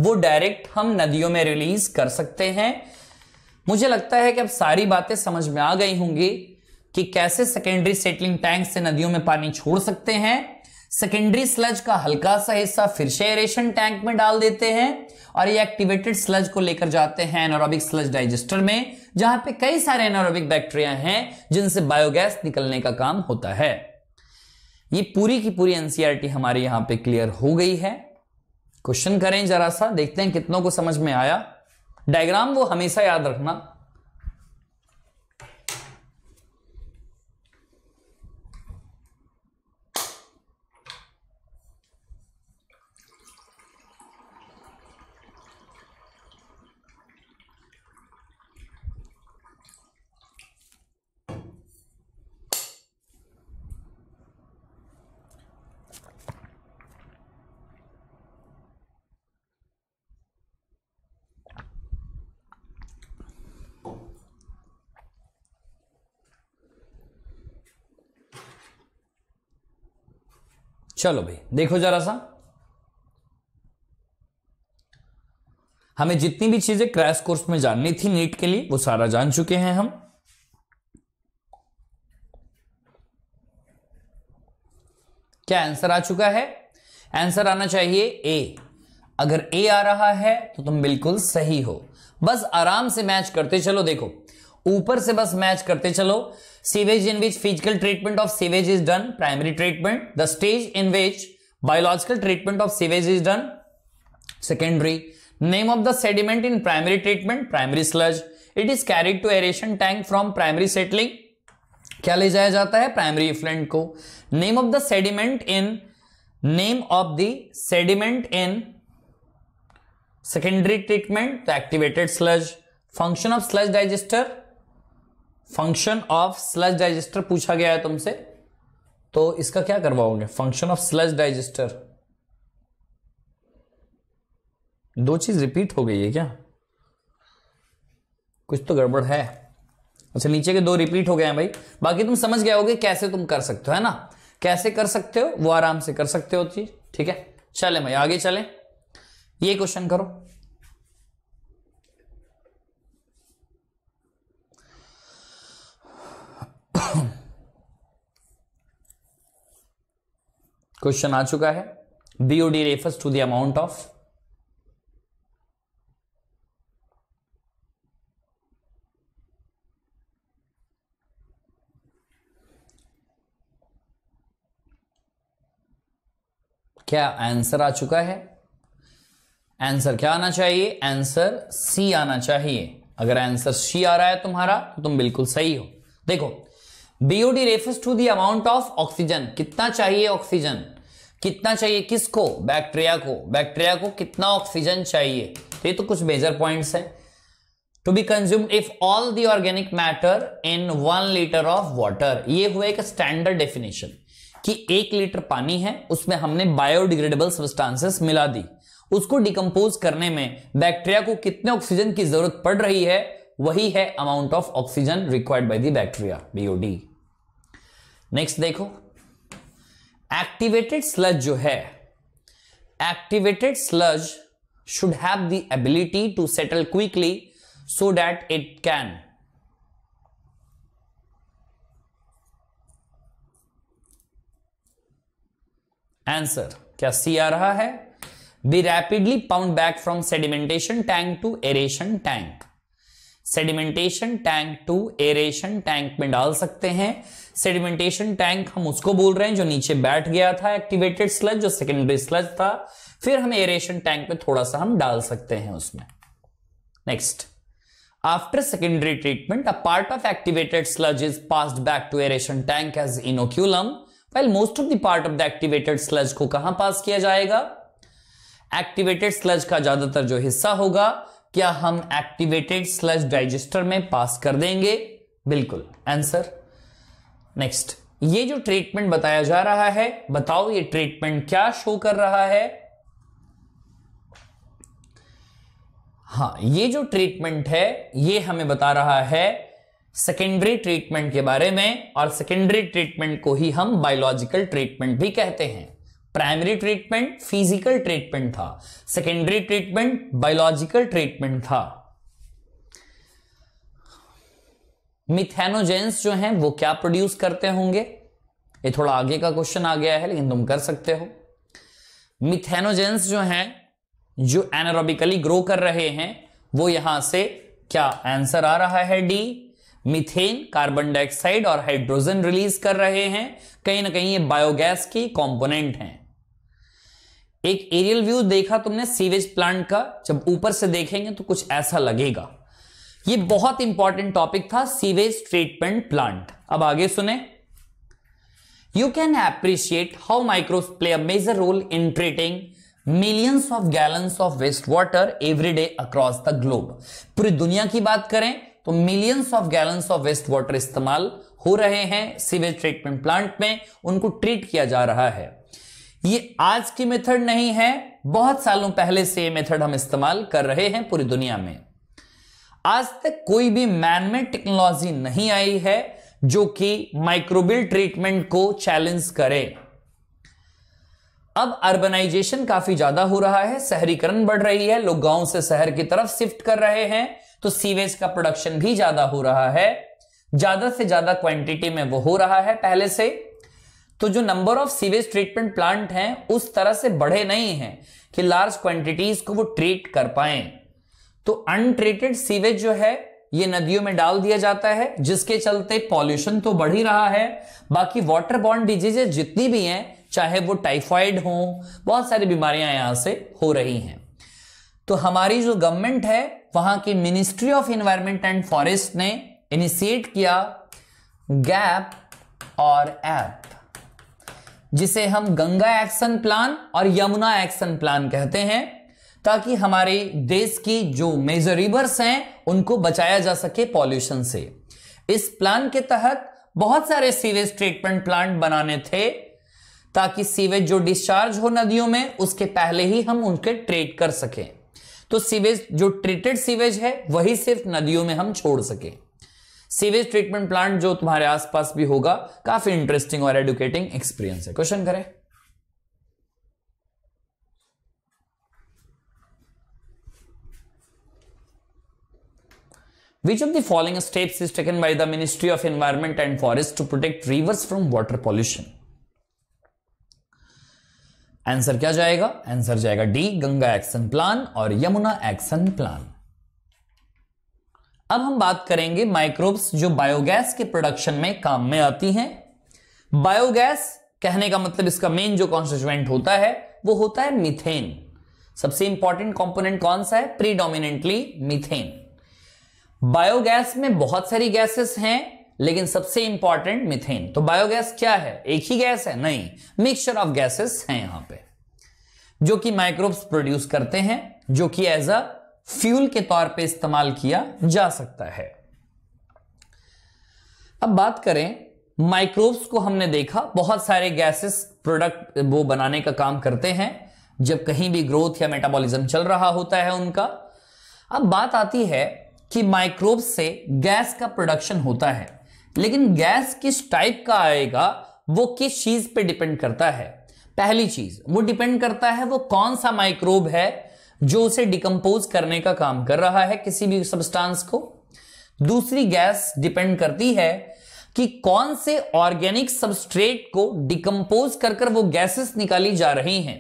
वो डायरेक्ट हम नदियों में रिलीज कर सकते हैं मुझे लगता है कि अब सारी बातें समझ में आ गई होंगी कि कैसे सेकेंडरी सेटलिंग टैंक से नदियों में पानी छोड़ सकते हैं सेकेंडरी स्लज का हल्का सा हिस्सा फिर से एरेशन टैंक में डाल देते हैं और ये एक्टिवेटेड स्लज को लेकर जाते हैं एनोरोबिक स्लज डाइजेस्टर में जहां पे कई सारे एनोरोबिक बैक्टीरिया हैं जिनसे बायोगैस निकलने का काम होता है ये पूरी की पूरी एनसीआरटी e हमारे यहां पे क्लियर हो गई है क्वेश्चन करें जरा सा देखते हैं कितनों को समझ में आया डायग्राम वो हमेशा याद रखना चलो भाई देखो जरा सा हमें जितनी भी चीजें क्रैश कोर्स में जाननी थी नीट के लिए वो सारा जान चुके हैं हम क्या आंसर आ चुका है आंसर आना चाहिए ए अगर ए आ रहा है तो तुम बिल्कुल सही हो बस आराम से मैच करते चलो देखो ऊपर से बस मैच करते चलो sewage in which physical treatment of sewage is done primary treatment the stage in which biological treatment of sewage is done secondary name of the sediment in primary treatment primary sludge it is carried to aeration tank from primary settling क्या ले जाया जाता है primary effluent को name of the sediment in name of the sediment in secondary treatment the activated sludge function of sludge digester function of sludge digester पूछा गया है तुमसे तो इसका क्या करवाओगे फंक्शन ऑफ स्लज डाइजेस्टर दो चीज रिपीट हो गई है क्या कुछ तो गड़बड़ है अच्छा नीचे के दो रिपीट हो गए हैं भाई बाकी तुम समझ गए होगे कैसे तुम कर सकते हो है ना कैसे कर सकते हो वो आराम से कर सकते हो चीज ठीक है चले भाई आगे चले ये क्वेश्चन करो क्वेश्चन आ चुका है BOD refers to the amount of क्या आंसर आ चुका है आंसर क्या आना चाहिए आंसर सी आना चाहिए अगर आंसर सी आ रहा है तुम्हारा तो तुम बिल्कुल सही हो देखो BOD refers to the amount of oxygen कितना चाहिए ऑक्सीजन कितना चाहिए किसको बैक्टीरिया को बैक्टीरिया को कितना ऑक्सीजन चाहिए तो ये तो कुछ मेजर पॉइंट्स हैं to be consumed if all the organic matter in one litre of water ये हुआ एक स्टैंडर्ड डेफिनेशन कि एक लीटर पानी है उसमें हमने बायोडिग्रेडेबल सब्सटेंसेस मिला दी उसको डिकम्पोज करने में बैक्टीरिया को कितने ऑक्सीजन की जरूरत पड़ रही है वही है amount of oxygen required by the bacteria BOD next देखो एक्टिवेटेड स्लज जो है activated sludge should have the ability to settle quickly so that it can answer क्या सी आ रहा है B rapidly pumped back from sedimentation tank to aeration tank sedimentation tank to aeration tank में डाल सकते हैं सेडिमेंटेशन टैंक हम उसको बोल रहे हैं जो नीचे बैठ गया था एक्टिवेटेड स्लज जो सेकेंडरी स्लज था फिर हम एरेशन टैंक में थोड़ा सा हम डाल सकते हैं उसमें next after secondary treatment a part of activated sludge is pass back to aeration tank as inoculum well most of the part of the activated sludge को कहां पास किया जाएगा एक्टिवेटेड स्लज का ज्यादातर जो हिस्सा होगा क्या हम एक्टिवेटेड स्लज डाइजेस्टर में पास कर देंगे बिल्कुल आंसर नेक्स्ट ये जो ट्रीटमेंट बताया जा रहा है बताओ ये ट्रीटमेंट क्या शो कर रहा है हाँ ये जो ट्रीटमेंट है ये हमें बता रहा है सेकेंडरी ट्रीटमेंट के बारे में और सेकेंडरी ट्रीटमेंट को ही हम बायोलॉजिकल ट्रीटमेंट भी कहते हैं प्राइमरी ट्रीटमेंट फिजिकल ट्रीटमेंट था सेकेंडरी ट्रीटमेंट बायोलॉजिकल ट्रीटमेंट था मिथेनोजेंस जो हैं वो क्या प्रोड्यूस करते होंगे ये थोड़ा आगे का क्वेश्चन आ गया है लेकिन तुम कर सकते हो मिथेनोजेंस जो हैं जो एनारोबिकली ग्रो कर रहे हैं वो यहां से क्या आंसर आ रहा है डी मिथेन कार्बन डाइऑक्साइड और हाइड्रोजन रिलीज कर रहे हैं कहीं ना कहीं ये बायोगैस की कंपोनेंट हैं एक एरियल व्यू देखा तुमने सीवेज प्लांट का जब ऊपर से देखेंगे तो कुछ ऐसा लगेगा ये बहुत इंपॉर्टेंट टॉपिक था सीवेज ट्रीटमेंट प्लांट अब आगे सुने you can appreciate how microbes play a major role in treating millions of gallons of waste water every day across the globe पूरी दुनिया की बात करें तो millions of gallons of waste water इस्तेमाल हो रहे हैं सीवेज ट्रीटमेंट प्लांट में उनको ट्रीट किया जा रहा है ये आज की मेथड नहीं है बहुत सालों पहले से ये मेथड हम इस्तेमाल कर रहे हैं पूरी दुनिया में आज तक कोई भी मैनमेड टेक्नोलॉजी नहीं आई है जो कि माइक्रोबियल ट्रीटमेंट को चैलेंज करे अब अर्बनाइजेशन काफी ज्यादा हो रहा है शहरीकरण बढ़ रही है लोग गांव से शहर की तरफ शिफ्ट कर रहे हैं तो सीवेज का प्रोडक्शन भी ज्यादा हो रहा है ज्यादा से ज्यादा क्वांटिटी में वो हो रहा है पहले से तो जो number of sewage treatment plant हैं उस तरह से बढ़े नहीं हैं कि लार्ज क्वांटिटीज को वो ट्रीट कर पाए तो अनट्रीटेड सीवेज जो है ये नदियों में डाल दिया जाता है जिसके चलते पॉल्यूशन तो बढ़ ही रहा है बाकी वाटर बॉन्ड डिजीजेज जितनी भी हैं चाहे वो टाइफाइड हो बहुत सारी बीमारियां यहां से हो रही हैं तो हमारी जो गवर्नमेंट है वहां की ministry of environment and forest ने इनिशिएट किया गैप और ऐप जिसे हम गंगा एक्शन प्लान और यमुना एक्शन प्लान कहते हैं ताकि हमारे देश की जो मेजर रिवर्स हैं उनको बचाया जा सके पॉल्यूशन से इस प्लान के तहत बहुत सारे सीवेज ट्रीटमेंट प्लांट बनाने थे ताकि सीवेज जो डिस्चार्ज हो नदियों में उसके पहले ही हम उनके ट्रीट कर सकें तो सीवेज जो ट्रीटेड सीवेज है वही सिर्फ नदियों में हम छोड़ सकें सीवेज ट्रीटमेंट प्लांट जो तुम्हारे आसपास भी होगा काफी इंटरेस्टिंग और एडुकेटिंग एक्सपीरियंस है क्वेश्चन करें Which of the following steps is taken by the Ministry of Environment and Forest to protect rivers from water pollution? Answer क्या जाएगा आंसर जाएगा डी गंगा एक्शन प्लान और यमुना एक्शन प्लान अब हम बात करेंगे माइक्रोब्स जो बायोगैस के प्रोडक्शन में काम में आती हैं बायोगैस कहने का मतलब इसका मेन जो कॉन्स्टिट्यूएंट होता है वो होता है मिथेन सबसे इंपॉर्टेंट कंपोनेंट कौन सा है प्रीडोमिनेंटली मिथेन बायोगैस में बहुत सारी गैसेस हैं लेकिन सबसे इंपॉर्टेंट मिथेन तो बायोगैस क्या है एक ही गैस है नहीं मिक्सचर ऑफ गैसेस हैं यहां पे जो कि माइक्रोब्स प्रोड्यूस करते हैं जो कि एज अ फ्यूल के तौर पे इस्तेमाल किया जा सकता है अब बात करें माइक्रोब्स को हमने देखा बहुत सारे गैसेस प्रोडक्ट वो बनाने का काम करते हैं जब कहीं भी ग्रोथ या मेटाबॉलिज्म चल रहा होता है उनका अब बात आती है कि माइक्रोब से गैस का प्रोडक्शन होता है लेकिन गैस किस टाइप का आएगा वो किस चीज पे डिपेंड करता है पहली चीज वो डिपेंड करता है वो कौन सा माइक्रोब है जो उसे डिकम्पोज करने का काम कर रहा है किसी भी सब्सटेंस को दूसरी गैस डिपेंड करती है कि कौन से ऑर्गेनिक सबस्ट्रेट को डिकम्पोज कर कर वो गैसेस निकाली जा रही हैं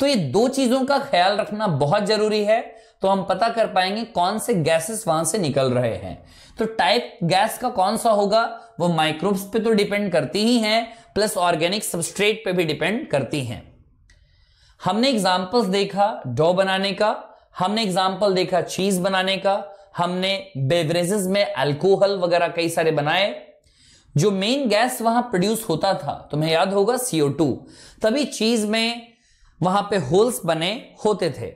तो ये दो चीजों का ख्याल रखना बहुत जरूरी है तो हम पता कर पाएंगे कौन से गैसेस वहां से निकल रहे हैं तो टाइप गैस का कौन सा होगा वो माइक्रोब्स पे तो डिपेंड करती ही हैं प्लस ऑर्गेनिक सबस्ट्रेट पे भी डिपेंड करती हैं हमने एग्जांपल्स देखा डो बनाने का हमने एग्जाम्पल देखा चीज बनाने का हमने बेवरेजेस में अल्कोहल वगैरह कई सारे बनाए जो मेन गैस वहां प्रोड्यूस होता था तुम्हें याद होगा सीओ टू तभी चीज में वहां पे होल्स बने होते थे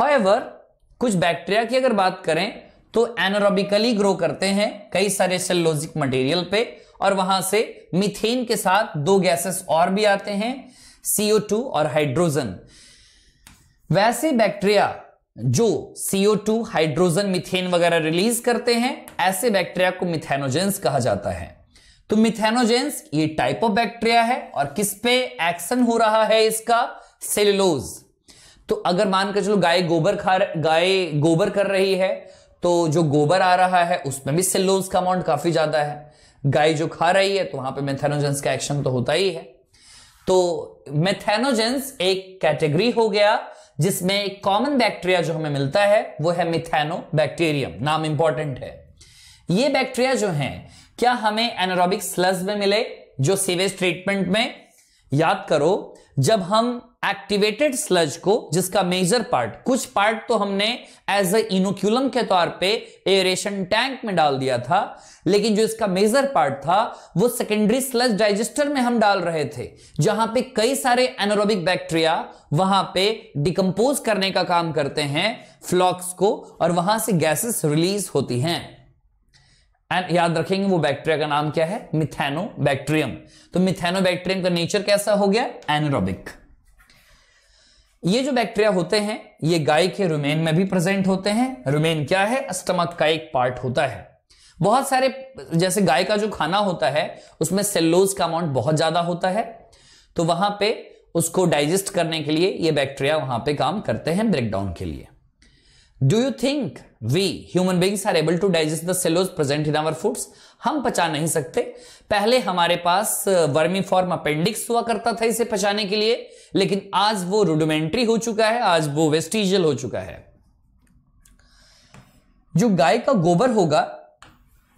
होएवर कुछ बैक्टीरिया की अगर बात करें तो एनोरॉबिकली ग्रो करते हैं कई सारे सेलोजिक मटेरियल पे और वहां से मिथेन के साथ दो गैसेस और भी आते हैं CO2 और हाइड्रोजन वैसे बैक्टीरिया जो CO2 हाइड्रोजन मिथेन वगैरह रिलीज करते हैं ऐसे बैक्टीरिया को मिथेनोजेंस कहा जाता है तो मिथेनोजेंस ये टाइप ऑफ बैक्टीरिया है और किस पे एक्शन हो रहा है इसका सेलुलोज तो अगर मानकर चलो गाय गोबर खा गाय गोबर कर रही है तो जो गोबर आ रहा है उसमें भी सेलोज का अमाउंट काफी ज्यादा है गाय जो खा रही है तो वहां पे मेथेनोजेंस का एक्शन तो होता ही है तो मेथेनोजेंस एक कैटेगरी हो गया जिसमें कॉमन बैक्टीरिया जो हमें मिलता है वो है मिथेनो बैक्टीरियम नाम इंपॉर्टेंट है ये बैक्टीरिया जो हैं क्या हमें एनारोबिक स्लज में मिले जो सीवेज ट्रीटमेंट में याद करो जब हम एक्टिवेटेड स्लज को जिसका मेजर पार्ट कुछ पार्ट तो हमने एज अ इनोक्यूलम के तौर पे एरेशन टैंक में डाल दिया था लेकिन जो इसका मेजर पार्ट था वो सेकेंडरी स्लज डाइजेस्टर में हम डाल रहे थे जहां पे कई सारे एनोरोबिक बैक्टीरिया वहां पे डिकम्पोज करने का काम करते हैं फ्लॉक्स को और वहां से गैसेस रिलीज होती हैं एंड याद रखेंगे वो बैक्टीरिया का नाम क्या है मिथेनो बैक्टेरियम तो मिथेनो बैक्टेरियम का नेचर कैसा हो गया एनोरोबिक ये जो बैक्टीरिया होते हैं ये गाय के रुमेन में भी प्रेजेंट होते हैं रुमेन क्या है स्टमक का एक पार्ट होता है बहुत सारे जैसे गाय का जो खाना होता है उसमें सेल्लोज का अमाउंट बहुत ज्यादा होता है तो वहां पे उसको डाइजेस्ट करने के लिए ये बैक्टीरिया वहां पे काम करते हैं ब्रेकडाउन के लिए do you think we human beings are able to digest the cellulose present in our foods हम पचा नहीं सकते पहले हमारे पास वर्मी फॉर्म अपेंडिक्स हुआ करता था इसे पचाने के लिए लेकिन आज वो रूडोमेंट्री हो चुका है आज वो वेस्टिजियल हो चुका है जो गाय का गोबर होगा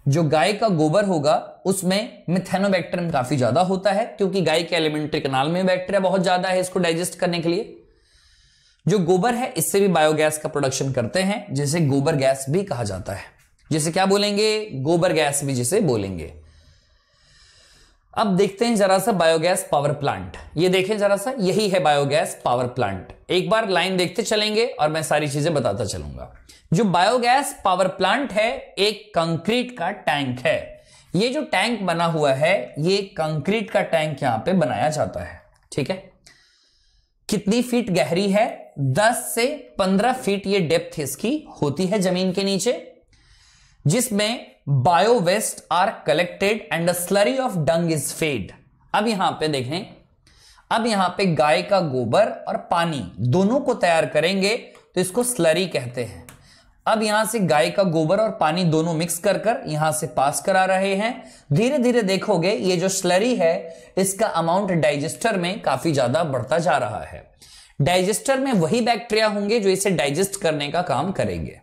जो गाय का गोबर होगा उसमें मिथेनोबैक्टेरियम काफी ज्यादा होता है क्योंकि गाय के एलिमेंट्री कनाल में बैक्टीरिया बहुत ज्यादा है इसको डाइजेस्ट करने के लिए जो गोबर है इससे भी बायोगैस का प्रोडक्शन करते हैं जिसे गोबर गैस भी कहा जाता है जिसे क्या बोलेंगे गोबर गैस भी जिसे बोलेंगे अब देखते हैं जरा सा बायोगैस पावर प्लांट ये देखें जरा सा यही है बायोगैस पावर प्लांट एक बार लाइन देखते चलेंगे और मैं सारी चीजें बताता चलूंगा जो बायोगैस पावर प्लांट है एक कंक्रीट का टैंक है ये जो टैंक बना हुआ है ये कंक्रीट का टैंक यहां पे बनाया जाता है ठीक है कितनी फीट गहरी है 10 से 15 फीट ये डेप्थ इसकी होती है जमीन के नीचे जिसमें bio waste are collected and a slurry of dung is fed अब यहां पे देखें अब यहां पे गाय का गोबर और पानी दोनों को तैयार करेंगे तो इसको स्लरी कहते हैं अब यहां से गाय का गोबर और पानी दोनों मिक्स कर कर यहां से पास करा रहे हैं धीरे धीरे देखोगे ये जो स्लरी है इसका अमाउंट डाइजेस्टर में काफी ज्यादा बढ़ता जा रहा है डाइजेस्टर में वही बैक्टीरिया होंगे जो इसे डाइजेस्ट करने का काम करेंगे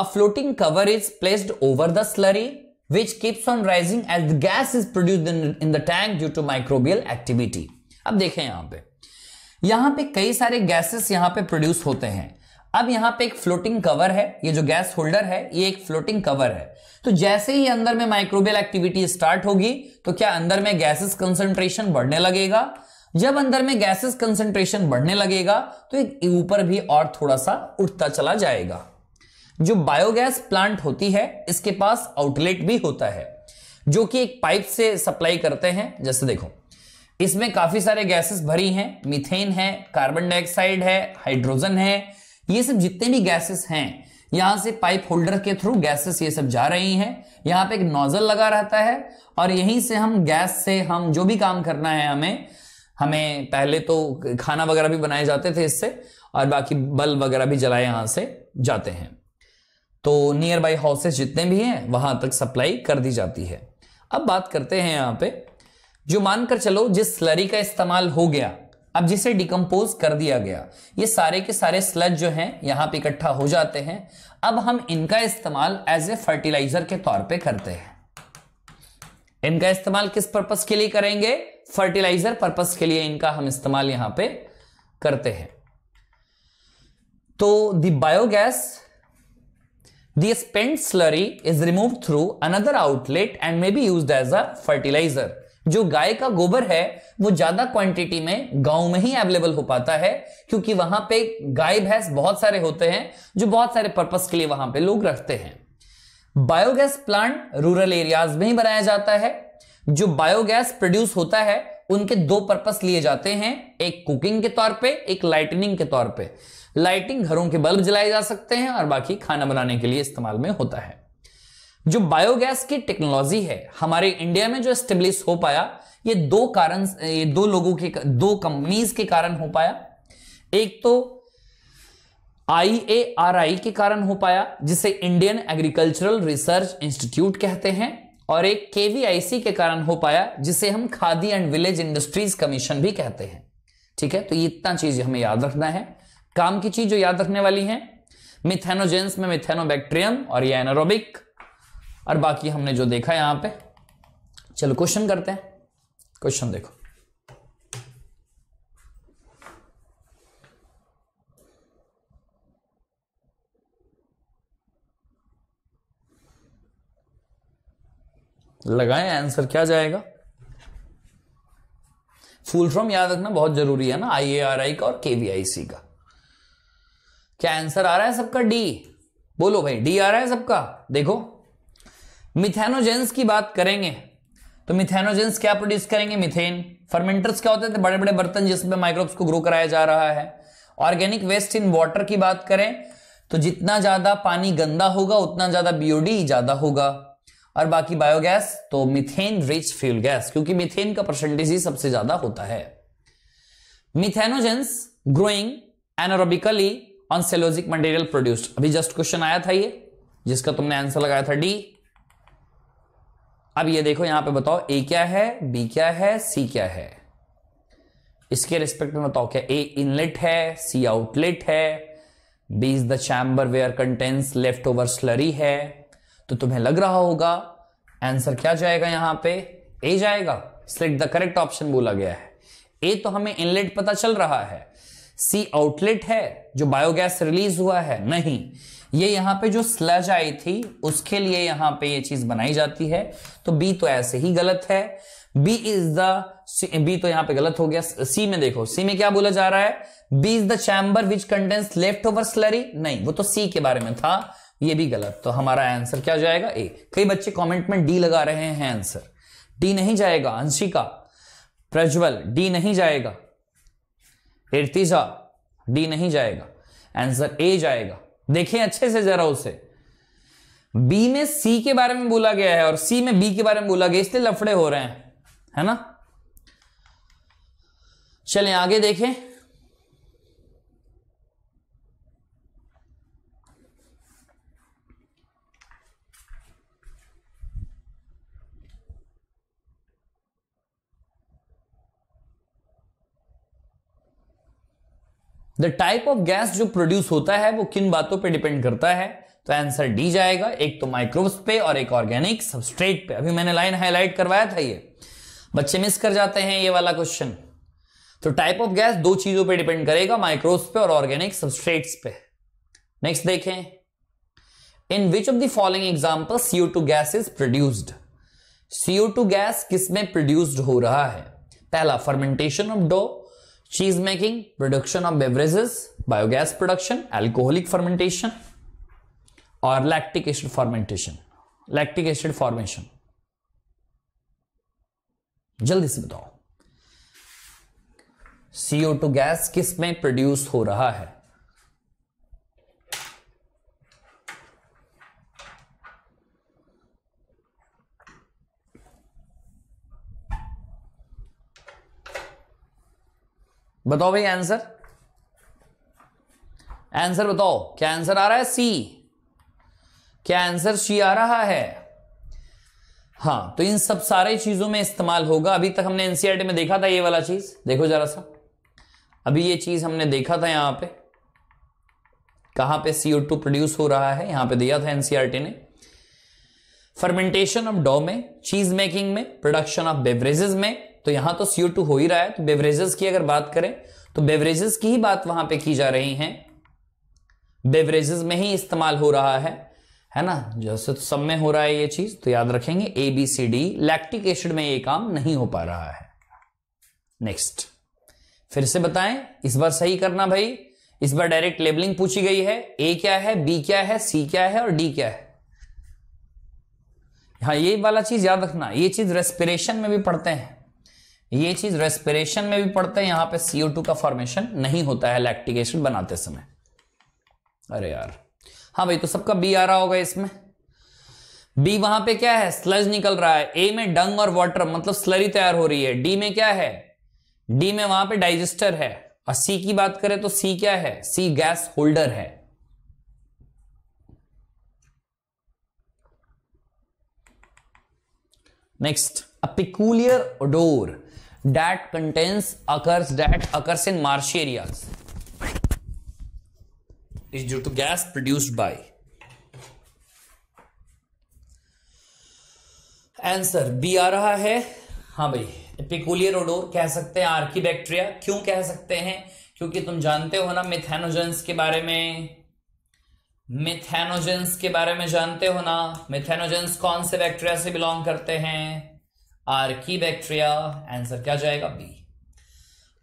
A floating cover is placed over the slurry which keeps on rising as the gas is produced in, in the tank due to microbial activity. अब देखें यहां पे यहां पे कई सारे गैसेस यहां पे प्रोड्यूस होते हैं अब यहां पे एक फ्लोटिंग कवर है ये जो गैस होल्डर है ये एक फ्लोटिंग कवर है तो जैसे ही अंदर में माइक्रोबियल एक्टिविटी स्टार्ट होगी तो क्या अंदर में गैसेस कंसंट्रेशन बढ़ने लगेगा जब अंदर में गैसेस कंसंट्रेशन बढ़ने लगेगा तो एक ऊपर भी और थोड़ा सा उठता चला जाएगा जो बायोगैस प्लांट होती है इसके पास आउटलेट भी होता है जो कि एक पाइप से सप्लाई करते हैं जैसे देखो इसमें काफी सारे गैसेस भरी हैं मीथेन है कार्बन डाइऑक्साइड है हाइड्रोजन है ये सब जितने भी गैसेस हैं यहां से पाइप होल्डर के थ्रू गैसेस ये सब जा रही हैं यहां पे एक नोजल लगा रहता है और यहीं से हम गैस से हम जो भी काम करना है हमें हमें पहले तो खाना वगैरह भी बनाए जाते थे इससे और बाकी बल्ब वगैरह भी जलाए यहां से जाते हैं तो नियर बाई हाउसेस जितने भी हैं वहां तक सप्लाई कर दी जाती है अब बात करते हैं यहां पे जो मानकर चलो जिस स्लरी का इस्तेमाल हो गया अब जिसे डिकम्पोज कर दिया गया ये सारे के सारे स्लज जो हैं यहां पे इकट्ठा हो जाते हैं अब हम इनका इस्तेमाल एज ए फर्टिलाइजर के तौर पे करते हैं इनका इस्तेमाल किस पर्पस के लिए करेंगे फर्टिलाइजर पर्पस के लिए इनका हम इस्तेमाल यहां पर करते हैं तो the biogas The spent slurry is removed through another outlet and may be used as a fertilizer. जो गाय का गोबर है वो ज्यादा क्वांटिटी में गांव में ही अवेलेबल हो पाता है क्योंकि वहां पे गाय भैंस बहुत सारे होते हैं जो बहुत सारे पर्पस के लिए वहां पे लोग रखते हैं बायोगैस प्लांट रूरल एरियाज में ही बनाया जाता है जो बायोगैस प्रोड्यूस होता है उनके दो पर्पस लिए जाते हैं एक कुकिंग के तौर पर एक लाइटनिंग के तौर पर लाइटिंग घरों के बल्ब जलाए जा सकते हैं और बाकी खाना बनाने के लिए इस्तेमाल में होता है जो बायोगैस की टेक्नोलॉजी है हमारे इंडिया में जो स्टेब्लिश हो पाया ये दो कारण ये दो लोगों के दो कंपनीज के कारण हो पाया एक तो आई के कारण हो पाया जिसे इंडियन एग्रीकल्चरल रिसर्च इंस्टीट्यूट कहते हैं और एक सी के कारण हो पाया जिसे हम Khadi and Village Industries Commission भी कहते हैं ठीक है तो ये इतना चीज हमें याद रखना है काम की चीज जो याद रखने वाली है मिथेनोजेंस में मिथेनोबैक्ट्रियम और ये एनारोबिक और बाकी हमने जो देखा यहां पे चलो क्वेश्चन करते हैं क्वेश्चन देखो लगाएं आंसर क्या जाएगा फुल फॉर्म याद रखना बहुत जरूरी है ना आई का और केवीआईसी का क्या आंसर आ रहा है सबका डी बोलो भाई डी आ रहा है सबका देखो मिथेनोजेंस की बात करेंगे तो मिथेनोजेंस क्या प्रोड्यूस करेंगे मिथेन फर्मेंटर्स क्या होते थे बड़े बड़े बर्तन जिसमें माइक्रोब्स को ग्रो कराया जा रहा है ऑर्गेनिक वेस्ट इन वाटर की बात करें तो जितना ज्यादा पानी गंदा होगा उतना ज्यादा बीओडी ज्यादा होगा और बाकी बायोगैस तो मिथेन रिच फ्यूल गैस क्योंकि मिथेन का परसेंटेज ही सबसे ज्यादा होता है methanogens growing anaerobically on cellulosic material produced अभी जस्ट क्वेश्चन आया था ये जिसका तुमने आंसर लगाया था डी अब ये देखो यहां पे बताओ ए क्या है बी क्या है सी क्या है इसके रिस्पेक्ट में बताओ क्या ए इनलेट है सी आउटलेट है B is the chamber where contains left over slurry है तो तुम्हें लग रहा होगा आंसर क्या जाएगा यहां पे ए जाएगा सिलेक्ट द करेक्ट ऑप्शन बोला गया है ए तो हमें इनलेट पता चल रहा है सी आउटलेट है जो बायोगैस रिलीज हुआ है नहीं ये यहाँ पे जो स्लज आई थी उसके लिए यहाँ पे ये चीज बनाई जाती है तो बी तो ऐसे ही गलत है बी इज द बी तो यहाँ पे गलत हो गया सी में देखो सी में क्या बोला जा रहा है B is the chamber which contains left over slurry नहीं वो तो सी के बारे में था ये भी गलत तो हमारा आंसर क्या जाएगा ए कई बच्चे कॉमेंट में डी लगा रहे हैं आंसर डी नहीं जाएगा अंशिका प्रज्वल डी नहीं जाएगा इर्तिजा डी नहीं जाएगा आंसर ए जाएगा देखें अच्छे से जरा उसे बी में सी के बारे में बोला गया है और सी में बी के बारे में बोला गया इसलिए लफड़े हो रहे हैं है ना चलें आगे देखें द टाइप ऑफ गैस जो प्रोड्यूस होता है वो किन बातों पे डिपेंड करता है तो आंसर डी जाएगा एक तो माइक्रोब्स पे और एक ऑर्गेनिक सबस्ट्रेट पे अभी मैंने लाइन हाईलाइट करवाया था ये बच्चे मिस कर जाते हैं ये वाला क्वेश्चन तो टाइप ऑफ गैस दो चीजों पे डिपेंड करेगा माइक्रोब्स पे और ऑर्गेनिक सबस्ट्रेट्स पे नेक्स्ट देखें in which of the following example CO two gas is produced CO two gas किसमें प्रोड्यूस्ड हो रहा है पहला fermentation of dough cheese making production of beverages biogas production alcoholic fermentation और lactic acid fermentation lactic acid formation जल्दी से बताओ CO two gas किस में प्रोड्यूस हो रहा है बताओ भाई आंसर आंसर बताओ क्या आंसर आ रहा है सी क्या आंसर सी आ रहा है हाँ तो इन सब सारे चीजों में इस्तेमाल होगा अभी तक हमने एनसीआरटी e में देखा था ये वाला चीज देखो जरा सा अभी ये चीज हमने देखा था यहां पे कहां पे सीओ टू प्रोड्यूस हो रहा है यहां पे दिया था एनसीआरटी e ने फर्मेंटेशन ऑफ डॉ में चीज मेकिंग में प्रोडक्शन ऑफ बेवरेजेस में तो यहां तो सीओ टू हो ही रहा है तो बेवरेजेस की अगर बात करें तो बेवरेजेस की ही बात वहां पे की जा रही है बेवरेजेस में ही इस्तेमाल हो रहा है है ना जैसे तो सब में हो रहा है ये चीज तो याद रखेंगे A B C D lactic acid में ये काम नहीं हो पा रहा है नेक्स्ट फिर से बताएं इस बार सही करना भाई इस बार डायरेक्ट लेबलिंग पूछी गई है ए क्या है बी क्या है सी क्या है और डी क्या है हाँ ये वाला चीज याद रखना ये चीज रेस्पिरेशन में भी पढ़ते हैं ये चीज रेस्पिरेशन में भी पड़ता है यहां पे CO2 का फॉर्मेशन नहीं होता है लैक्टिक एसिड बनाते समय अरे यार हाँ भाई तो सबका बी आ रहा होगा इसमें बी वहां पे क्या है स्लज निकल रहा है ए में डंग और वाटर मतलब स्लरी तैयार हो रही है डी में क्या है डी में वहां पे डाइजेस्टर है और सी की बात करें तो सी क्या है सी गैस होल्डर है next a peculiar odour that contains occurs that occurs in marshy areas is due to gas produced by answer B आ रहा है हाँ भाई एपिकुलियर ओडोर कह सकते हैं आर्की बैक्टीरिया क्यों कह सकते हैं क्योंकि तुम जानते हो ना मिथेनोजेंस के बारे में मिथेनोजेंस के बारे में जानते हो ना मिथेनोजेंस कौन से बैक्टीरिया से बिलोंग करते हैं आर बैक्टीरिया आंसर क्या जाएगा बी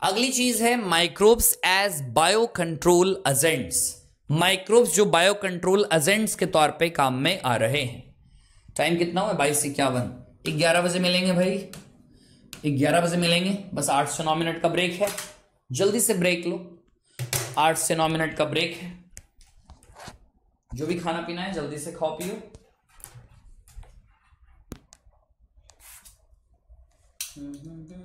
अगली चीज है microbes as bio control agents microbes जो बायो कंट्रोल एजेंट्स के तौर पे काम में आ रहे हैं टाइम कितना हुआ बाईस इक्यावन ग्यारह बजे मिलेंगे भाई ग्यारह बजे मिलेंगे बस आठ से नौ मिनट का ब्रेक है जल्दी से ब्रेक लो आठ से नौ मिनट का ब्रेक है जो भी खाना पीना है जल्दी से खाओ पियो Mm-hmm.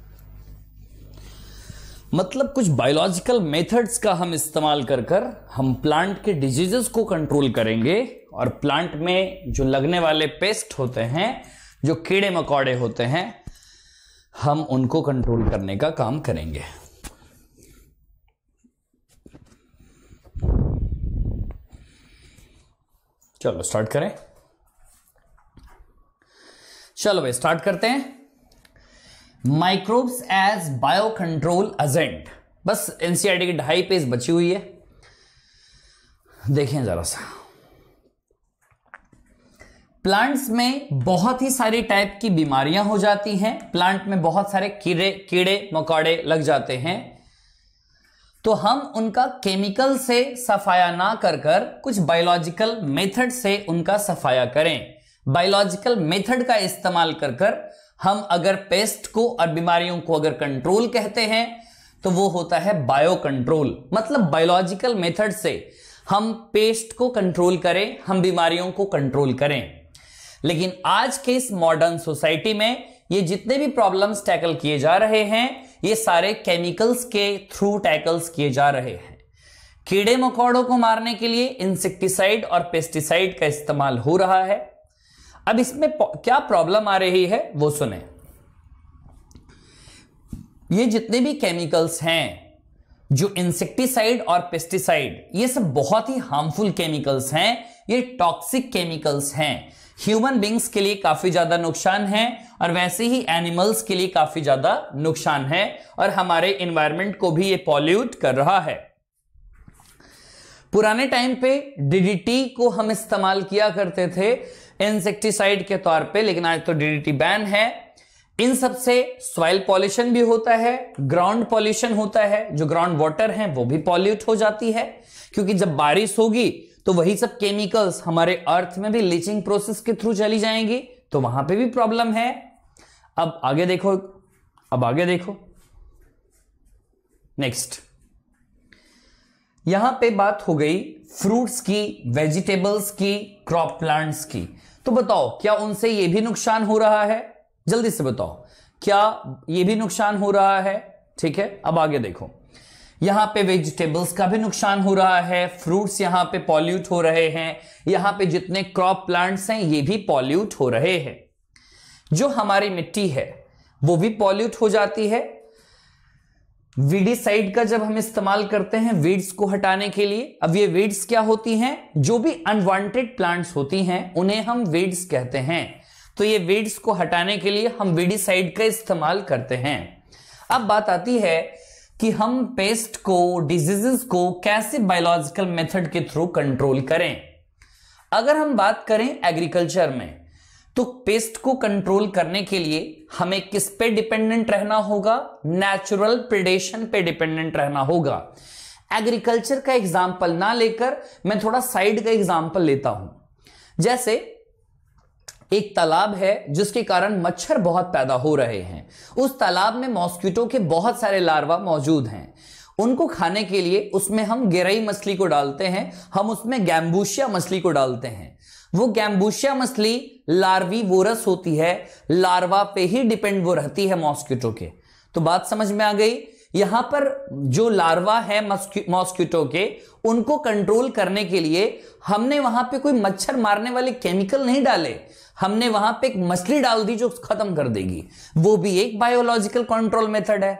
मतलब कुछ बायोलॉजिकल मेथड्स का हम इस्तेमाल कर कर हम प्लांट के डिजीजेस को कंट्रोल करेंगे और प्लांट में जो लगने वाले पेस्ट होते हैं जो कीड़े मकौड़े होते हैं हम उनको कंट्रोल करने का काम करेंगे चलो स्टार्ट करें चलो भाई स्टार्ट करते हैं microbes as bio control agent बस एनसीआरटी e की ढाई पेज बची हुई है देखें जरा सा प्लांट्स में बहुत ही सारी टाइप की बीमारियां हो जाती हैं प्लांट में बहुत सारे कीड़े कीड़े मकौड़े लग जाते हैं तो हम उनका केमिकल से सफाया ना कर कर कुछ बायोलॉजिकल मेथड से उनका सफाया करें बायोलॉजिकल मेथड का इस्तेमाल कर कर हम अगर पेस्ट को और बीमारियों को अगर कंट्रोल कहते हैं तो वो होता है बायो कंट्रोल मतलब बायोलॉजिकल मेथड से हम पेस्ट को कंट्रोल करें हम बीमारियों को कंट्रोल करें लेकिन आज के इस मॉडर्न सोसाइटी में ये जितने भी प्रॉब्लम्स टैकल किए जा रहे हैं ये सारे केमिकल्स के थ्रू टैकल्स किए जा रहे हैं कीड़े मकौड़ों को मारने के लिए इंसेक्टिसाइड और पेस्टिसाइड का इस्तेमाल हो रहा है अब इसमें क्या प्रॉब्लम आ रही है वो सुने ये जितने भी केमिकल्स हैं जो इंसेक्टिसाइड और पेस्टिसाइड ये सब बहुत ही हार्मफुल केमिकल्स हैं ये टॉक्सिक केमिकल्स हैं ह्यूमन बींग्स के लिए काफी ज्यादा नुकसान है और वैसे ही एनिमल्स के लिए काफी ज्यादा नुकसान है और हमारे इन्वायरमेंट को भी ये पॉल्यूट कर रहा है पुराने टाइम पे डीडीटी को हम इस्तेमाल किया करते थे इंसेक्टिसाइड के तौर पे लेकिन आज तो डीडीटी बैन है इन सब से सॉइल पॉल्यूशन भी होता है ग्राउंड पॉल्यूशन होता है जो ग्राउंड वाटर है वो भी पॉल्यूट हो जाती है क्योंकि जब बारिश होगी तो वही सब केमिकल्स हमारे अर्थ में भी लीचिंग प्रोसेस के थ्रू चली जाएंगी तो वहां पे भी प्रॉब्लम है अब आगे देखो अब आगे देखो नेक्स्ट यहां पे बात हो गई फ्रूट्स की वेजिटेबल्स की क्रॉप प्लांट्स की तो बताओ क्या उनसे यह भी नुकसान हो रहा है जल्दी से बताओ क्या यह भी नुकसान हो रहा है ठीक है अब आगे देखो यहां पे वेजिटेबल्स का भी नुकसान हो रहा है फ्रूट्स यहां पे पॉल्यूट हो रहे हैं यहां पे जितने क्रॉप प्लांट्स हैं ये भी पॉल्यूट हो रहे हैं जो हमारी मिट्टी है वो भी पॉल्यूट हो जाती है वीडिसाइड का जब हम इस्तेमाल करते हैं वीड्स को हटाने के लिए अब ये वीड्स क्या होती हैं जो भी अनवांटेड प्लांट्स होती हैं उन्हें हम वीड्स कहते हैं तो ये वीड्स को हटाने के लिए हम वीडिसाइड का इस्तेमाल करते हैं अब बात आती है कि हम पेस्ट को डिजीजेस को कैसे बायोलॉजिकल मेथड के थ्रू कंट्रोल करें अगर हम बात करें एग्रीकल्चर में तो पेस्ट को कंट्रोल करने के लिए हमें किस पे डिपेंडेंट रहना होगा नेचुरल प्रिडेशन पे डिपेंडेंट रहना होगा एग्रीकल्चर का एग्जाम्पल ना लेकर मैं थोड़ा साइड का एग्जाम्पल लेता हूं जैसे एक तालाब है जिसके कारण मच्छर बहुत पैदा हो रहे हैं उस तालाब में मॉस्किटो के बहुत सारे लार्वा मौजूद हैं उनको खाने के लिए उसमें हम गेराई मछली को डालते हैं हम उसमें गैम्बूशिया मछली को डालते हैं वो गैम्बूशिया मछली लार्वी वोरस होती है लार्वा पे ही डिपेंड वो रहती है मॉस्किटो के तो बात समझ में आ गई यहां पर जो लार्वा है मॉस्किटो के उनको कंट्रोल करने के लिए हमने वहां पे कोई मच्छर मारने वाले केमिकल नहीं डाले हमने वहां पे एक मछली डाल दी जो खत्म कर देगी वो भी एक बायोलॉजिकल कंट्रोल मेथड है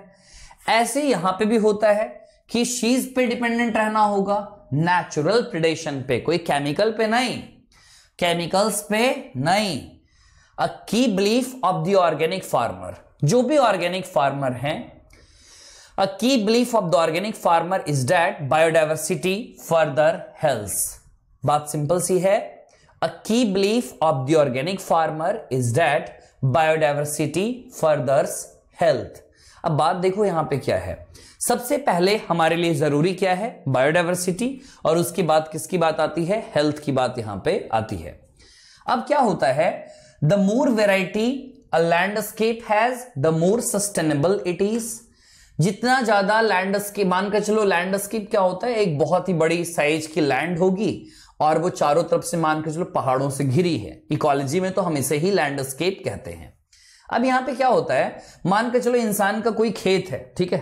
ऐसे यहां पे भी होता है कि शीज पे डिपेंडेंट रहना होगा नेचुरल प्रिडेशन पे कोई केमिकल पे नहीं केमिकल्स पे नहीं a key belief of the organic farmer जो भी ऑर्गेनिक फार्मर हैं a key belief of the organic farmer is that biodiversity further health बात सिंपल सी है a key belief of the organic farmer is that biodiversity furthers health अब बात देखो यहां पे क्या है सबसे पहले हमारे लिए जरूरी क्या है बायोडाइवर्सिटी और उसके बाद किसकी बात आती है हेल्थ की बात यहां पे आती है अब क्या होता है the more variety a landscape has the more sustainable it is जितना ज्यादा लैंडस्केप मानकर चलो लैंडस्केप क्या होता है एक बहुत ही बड़ी साइज की लैंड होगी और वो चारों तरफ से मानकर चलो पहाड़ों से घिरी है इकोलॉजी में तो हम इसे ही लैंडस्केप कहते हैं अब यहां पे क्या होता है मान के चलो इंसान का कोई खेत है ठीक है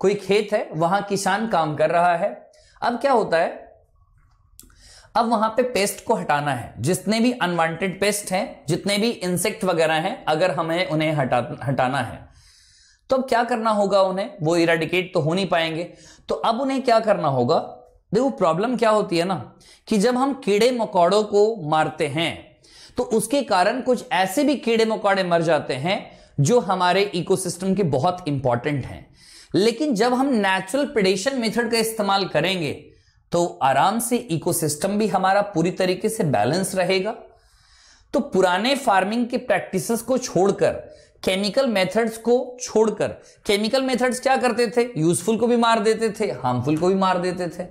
कोई खेत है वहां किसान काम कर रहा है अब क्या होता है अब वहां पे पेस्ट को हटाना है जितने भी अनवांटेड पेस्ट हैं जितने भी इंसेक्ट वगैरह हैं अगर हमें उन्हें हटा हटाना है तो अब क्या करना होगा उन्हें वो इराडिकेट तो हो नहीं पाएंगे तो अब उन्हें क्या करना होगा देखो प्रॉब्लम क्या होती है ना कि जब हम कीड़े मकौड़ों को मारते हैं तो उसके कारण कुछ ऐसे भी कीड़े मकौड़े मर जाते हैं जो हमारे इकोसिस्टम के बहुत इंपॉर्टेंट हैं लेकिन जब हम नेचुरल प्रिडेशन मेथड का इस्तेमाल करेंगे तो आराम से इकोसिस्टम भी हमारा पूरी तरीके से बैलेंस रहेगा तो पुराने फार्मिंग के प्रैक्टिसेस को छोड़कर केमिकल मेथड्स को छोड़कर केमिकल मेथड्स क्या करते थे यूजफुल को भी मार देते थे हार्मफुल को भी मार देते थे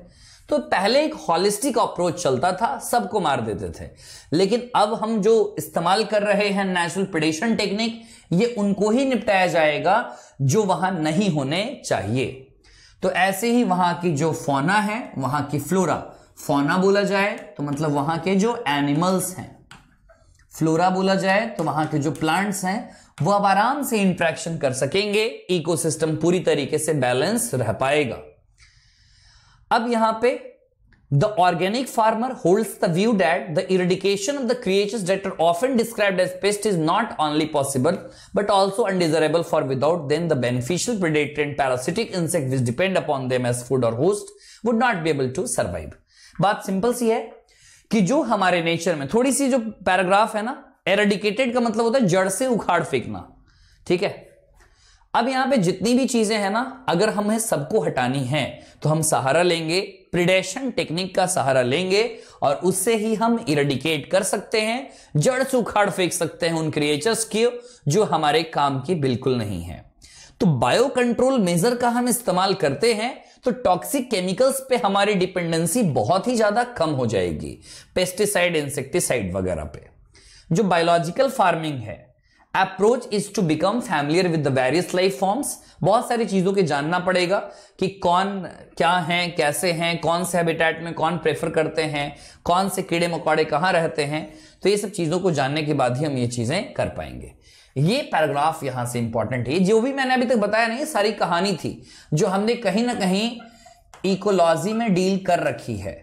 तो पहले एक हॉलिस्टिक अप्रोच चलता था सबको मार देते थे लेकिन अब हम जो इस्तेमाल कर रहे हैं नेचुरल प्रेडेशन टेक्निक ये उनको ही निपटाया जाएगा जो वहां नहीं होने चाहिए तो ऐसे ही वहां की जो फोना है वहां की फ्लोरा फोना बोला जाए तो मतलब वहां के जो एनिमल्स हैं फ्लोरा बोला जाए तो वहां के जो प्लांट्स हैं वो अब आराम से इंट्रैक्शन कर सकेंगे इकोसिस्टम पूरी तरीके से बैलेंस रह पाएगा अब यहां पे the organic farmer holds the view that the eradication of the creatures that are often described as pest is not only possible but also undesirable for without them the beneficial predator and parasitic insect which depend upon them as food or host would not be able to survive बात simple सी है कि जो हमारे nature में थोड़ी सी जो paragraph है ना एरेडिकेटेड का मतलब होता है जड़ से उखाड़ फेंकना ठीक है अब यहां पे जितनी भी चीजें हैं ना अगर हमें सबको हटानी है तो हम सहारा लेंगे प्रिडेशन टेक्निक का सहारा लेंगे और उससे ही हम इरेडिकेट कर सकते हैं जड़ सुखाड़ फेंक सकते हैं उन क्रिएचर्स की जो हमारे काम की बिल्कुल नहीं है तो बायो कंट्रोल मेजर का हम इस्तेमाल करते हैं तो टॉक्सिक केमिकल्स पे हमारी डिपेंडेंसी बहुत ही ज्यादा कम हो जाएगी पेस्टिसाइड इंसेक्टिसाइड वगैरह पे जो बायोलॉजिकल फार्मिंग है approach is to become familiar with the various life forms बहुत सारी चीजों के जानना पड़ेगा कि कौन क्या है कैसे हैं कौन से हैबिटेट में कौन प्रेफर करते हैं कौन से कीड़े मकौड़े कहाँ रहते हैं तो ये सब चीजों को जानने के बाद ही हम ये चीजें कर पाएंगे ये पैराग्राफ यहां से इंपॉर्टेंट है जो भी मैंने अभी तक बताया नहीं सारी कहानी थी जो हमने कहीं ना कहीं इकोलॉजी में डील कर रखी है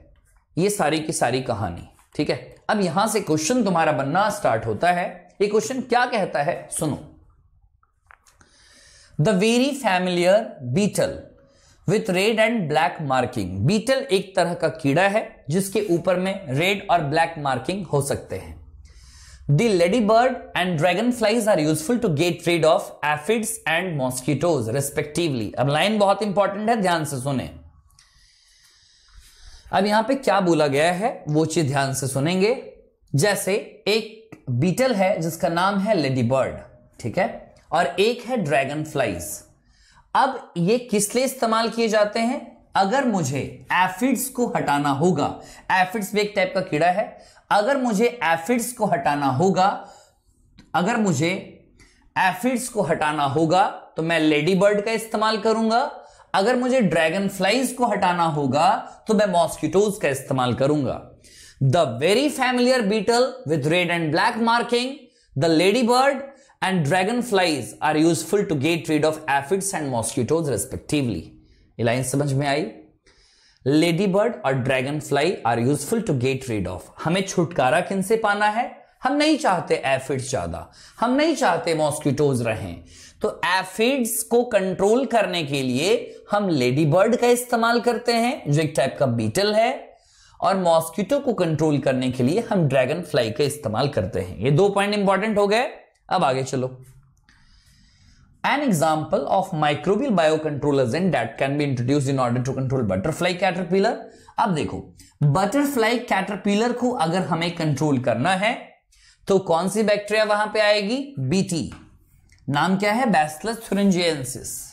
ये सारी की सारी कहानी ठीक है अब यहां से क्वेश्चन तुम्हारा बनना स्टार्ट होता है ये क्वेश्चन क्या कहता है सुनो the very familiar beetle with red and black marking beetle एक तरह का कीड़ा है जिसके ऊपर में रेड और ब्लैक मार्किंग हो सकते हैं The ladybird and dragonflies are useful to get rid of aphids and mosquitoes respectively. अब लाइन बहुत इंपॉर्टेंट है ध्यान से सुने अब यहां पे क्या बोला गया है वो चीज ध्यान से सुनेंगे जैसे एक बीटल है जिसका नाम है लेडी बर्ड ठीक है और एक है ड्रैगन फ्लाइज अब ये किस लिए इस्तेमाल किए जाते हैं अगर मुझे एफिड्स को हटाना होगा एफिड्स भी एक टाइप का कीड़ा है अगर मुझे एफिड्स को हटाना होगा अगर मुझे एफिड्स को हटाना होगा तो मैं लेडी बर्ड का इस्तेमाल करूंगा अगर मुझे ड्रैगन फ्लाइज को हटाना होगा तो मैं मॉस्किटोज का इस्तेमाल करूंगा very familiar beetle with red and black marking the lady bird and dragon flies are useful to get of of aphids and mosquitoes respectively line समझ में आई लेडी बर्ड और dragon fly are useful to get rid of हमें छुटकारा किन से पाना है हम नहीं चाहते एफिड्स ज्यादा हम नहीं चाहते मॉस्किटोज रहें तो एफिड्स को कंट्रोल करने के लिए हम लेडी बर्ड का इस्तेमाल करते हैं जो एक टाइप का बीटल है और मॉस्किटो को कंट्रोल करने के लिए हम ड्रैगन फ्लाई का इस्तेमाल करते हैं ये दो पॉइंट इंपॉर्टेंट हो गए अब आगे चलो example of of bio biocontrol and that can be introduce in order to control butterfly caterpillar अब देखो बटरफ्लाई कैटरपिलर को अगर हमें कंट्रोल करना है तो कौन सी बैक्टीरिया वहां पे आएगी बीटी नाम क्या है बैस्लस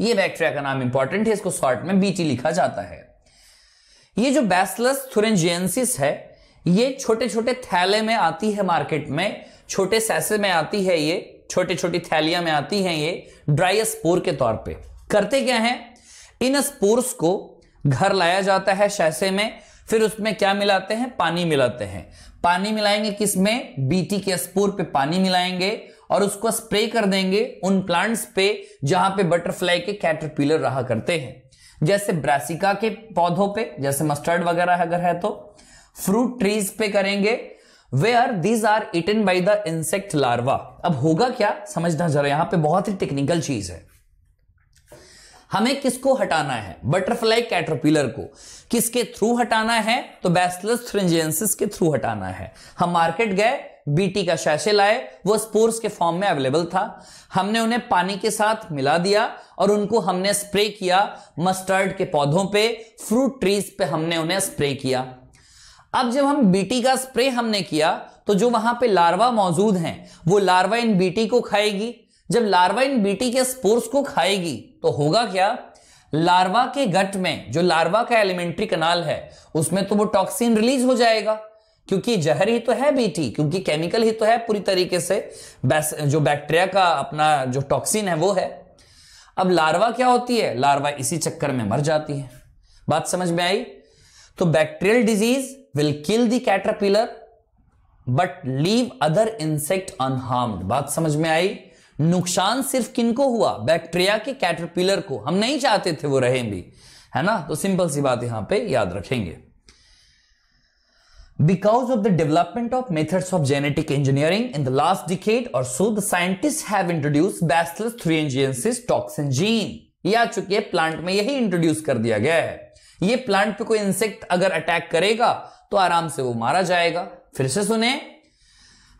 ये बैक्टीरिया का नाम इंपॉर्टेंट है इसको शॉर्ट में बीटी लिखा जाता है ये जो बैसलस थुरजियंसिस है ये छोटे छोटे थैले में आती है मार्केट में छोटे सैसे में आती है ये छोटी छोटी थैलिया में आती है ये ड्राई स्पोर के तौर पे करते क्या है इन स्पोर्स को घर लाया जाता है सैसे में फिर उसमें क्या मिलाते हैं पानी मिलाते हैं पानी मिलाएंगे किसमें बीटी के स्पोर पे पानी मिलाएंगे और उसको स्प्रे कर देंगे उन प्लांट्स पे जहां पे बटरफ्लाई के कैटरपिलर रहा करते हैं जैसे ब्रासिका के पौधों पे जैसे मस्टर्ड वगैरह अगर है तो फ्रूट ट्रीज पे करेंगे they are these are eaten by the insect larva अब होगा क्या समझना जरा यहां पे बहुत ही टेक्निकल चीज है हमें किसको हटाना है बटरफ्लाई कैटरपिलर को किसके थ्रू हटाना है तो बैसलस थ्रिंजेंसिस के थ्रू हटाना है हम मार्केट गए बीटी का शैसे लाए वो स्पोर्स के फॉर्म में अवेलेबल था हमने उन्हें पानी के साथ मिला दिया और उनको हमने स्प्रे किया मस्टर्ड के पौधों पे फ्रूट ट्रीज पे हमने उन्हें स्प्रे किया अब जब हम बीटी का स्प्रे हमने किया तो जो वहां पे लार्वा मौजूद हैं वो लार्वा इन बीटी को खाएगी जब लार्वा इन बीटी के स्पोर्स को खाएगी तो होगा क्या लार्वा के गट में जो लार्वा का एलिमेंट्री कनाल है उसमें तो वो टॉक्सिन रिलीज हो जाएगा क्योंकि जहर ही तो है बीटी क्योंकि केमिकल ही तो है पूरी तरीके से जो बैक्टीरिया का अपना जो टॉक्सिन है वो है अब लार्वा क्या होती है लार्वा इसी चक्कर में मर जाती है बात समझ में आई तो bacterial disease will kill the caterpillar but leave other insect unharmed बात समझ में आई नुकसान सिर्फ किनको हुआ बैक्टीरिया के कैटरपिलर को हम नहीं चाहते थे वो रहें भी है ना तो सिंपल सी बात यहां पे याद रखेंगे Because of the development of methods of genetic engineering in the last decade or so, the scientists have introduced Bacillus thuringiensis toxin gene. ये आ चुकी है प्लांट में यही इंट्रोड्यूस कर दिया गया है ये प्लांट पे कोई इंसेक्ट अगर अटैक करेगा तो आराम से वो मारा जाएगा फिर से सुने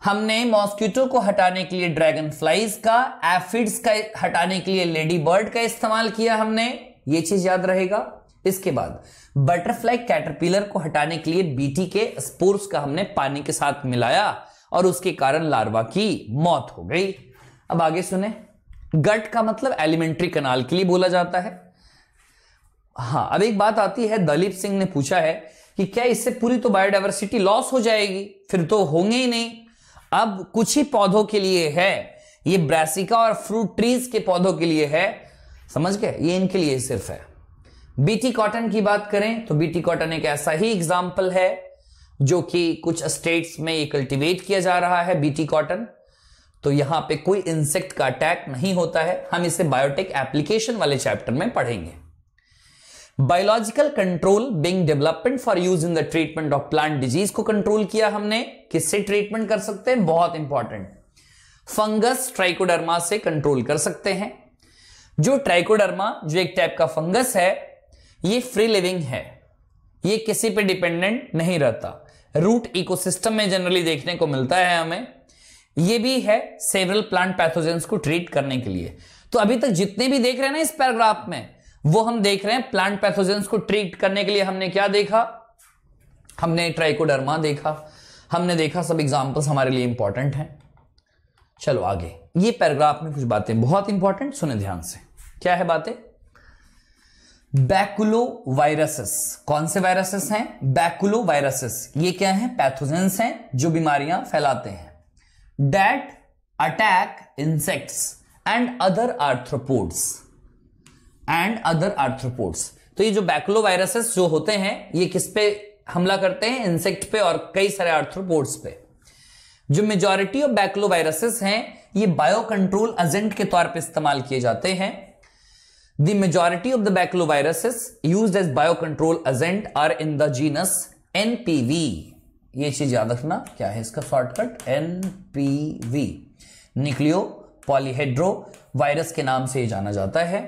हमने मॉस्किटो को हटाने के लिए ड्रैगन फ्लाइज का एफिड्स का हटाने के लिए लेडी बर्ड का इस्तेमाल किया हमने ये चीज याद रहेगा इसके बाद बटरफ्लाई कैटरपिलर को हटाने के लिए बीटी के स्पोर्स का हमने पानी के साथ मिलाया और उसके कारण लार्वा की मौत हो गई अब आगे सुने गट का मतलब एलिमेंट्री कनाल के लिए बोला जाता है हाँ अब एक बात आती है दलीप सिंह ने पूछा है कि क्या इससे पूरी तो बायोडाइवर्सिटी लॉस हो जाएगी फिर तो होंगे ही नहीं अब कुछ ही पौधों के लिए है ये ब्रासिका और फ्रूट ट्रीज के पौधों के लिए है समझ गए ये इनके लिए सिर्फ है बीटी कॉटन की बात करें तो बीटी कॉटन एक ऐसा ही एग्जाम्पल है जो कि कुछ स्टेट्स में ये कल्टीवेट किया जा रहा है बीटी कॉटन तो यहां पे कोई इंसेक्ट का अटैक नहीं होता है हम इसे बायोटेक एप्लीकेशन वाले चैप्टर में पढ़ेंगे biological control being development for use in the treatment of plant disease को कंट्रोल किया हमने किससे ट्रीटमेंट कर सकते हैं बहुत इंपॉर्टेंट फंगस ट्राइकोडर्मा से कंट्रोल कर सकते हैं जो ट्राइकोडर्मा जो एक टाइप का फंगस है ये फ्री लिविंग है ये किसी पे डिपेंडेंट नहीं रहता रूट इकोसिस्टम में जनरली देखने को मिलता है हमें ये भी है सेवरल प्लांट पैथोजेंस को ट्रीट करने के लिए तो अभी तक जितने भी देख रहे हैं ना इस पैराग्राफ में वो हम देख रहे हैं प्लांट पैथोजेंस को ट्रीट करने के लिए हमने क्या देखा हमने ट्राइकोडर्मा देखा हमने देखा सब एग्जाम्पल्स हमारे लिए इंपॉर्टेंट हैं चलो आगे ये पैराग्राफ में कुछ बातें बहुत इंपॉर्टेंट सुने ध्यान से क्या है बातें बैकुलो वायरसेस कौन से वायरसेस हैं बैकुलो वायरसेस ये क्या है पैथोजेंस हैं जो बीमारियां फैलाते हैं that attack insects and other arthropods and other arthropods तो ये जो बैकुलो वायरसेस जो होते हैं ये किस पे हमला करते हैं इंसेक्ट पे और कई सारे आर्थ्रोपोड्स पे जो मेजोरिटी ऑफ बैकुलो वायरसेस हैं ये बायो कंट्रोल एजेंट के तौर पे इस्तेमाल किए जाते हैं The majority of the baculoviruses used as biocontrol agent are in the genus NPV. ये चीज याद रखना क्या है इसका shortcut NPV nucleo polyhedro virus के नाम से जाना जाता है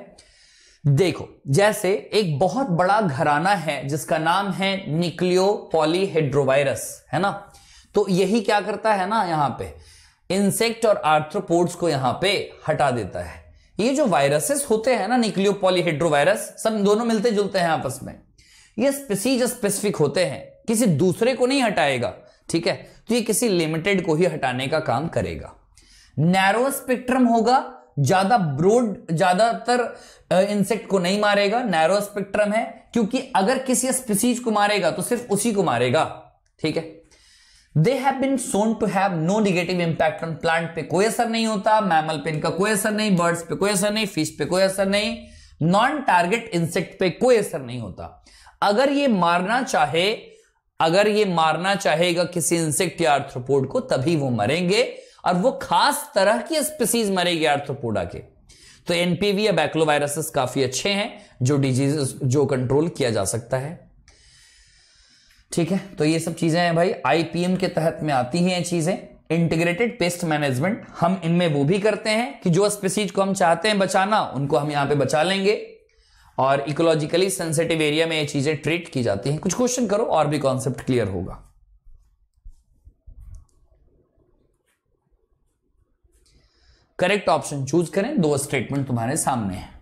देखो जैसे एक बहुत बड़ा घराना है जिसका नाम है निक्लियो पॉलीहेड्रोवायरस है ना तो यही क्या करता है ना यहां पे इंसेक्ट और आर्थ्रोपोड्स को यहां पे हटा देता है ये जो वायरसेस होते हैं ना न्यूक्लियोपॉलीहेड्रोवायरस सब दोनों मिलते जुलते हैं आपस में ये स्पेसीज स्पेसिफिक होते हैं किसी दूसरे को नहीं हटाएगा ठीक है तो ये किसी लिमिटेड को ही हटाने का काम करेगा नैरो स्पेक्ट्रम होगा ज्यादा ब्रोड ज्यादातर इंसेक्ट को नहीं मारेगा नैरो स्पेक्ट्रम है क्योंकि अगर किसी स्पीसीज को मारेगा तो सिर्फ उसी को मारेगा ठीक है they have been shown to have no negative impact on plant पे कोई असर नहीं होता मैमल पे इनका कोई असर नहीं बर्ड्स पे कोई असर नहीं फिश पे कोई असर नहीं नॉन टारगेट इंसेक्ट पे कोई असर नहीं होता अगर ये मारना चाहे अगर ये मारना चाहेगा किसी इंसेक्ट या आर्थ्रोपोड को तभी वो मरेंगे और वो खास तरह की स्पीसीज मरेगी आर्थ्रोपोडा के तो एनपीवी या बैक्लोवायरसेस काफी अच्छे हैं जो डिजीज जो कंट्रोल किया जा सकता है ठीक है तो ये सब चीजें हैं भाई आईपीएम के तहत में आती ही हैं चीजें इंटीग्रेटेड पेस्ट मैनेजमेंट हम इनमें वो भी करते हैं कि जो स्पेसीज को हम चाहते हैं बचाना उनको हम यहां पे बचा लेंगे और इकोलॉजिकली सेंसिटिव एरिया में ये चीजें ट्रीट की जाती हैं कुछ क्वेश्चन करो और भी कॉन्सेप्ट क्लियर होगा करेक्ट ऑप्शन चूज करें दो स्टेटमेंट तुम्हारे सामने हैं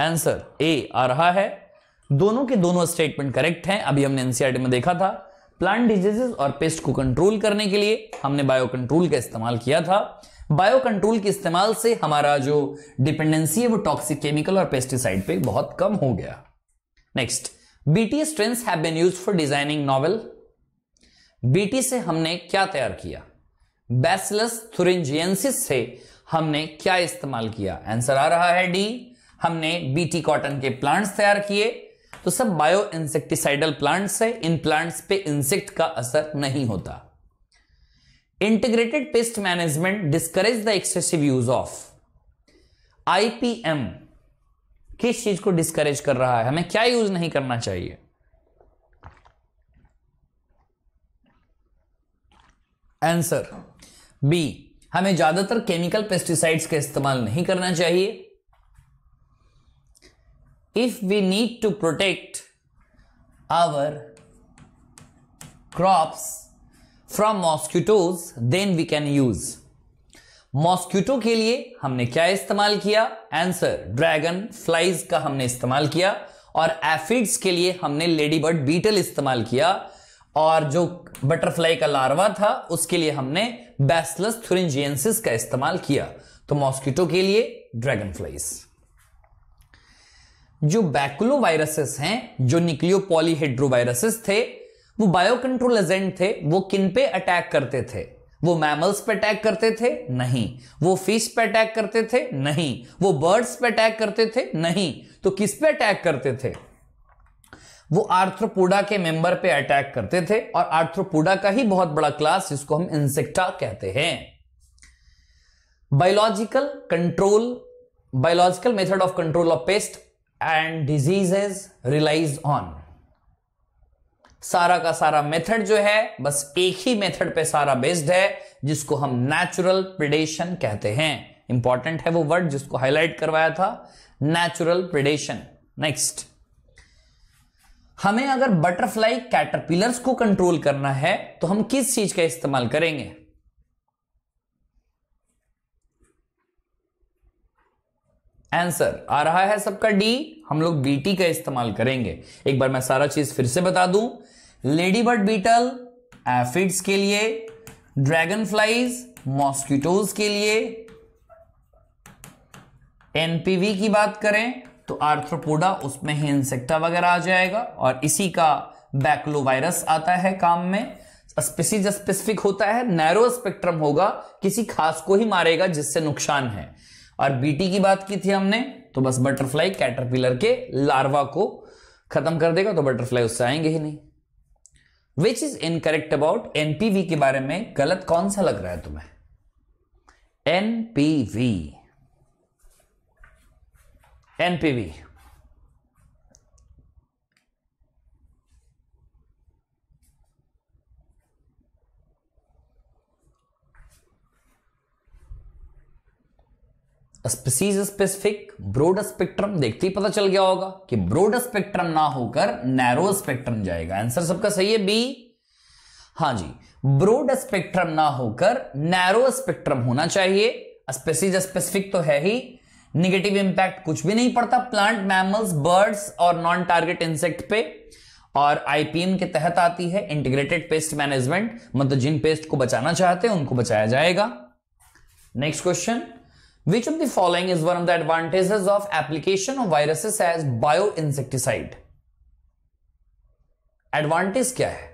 आंसर ए आ रहा है दोनों के दोनों स्टेटमेंट करेक्ट हैं अभी हमने एनसीआरटी e में देखा था प्लांट डिजीजेस और पेस्ट को कंट्रोल करने के लिए हमने बायो कंट्रोल का इस्तेमाल किया था बायो कंट्रोल के इस्तेमाल से हमारा जो डिपेंडेंसी है वो टॉक्सिक केमिकल और पेस्टिसाइड पे बहुत कम हो गया next Bt strains have been used for designing novel Bt से हमने क्या तैयार किया बैसिलस थुरिंजियंसिस से हमने क्या इस्तेमाल किया आंसर आ रहा है डी हमने बीटी कॉटन के प्लांट्स तैयार किए तो सब बायो इंसेक्टिसाइडल प्लांट्स है इन प्लांट्स पे इंसेक्ट का असर नहीं होता integrated pest management discourage the excessive use of IPM किस चीज को डिस्करेज कर रहा है हमें क्या यूज नहीं करना चाहिए आंसर बी हमें ज्यादातर केमिकल पेस्टिसाइड्स का के इस्तेमाल नहीं करना चाहिए if we need to protect our crops from mosquitoes then we can use mosquito के लिए हमने क्या इस्तेमाल किया आंसर ड्रैगन फ्लाइज का हमने इस्तेमाल किया और एफिड्स के लिए हमने लेडी बर्ड बीटल इस्तेमाल किया और जो बटरफ्लाई का लार्वा था उसके लिए हमने बेस्लस थुरिंजियंसिस का इस्तेमाल किया तो मॉस्क्यूटो के लिए ड्रैगन फ्लाइज जो बैकुलो वायरसेस हैं जो निक्लियो पॉलीहेड्रोवायरसेस थे वो बायोकंट्रोल एजेंट थे वो किन पे अटैक करते थे वो मैमल्स पे अटैक करते थे नहीं वो फिश पे अटैक करते थे नहीं वो बर्ड्स पे अटैक करते थे नहीं तो किस पे अटैक करते थे वो आर्थ्रोपोडा के मेंबर पे अटैक करते थे और आर्थ्रोपोडा का ही बहुत बड़ा क्लास जिसको हम इंसेक्टा कहते हैं biological control biological method of control of pest and diseases relies on सारा का सारा मेथड जो है बस एक ही मेथड पे सारा बेस्ड है जिसको हम नेचुरल प्रिडेशन कहते हैं इंपॉर्टेंट है वो वर्ड जिसको हाईलाइट करवाया था नेचुरल प्रिडेशन नेक्स्ट हमें अगर बटरफ्लाई कैटरपिलर्स को कंट्रोल करना है तो हम किस चीज का इस्तेमाल करेंगे आंसर आ रहा है सबका डी हम लोग बीटी का इस्तेमाल करेंगे एक बार मैं सारा चीज फिर से बता दूं लेडी बर्ड बीटल एफिड्स के लिए ड्रैगन फ्लाइज मॉस्किटोज के लिए एनपीवी की बात करें तो आर्थ्रोपोडा उसमें ही इंसेक्टा वगैरह आ जाएगा और इसी का बैक्लोवायरस आता है काम में स्पेसिज स्पेसिफिक होता है नैरो स्पेक्ट्रम होगा किसी खास को ही मारेगा जिससे नुकसान है और बीटी की बात की थी हमने तो बस बटरफ्लाई कैटरपिलर के लार्वा को खत्म कर देगा तो बटरफ्लाई उससे आएंगे ही नहीं which is incorrect about NPV के बारे में गलत कौन सा लग रहा है तुम्हें NPV NPV species specific broad spectrum देखते ही पता चल गया होगा कि ब्रोड स्पेक्ट्रम ना होकर नैरो स्पेक्ट्रम जाएगा आंसर सबका सही है बी हाँ जी ब्रोड स्पेक्ट्रम ना होकर नैरो स्पेक्ट्रम होना चाहिए स्पेसीज स्पेसिफिक तो है ही निगेटिव इंपैक्ट कुछ भी नहीं पड़ता प्लांट मैमल्स बर्ड्स और नॉन टारगेट इंसेक्ट पे और आईपीएम के तहत आती है इंटीग्रेटेड पेस्ट मैनेजमेंट मतलब जिन पेस्ट को बचाना चाहते हैं उनको बचाया जाएगा next question Which of the following is one of the advantages of application of viruses as insecticide advantage क्या है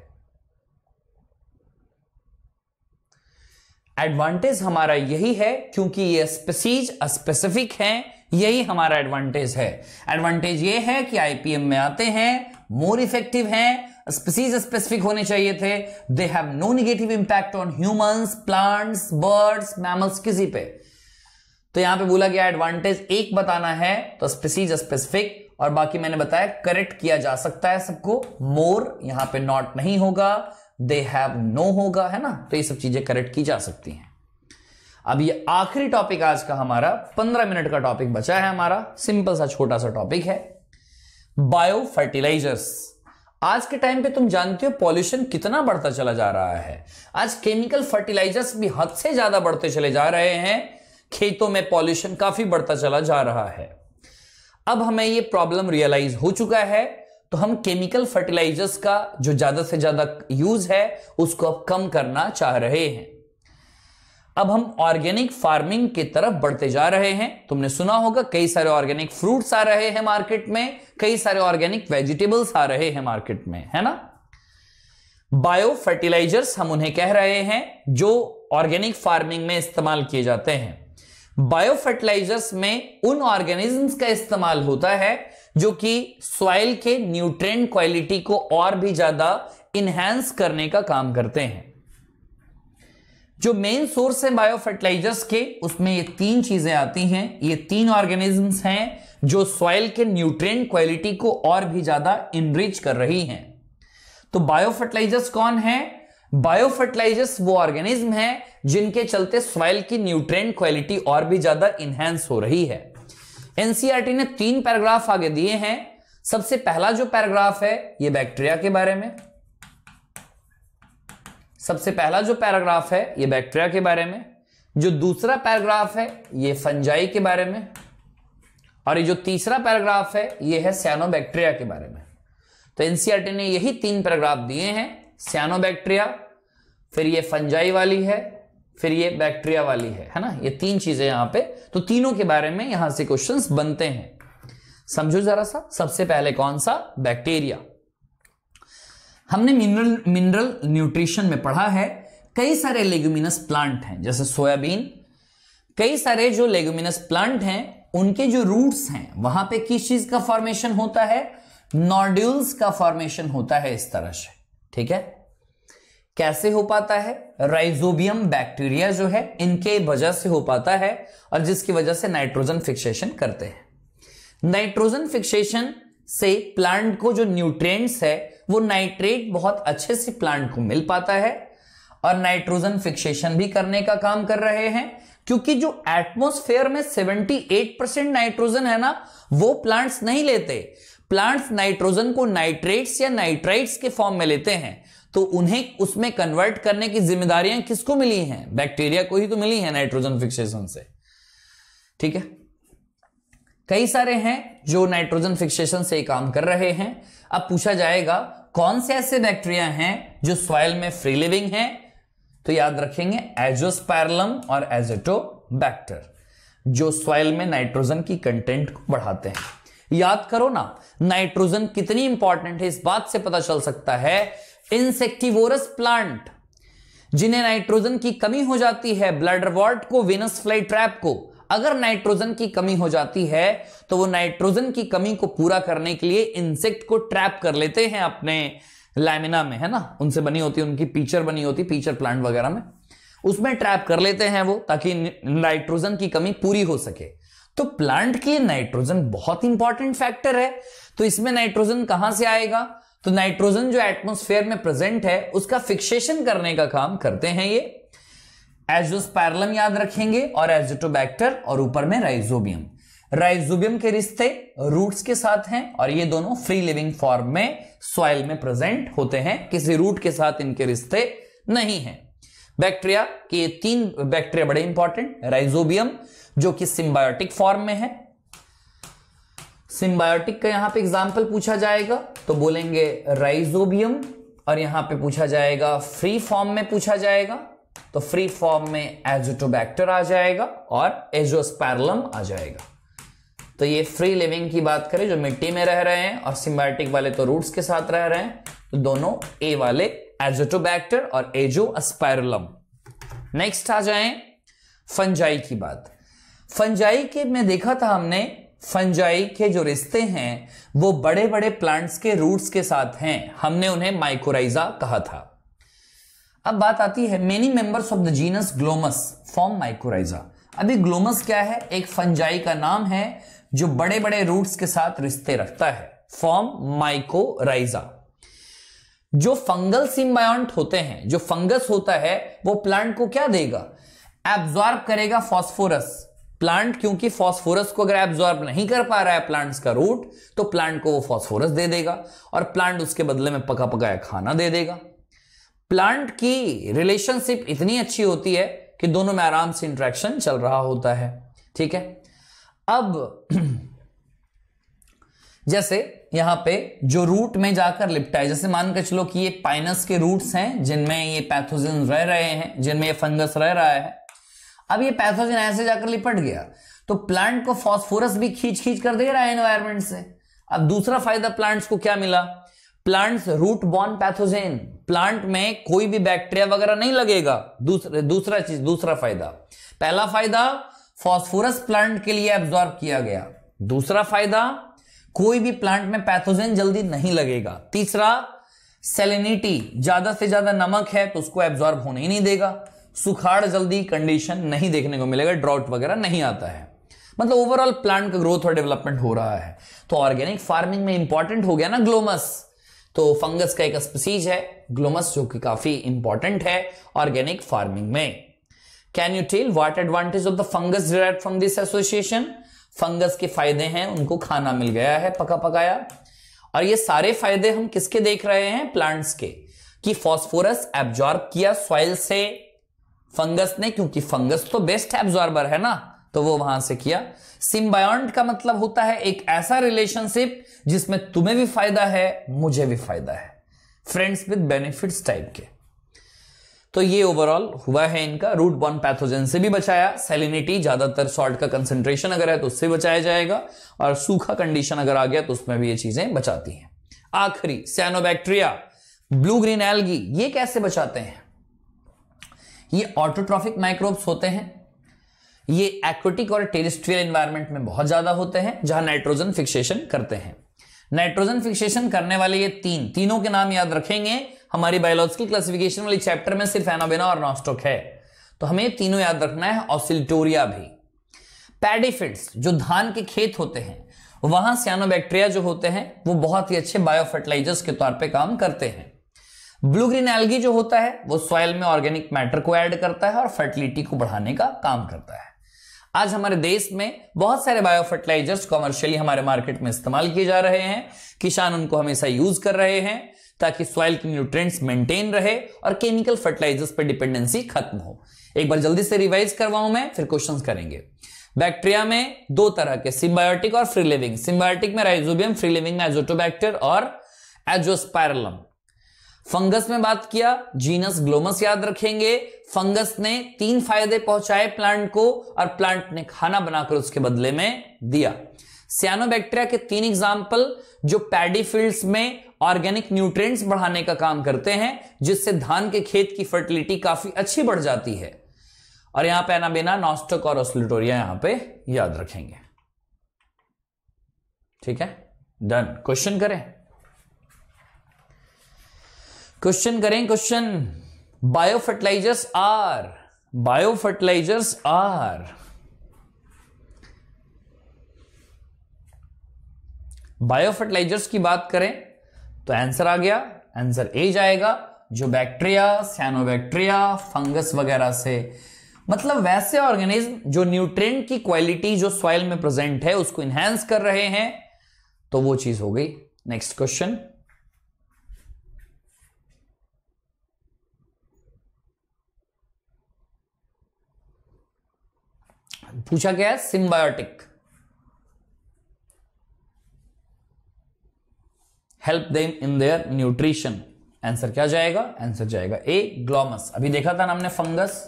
एडवांटेज हमारा यही है क्योंकि ये स्पेसीज स्पेसिफिक हैं यही हमारा एडवांटेज है एडवांटेज ये है कि आईपीएम में आते हैं मोर इफेक्टिव हैं स्पेसीज स्पेसिफिक होने चाहिए थे they have no negative impact on humans plants birds mammals किसी पे तो यहां पे बोला गया एडवांटेज एक बताना है तो स्पेसीज स्पेसिफिक और बाकी मैंने बताया करेक्ट किया जा सकता है सबको मोर यहां पे नॉट नहीं होगा दे हैव नो होगा है ना तो ये सब चीजें करेक्ट की जा सकती हैं अब ये आखिरी टॉपिक आज का हमारा पंद्रह मिनट का टॉपिक बचा है हमारा सिंपल सा छोटा सा टॉपिक है बायो फर्टिलाइजर्स आज के टाइम पे तुम जानते हो पॉल्यूशन कितना बढ़ता चला जा रहा है आज केमिकल फर्टिलाइजर्स भी हद से ज्यादा बढ़ते चले जा रहे हैं खेतों में पॉल्यूशन काफी बढ़ता चला जा रहा है अब हमें ये प्रॉब्लम रियलाइज हो चुका है तो हम केमिकल फर्टिलाइजर्स का जो ज्यादा से ज्यादा यूज है उसको अब कम करना चाह रहे हैं अब हम ऑर्गेनिक फार्मिंग की तरफ बढ़ते जा रहे हैं तुमने सुना होगा कई सारे ऑर्गेनिक फ्रूट्स आ रहे हैं मार्केट में कई सारे ऑर्गेनिक वेजिटेबल्स आ रहे हैं मार्केट में है ना बायो फर्टिलाइजर्स हम उन्हें कह रहे हैं जो ऑर्गेनिक फार्मिंग में इस्तेमाल किए जाते हैं बायोफर्टिलाइजर्स में उन ऑर्गेनिजम्स का इस्तेमाल होता है जो कि सॉइल के न्यूट्रेंट क्वालिटी को और भी ज्यादा इनहेंस करने का काम करते हैं जो मेन सोर्स है बायोफर्टिलाइजर्स के उसमें ये तीन चीजें आती हैं ये तीन ऑर्गेनिजम्स हैं जो सॉइल के न्यूट्रेंट क्वालिटी को और भी ज्यादा इनरिच कर रही हैं तो बायोफर्टिलाइजर्स कौन है बायोफर्टिलाइजर्स वो ऑर्गेनिज्म हैं जिनके चलते सॉइल की न्यूट्रेंट क्वालिटी और भी ज्यादा इनहेंस हो रही है एनसीईआरटी e ने तीन पैराग्राफ आगे दिए हैं सबसे पहला जो पैराग्राफ है ये बैक्टीरिया के बारे में सबसे पहला जो पैराग्राफ है ये बैक्टीरिया के बारे में जो दूसरा पैराग्राफ है ये फंजाई के बारे में और ये जो तीसरा पैराग्राफ है ये है सैनो बैक्टीरिया के बारे में तो एनसीआरटी e ने यही तीन पैराग्राफ दिए हैं सियानोबैक्टीरिया फिर ये फंजाई वाली है फिर ये बैक्टीरिया वाली है है ना ये तीन चीजें यहां पे तो तीनों के बारे में यहां से क्वेश्चंस बनते हैं समझो जरा सा सबसे पहले कौन सा बैक्टीरिया हमने मिनरल मिनरल न्यूट्रिशन में पढ़ा है कई सारे लेग्यूमिनस प्लांट हैं जैसे सोयाबीन कई सारे जो लेग्यूमिनस प्लांट हैं उनके जो रूट्स हैं वहां पे किस चीज का फॉर्मेशन होता है नॉड्यूल्स का फॉर्मेशन होता है इस तरह से ठीक है कैसे हो पाता है राइजोबियम बैक्टीरिया जो है इनके वजह से हो पाता है और जिसकी वजह से नाइट्रोजन फिक्सेशन करते हैं नाइट्रोजन फिक्सेशन से प्लांट को जो न्यूट्रिएंट्स है वो नाइट्रेट बहुत अच्छे से प्लांट को मिल पाता है और नाइट्रोजन फिक्सेशन भी करने का काम कर रहे हैं क्योंकि जो एटमोस्फेयर में 78 परसेंट नाइट्रोजन है ना वो प्लांट्स नहीं लेते प्लांट्स नाइट्रोजन को नाइट्रेट्स या नाइट्राइट्स के फॉर्म में लेते हैं तो उन्हें उसमें कन्वर्ट करने की जिम्मेदारियां किसको मिली हैं बैक्टीरिया को ही तो मिली है नाइट्रोजन फिक्सेशन से ठीक है कई सारे हैं जो नाइट्रोजन फिक्सेशन से काम कर रहे हैं अब पूछा जाएगा कौन से ऐसे बैक्टीरिया हैं जो सॉयल में फ्री लिविंग हैं तो याद रखेंगे एजोस्पैरलम और एजेटो जो सॉइल में नाइट्रोजन की कंटेंट को बढ़ाते हैं याद करो ना नाइट्रोजन कितनी इंपॉर्टेंट है इस बात से पता चल सकता है इंसेक्टिवोरस प्लांट जिन्हें नाइट्रोजन की कमी हो जाती है ब्लड रॉट को वेनस फ्लाई ट्रैप को अगर नाइट्रोजन की कमी हो जाती है तो वो नाइट्रोजन की कमी को पूरा करने के लिए इंसेक्ट को ट्रैप कर लेते हैं अपने लैमिना में है ना उनसे बनी होती उनकी पीचर बनी होती पीचर प्लांट वगैरह में उसमें ट्रैप कर लेते हैं वो ताकि नाइट्रोजन की कमी पूरी हो सके तो प्लांट के लिए नाइट्रोजन बहुत इंपॉर्टेंट फैक्टर है तो इसमें नाइट्रोजन कहां से आएगा तो नाइट्रोजन जो एटमोस्फेयर में प्रेजेंट है उसका फिक्सेशन करने का काम करते हैं ये एजोस्पैरलम याद रखेंगे और एजोटोबैक्टर और ऊपर में राइजोबियम राइजोबियम के रिश्ते रूट्स के साथ हैं और ये दोनों फ्री लिविंग फॉर्म में सॉइल में प्रेजेंट होते हैं किसी रूट के साथ इनके रिश्ते नहीं है बैक्टीरिया के तीन बैक्टीरिया बड़े इंपॉर्टेंट राइजोबियम जो कि सिंबायोटिक फॉर्म में है सिंबायोटिक का यहां पे एग्जाम्पल पूछा जाएगा तो बोलेंगे राइजोबियम और यहां पे पूछा जाएगा फ्री फॉर्म में पूछा जाएगा तो फ्री फॉर्म में एजोटोबैक्टर आ जाएगा और एजोस्पैरलम आ जाएगा तो ये फ्री लिविंग की बात करें जो मिट्टी में रह रहे हैं और सिम्बायोटिक वाले तो रूट्स के साथ रह रहे हैं तो दोनों ए वाले एजोटोबैक्टर और एजो नेक्स्ट आ जाए फंजाई की बात फंजाई के में देखा था हमने फंजाई के जो रिश्ते हैं वो बड़े बड़े प्लांट्स के रूट्स के साथ हैं हमने उन्हें माइकोराइजा कहा था अब बात आती है many members of the genus glomus form mycorrhiza अभी ग्लोमस क्या है एक फंजाई का नाम है जो बड़े बड़े रूट्स के साथ रिश्ते रखता है फॉर्म माइकोराइजा जो फंगल सिम्बायट होते हैं जो फंगस होता है वो प्लांट को क्या देगा एब्जॉर्ब करेगा फॉस्फोरस प्लांट क्योंकि फॉस्फोरस को अगर एब्जॉर्ब नहीं कर पा रहा है प्लांट्स का रूट तो प्लांट को वो फॉस्फोरस दे देगा और प्लांट उसके बदले में पका पकाया खाना दे देगा प्लांट की रिलेशनशिप इतनी अच्छी होती है कि दोनों में आराम से इंट्रैक्शन चल रहा होता है ठीक है अब जैसे यहां पे जो रूट में जाकर लिपटा है जैसे मानकर चलो कि ये पाइनस के रूट्स हैं जिनमें ये पैथोजन रह रहे हैं जिनमें ये फंगस रह रहा है अब ये पैथोजन ऐसे जाकर लिपट गया तो प्लांट को फॉस्फोरस भी खींच खींच कर दे रहा है एनवायरमेंट से अब दूसरा फायदा प्लांट्स को क्या मिला plants root borne pathogen plant में कोई भी बैक्टीरिया वगैरह नहीं लगेगा दूसरे दूसरा चीज दूसरा फायदा पहला फायदा फॉस्फोरस प्लांट के लिए एब्जॉर्ब किया गया दूसरा फायदा कोई भी प्लांट में पैथोजेन जल्दी नहीं लगेगा तीसरा सेलिनिटी ज्यादा से ज्यादा नमक है तो उसको एब्जॉर्ब होने ही नहीं देगा सुखाड़ जल्दी कंडीशन नहीं देखने को मिलेगा ड्रॉट वगैरह नहीं आता है मतलब ओवरऑल प्लांट का ग्रोथ और डेवलपमेंट हो रहा है तो ऑर्गेनिक फार्मिंग में इंपॉर्टेंट हो गया ना ग्लोमस तो फंगस का एक स्पीसीज है ग्लोमस जो कि काफी इंपॉर्टेंट है ऑर्गेनिक फार्मिंग में can you tell what advantage of the fungus derive from this association fungus के फायदे हैं उनको खाना मिल गया है पका पकाया और ये सारे फायदे हम किसके देख रहे हैं प्लांट्स के कि फास्फोरस एब्जॉर्ब किया सॉइल से फंगस ने क्योंकि फंगस तो बेस्ट एब्जॉर्बर है ना तो वो वहां से किया सिम्बायट का मतलब होता है एक ऐसा रिलेशनशिप जिसमें तुम्हें भी फायदा है मुझे भी फायदा है फ्रेंड्स विद बेनिफिट्स टाइप के तो ये ओवरऑल हुआ है इनका रूट बॉन पैथोजन से भी बचाया सेलिनिटी ज्यादातर सॉल्ट का कंसेंट्रेशन अगर है तो उससे बचाया जाएगा और सूखा कंडीशन अगर आ गया तो उसमें भी ये चीजें बचाती हैं आखिरी सैनोबैक्टीरिया ब्लू ग्रीन एल्गी ये कैसे बचाते हैं ये ऑटोट्रॉफिक माइक्रोब्स होते हैं ये एक्वेटिक और टेरिस्ट्रियल इन्वायरमेंट में बहुत ज्यादा होते हैं जहां नाइट्रोजन फिक्सेशन करते हैं नाइट्रोजन फिक्सेशन करने वाले ये तीन तीनों के नाम याद रखेंगे हमारी बायोलॉजिकल क्लासिफिकेशन वाले चैप्टर में सिर्फ एनाबेना और नॉस्टोक है तो हमें तीनों याद रखना है ऑसिल्टोरिया भी पैडिफिट्स जो धान के खेत होते हैं वहां सियानोबैक्टीरिया जो होते हैं वो बहुत ही अच्छे बायोफर्टिलाइजर्स के तौर पे काम करते हैं ब्लू ग्रीन एल्गी जो होता है वो सॉयल में ऑर्गेनिक मैटर को ऐड करता है और फर्टिलिटी को बढ़ाने का काम करता है आज हमारे देश में बहुत सारे बायो फर्टिलाइजर्स कॉमर्शियली हमारे मार्केट में इस्तेमाल किए जा रहे हैं किसान उनको हमेशा यूज कर रहे हैं ताकि सॉइल की न्यूट्रिएंट्स मेंटेन रहे और केमिकल फर्टिलाइजर्स पर डिपेंडेंसी खत्म हो एक बार जल्दी से रिवाइज करवाऊं मैं फिर क्वेश्चन करेंगे बैक्टीरिया में दो तरह के सिम्बायोटिक और फ्री लिविंग सिम्बायोटिक में राइजोबियम फ्री लिविंग में एजोटोबैक्टर और एजोस्पायरलम फंगस में बात किया जीनस ग्लोमस याद रखेंगे फंगस ने तीन फायदे पहुंचाए प्लांट को और प्लांट ने खाना बनाकर उसके बदले में दिया सियानोबैक्टीरिया के तीन एग्जाम्पल जो पैडी फील्ड्स में ऑर्गेनिक न्यूट्रिएंट्स बढ़ाने का काम करते हैं जिससे धान के खेत की फर्टिलिटी काफी अच्छी बढ़ जाती है और यहां पे बिना नॉस्टोक और ऑस्लिटोरिया यहां पे याद रखेंगे ठीक है डन क्वेश्चन करें क्वेश्चन करें question bio fertilizers are bio fertilizers are bio fertilizers की बात करें तो आंसर आ गया आंसर ए जाएगा जो बैक्टीरिया सैनोबैक्टीरिया फंगस वगैरह से मतलब वैसे ऑर्गेनिज्म जो न्यूट्रिएंट की क्वालिटी जो सॉइल में प्रेजेंट है उसको इनहेंस कर रहे हैं तो वो चीज हो गई नेक्स्ट क्वेश्चन पूछा गया है symbiotic help them in their nutrition answer क्या जाएगा आंसर जाएगा ए ग्लोमस अभी देखा था ना हमने फंगस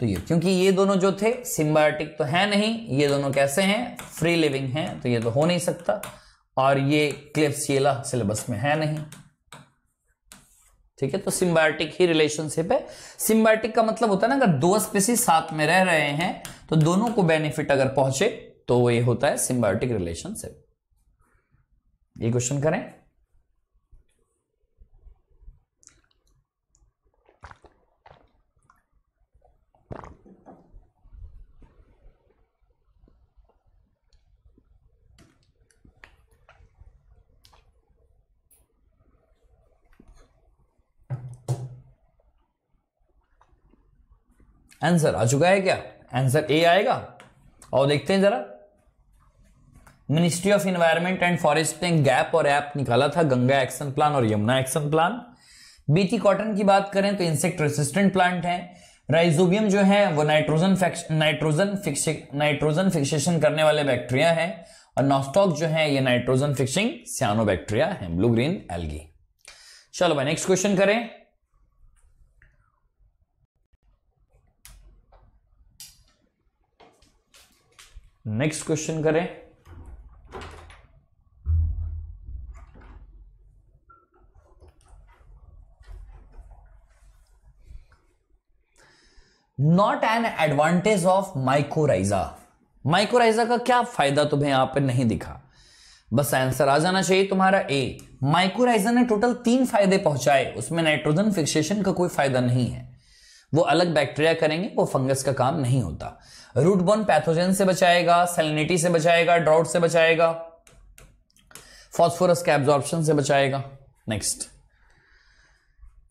तो ये क्योंकि ये दोनों जो थे सिम्बायोटिक तो है नहीं ये दोनों कैसे हैं फ्री लिविंग हैं तो ये तो हो नहीं सकता और ये क्लिप्सियला सिलेबस में है नहीं ठीक है तो सिम्बायोटिक ही रिलेशनशिप है सिम्बायोटिक का मतलब होता है ना अगर दो स्पेसीज साथ में रह रहे हैं तो दोनों को बेनिफिट अगर पहुंचे तो ये होता है सिम्बायोटिक रिलेशनशिप ये क्वेश्चन करें आंसर आ चुका है क्या आंसर ए आएगा और देखते हैं जरा ministry of environment and forest ने गैप और ऐप निकाला था गंगा एक्शन प्लान और Yamuna action plan BT cotton की बात करें तो इंसेक्ट रेसिस्टेंट प्लांट है राइजोबियम जो है वो नाइट्रोजन नाइट्रोजन नाइट्रोजन फिक्सेशन करने वाले बैक्टीरिया है और नॉस्टॉक जो है ये नाइट्रोजन फिक्सिंग सियानो बैक्टीरिया है ब्लू ग्रीन एलगी चलो भाई नेक्स्ट क्वेश्चन करें नेक्स्ट क्वेश्चन करें not an advantage of mycorrhiza mycorrhiza का क्या फायदा तुम्हें यहां पर नहीं दिखा बस आंसर आ जाना चाहिए तुम्हारा ए माइकोराइजा ने टोटल तीन फायदे पहुंचाए उसमें नाइट्रोजन फिक्सेशन का कोई फायदा नहीं है वो अलग बैक्टीरिया करेंगे वो फंगस का काम नहीं होता रूट बॉन पैथोजन से बचाएगा सेलिनिटी से बचाएगा ड्राउट से बचाएगा फॉस्फोरस के एब्जॉर्प्शन से बचाएगा नेक्स्ट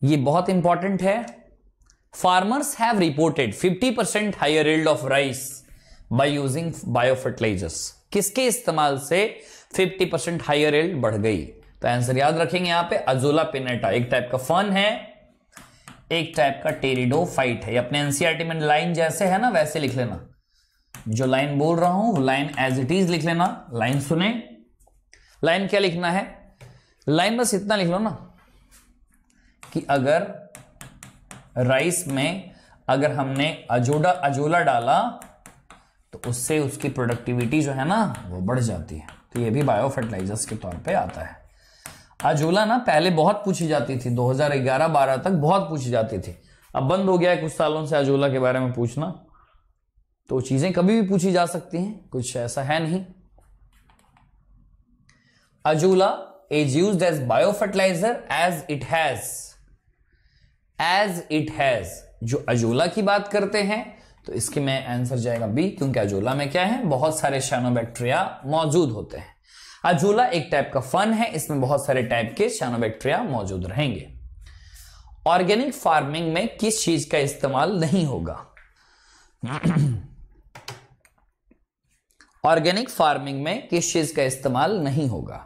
ये बहुत इंपॉर्टेंट है farmers have reported 50 percent higher yield of rice by using biofertilizers किसके इस्तेमाल से 50 परसेंट हायर रेल्ड बढ़ गई तो आंसर याद रखेंगे यहां पे अजोला पिनेटा एक टाइप का फन है एक टाइप का फाइट है अपने एनसीआरटी e में लाइन जैसे है ना वैसे लिख लेना जो लाइन बोल रहा हूं लाइन एज इट इज लिख लेना लाइन सुने लाइन क्या लिखना है लाइन बस इतना लिख लो ना कि अगर राइस में अगर हमने अजोडा अजोला डाला तो उससे उसकी प्रोडक्टिविटी जो है ना वो बढ़ जाती है तो ये भी बायो फर्टिलाइजर्स के तौर पे आता है अजोला ना पहले बहुत पूछी जाती थी 2011-12 तक बहुत पूछी जाती थी अब बंद हो गया है कुछ सालों से अजोला के बारे में पूछना तो चीज़ें कभी भी पूछी जा सकती हैं कुछ ऐसा है नहीं Ajula use as bio fertilizer as it has as it has जो अजोला की बात करते हैं तो इसके मैं आंसर जाएगा बी क्योंकि अजोला में क्या है बहुत सारे शैनोबैक्टीरिया मौजूद होते हैं अजूला एक टाइप का फन है इसमें बहुत सारे टाइप के शानोबैक्टेरिया मौजूद रहेंगे ऑर्गेनिक फार्मिंग में किस चीज का इस्तेमाल नहीं होगा ऑर्गेनिक फार्मिंग में किस चीज का इस्तेमाल नहीं होगा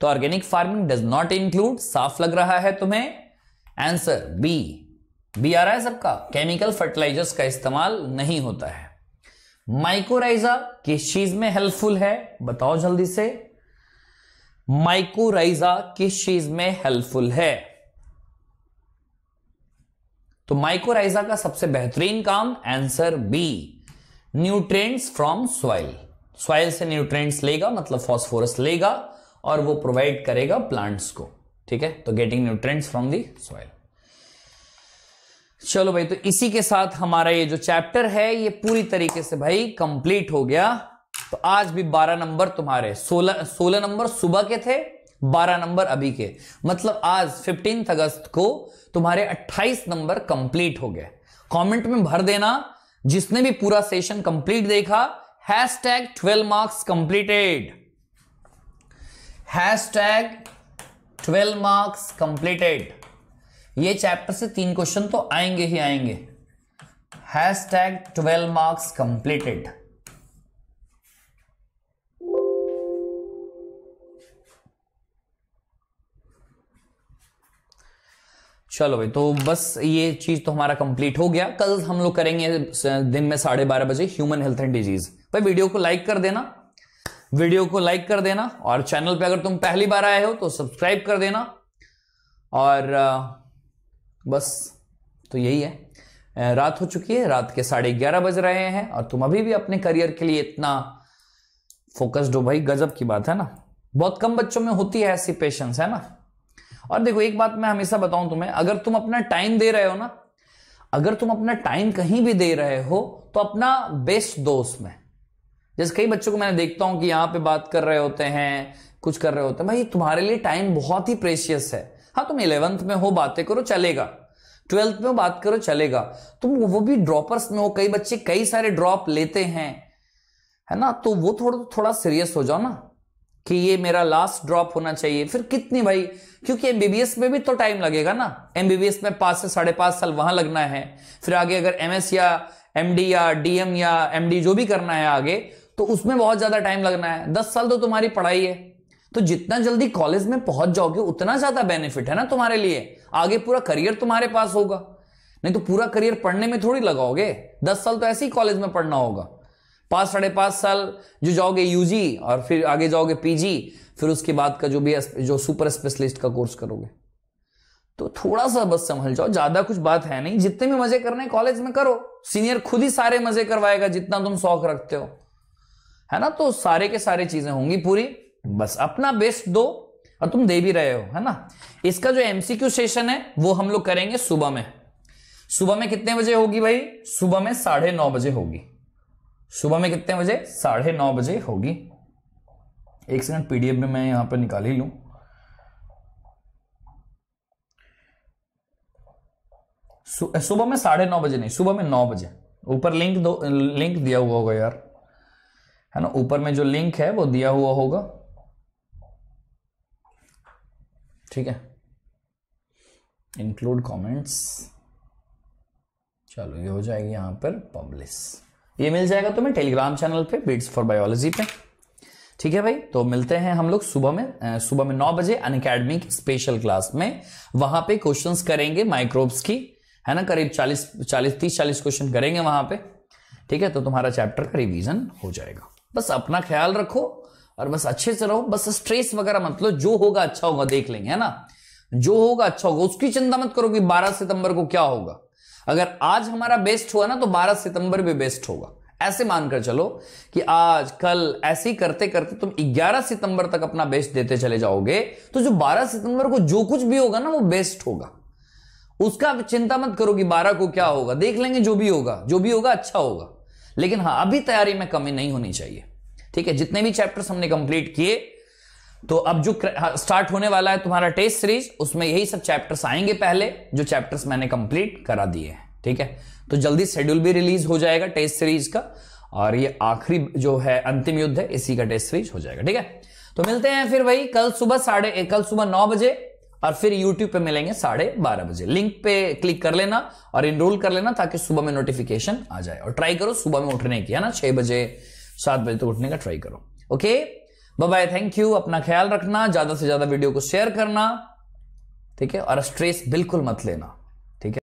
तो organic farming does not include साफ लग रहा है तुम्हें आंसर बी बी आ रहा है सबका केमिकल फर्टिलाइजर्स का इस्तेमाल नहीं होता है माइकोराइजा किस चीज में हेल्पफुल है बताओ जल्दी से माइकोराइजा किस चीज में हेल्पफुल है तो माइकोराइजा का सबसे बेहतरीन काम answer B nutrients from soil soil से न्यूट्रिएंट्स लेगा मतलब फास्फोरस लेगा और वो प्रोवाइड करेगा प्लांट्स को ठीक है तो getting nutrients from the soil चलो भाई तो इसी के साथ हमारा ये जो चैप्टर है ये पूरी तरीके से भाई कंप्लीट हो गया तो आज भी बारह नंबर तुम्हारे सोलह सोलह नंबर सुबह के थे बारह नंबर अभी के मतलब आज फिफ्टींथ अगस्त को तुम्हारे अट्ठाईस नंबर कंप्लीट हो गए कमेंट में भर देना जिसने भी पूरा सेशन कंप्लीट देखा hashtag twelve marks completed hashtag twelve marks completed ये चैप्टर से तीन क्वेश्चन तो आएंगे ही आएंगे hashtag twelve marks completed चलो भाई तो बस ये चीज तो हमारा कंप्लीट हो गया कल हम लोग करेंगे दिन में साढ़े बारह बजे ह्यूमन हेल्थ एंड डिजीज भाई वीडियो को लाइक कर देना वीडियो को लाइक कर देना और चैनल पे अगर तुम पहली बार आए हो तो सब्सक्राइब कर देना और बस तो यही है रात हो चुकी है रात के साढ़े ग्यारह बज रहे हैं और तुम अभी भी अपने करियर के लिए इतना फोकस्ड हो भाई गजब की बात है ना बहुत कम बच्चों में होती है ऐसी पेशेंस है ना और देखो एक बात मैं हमेशा बताऊं तुम्हें अगर तुम अपना टाइम दे रहे हो ना अगर तुम अपना टाइम कहीं भी दे रहे हो तो अपना बेस्ट दोस्त में जैसे कई बच्चों को मैंने देखता हूं कि यहां पे बात कर रहे होते हैं कुछ कर रहे होते हैं भाई तुम्हारे लिए टाइम बहुत ही प्रेशियस है हाँ तुम इलेवंथ में हो बातें करो चलेगा ट्वेल्थ में बात करो चलेगा तुम वो भी ड्रॉपर्स में हो कई बच्चे कई सारे ड्रॉप लेते हैं है ना तो वो थोड़ा थोड़ा सीरियस हो जाओ ना कि ये मेरा लास्ट ड्रॉप होना चाहिए फिर कितनी भाई क्योंकि एमबीबीएस में भी तो टाइम लगेगा ना एमबीबीएस में पांच से साढ़े पाँच साल वहां लगना है फिर आगे अगर एमएस या एमडी या डीएम या एमडी जो भी करना है आगे तो उसमें बहुत ज्यादा टाइम लगना है दस साल तो तुम्हारी पढ़ाई है तो जितना जल्दी कॉलेज में पहुंच जाओगे उतना ज्यादा बेनिफिट है ना तुम्हारे लिए आगे पूरा करियर तुम्हारे पास होगा नहीं तो पूरा करियर पढ़ने में थोड़ी लगाओगे दस साल तो ऐसे ही कॉलेज में पढ़ना होगा पाँच साढ़े पाँच साल जो जाओगे यूजी और फिर आगे जाओगे पीजी फिर उसके बाद का जो भी जो सुपर स्पेशलिस्ट का कोर्स करोगे तो थोड़ा सा बस समझ जाओ ज्यादा कुछ बात है नहीं जितने भी मजे करने कॉलेज में करो सीनियर खुद ही सारे मजे करवाएगा जितना तुम शौक रखते हो है ना तो सारे के सारे चीजें होंगी पूरी बस अपना बेस्ट दो और तुम दे भी रहे हो है ना इसका जो एमसीक्यू सेशन है वो हम लोग करेंगे सुबह में सुबह में कितने बजे होगी भाई सुबह में साढ़े नौ बजे होगी सुबह में कितने बजे साढ़े नौ बजे होगी एक सेकंड पीडीएफ में मैं यहां पर निकाल ही लू सुबह में साढ़े नौ बजे नहीं सुबह में नौ बजे ऊपर लिंक दो लिंक दिया हुआ होगा यार है ना ऊपर में जो लिंक है वो दिया हुआ होगा ठीक है इंक्लूड कमेंट्स चलो ये हो जाएगी यहां पर पब्लिश ये मिल जाएगा तुम्हें टेलीग्राम चैनल पे बीट्स फॉर बायोलॉजी पे ठीक है भाई तो मिलते हैं हम लोग सुबह में सुबह में नौ बजे अन अकेडमी स्पेशल क्लास में वहां पे क्वेश्चंस करेंगे माइक्रोब्स की है ना करीब चालीस चालीस तीस चालीस क्वेश्चन करेंगे वहां पे ठीक है तो तुम्हारा चैप्टर का रिविजन हो जाएगा बस अपना ख्याल रखो और बस अच्छे से रहो बस स्ट्रेस वगैरह मतलब जो होगा अच्छा होगा देख लेंगे है ना जो होगा अच्छा होगा उसकी चिंता मत करो कि बारह सितंबर को क्या होगा अगर आज हमारा बेस्ट हुआ ना तो 12 सितंबर भी बेस्ट होगा ऐसे मानकर चलो कि आज कल ऐसे ही करते करते तुम 11 सितंबर तक अपना बेस्ट देते चले जाओगे तो जो 12 सितंबर को जो कुछ भी होगा ना वो बेस्ट होगा उसका चिंता मत करो कि 12 को क्या होगा देख लेंगे जो भी होगा जो भी होगा अच्छा होगा लेकिन हाँ अभी तैयारी में कमी नहीं होनी चाहिए ठीक है जितने भी चैप्टर्स हमने कंप्लीट किए तो अब जो स्टार्ट हाँ, होने वाला है तुम्हारा टेस्ट सीरीज उसमें यही सब चैप्टर्स आएंगे पहले जो चैप्टर्स मैंने कंप्लीट करा दिए हैं ठीक है तो जल्दी शेड्यूल भी रिलीज हो जाएगा टेस्ट सीरीज का और ये आखिरी जो है अंतिम युद्ध है इसी का टेस्ट सीरीज हो जाएगा ठीक है तो मिलते हैं फिर वही कल सुबह साढ़े कल सुबह नौ बजे और फिर यूट्यूब पे मिलेंगे साढ़े बारह बजे लिंक पे क्लिक कर लेना और इनरोल कर लेना ताकि सुबह में नोटिफिकेशन आ जाए और ट्राई करो सुबह में उठने की है ना छह बजे सात बजे तक तो उठने का ट्राई करो ओके बाय थैंक यू अपना ख्याल रखना ज्यादा से ज्यादा वीडियो को शेयर करना ठीक है और स्ट्रेस बिल्कुल मत लेना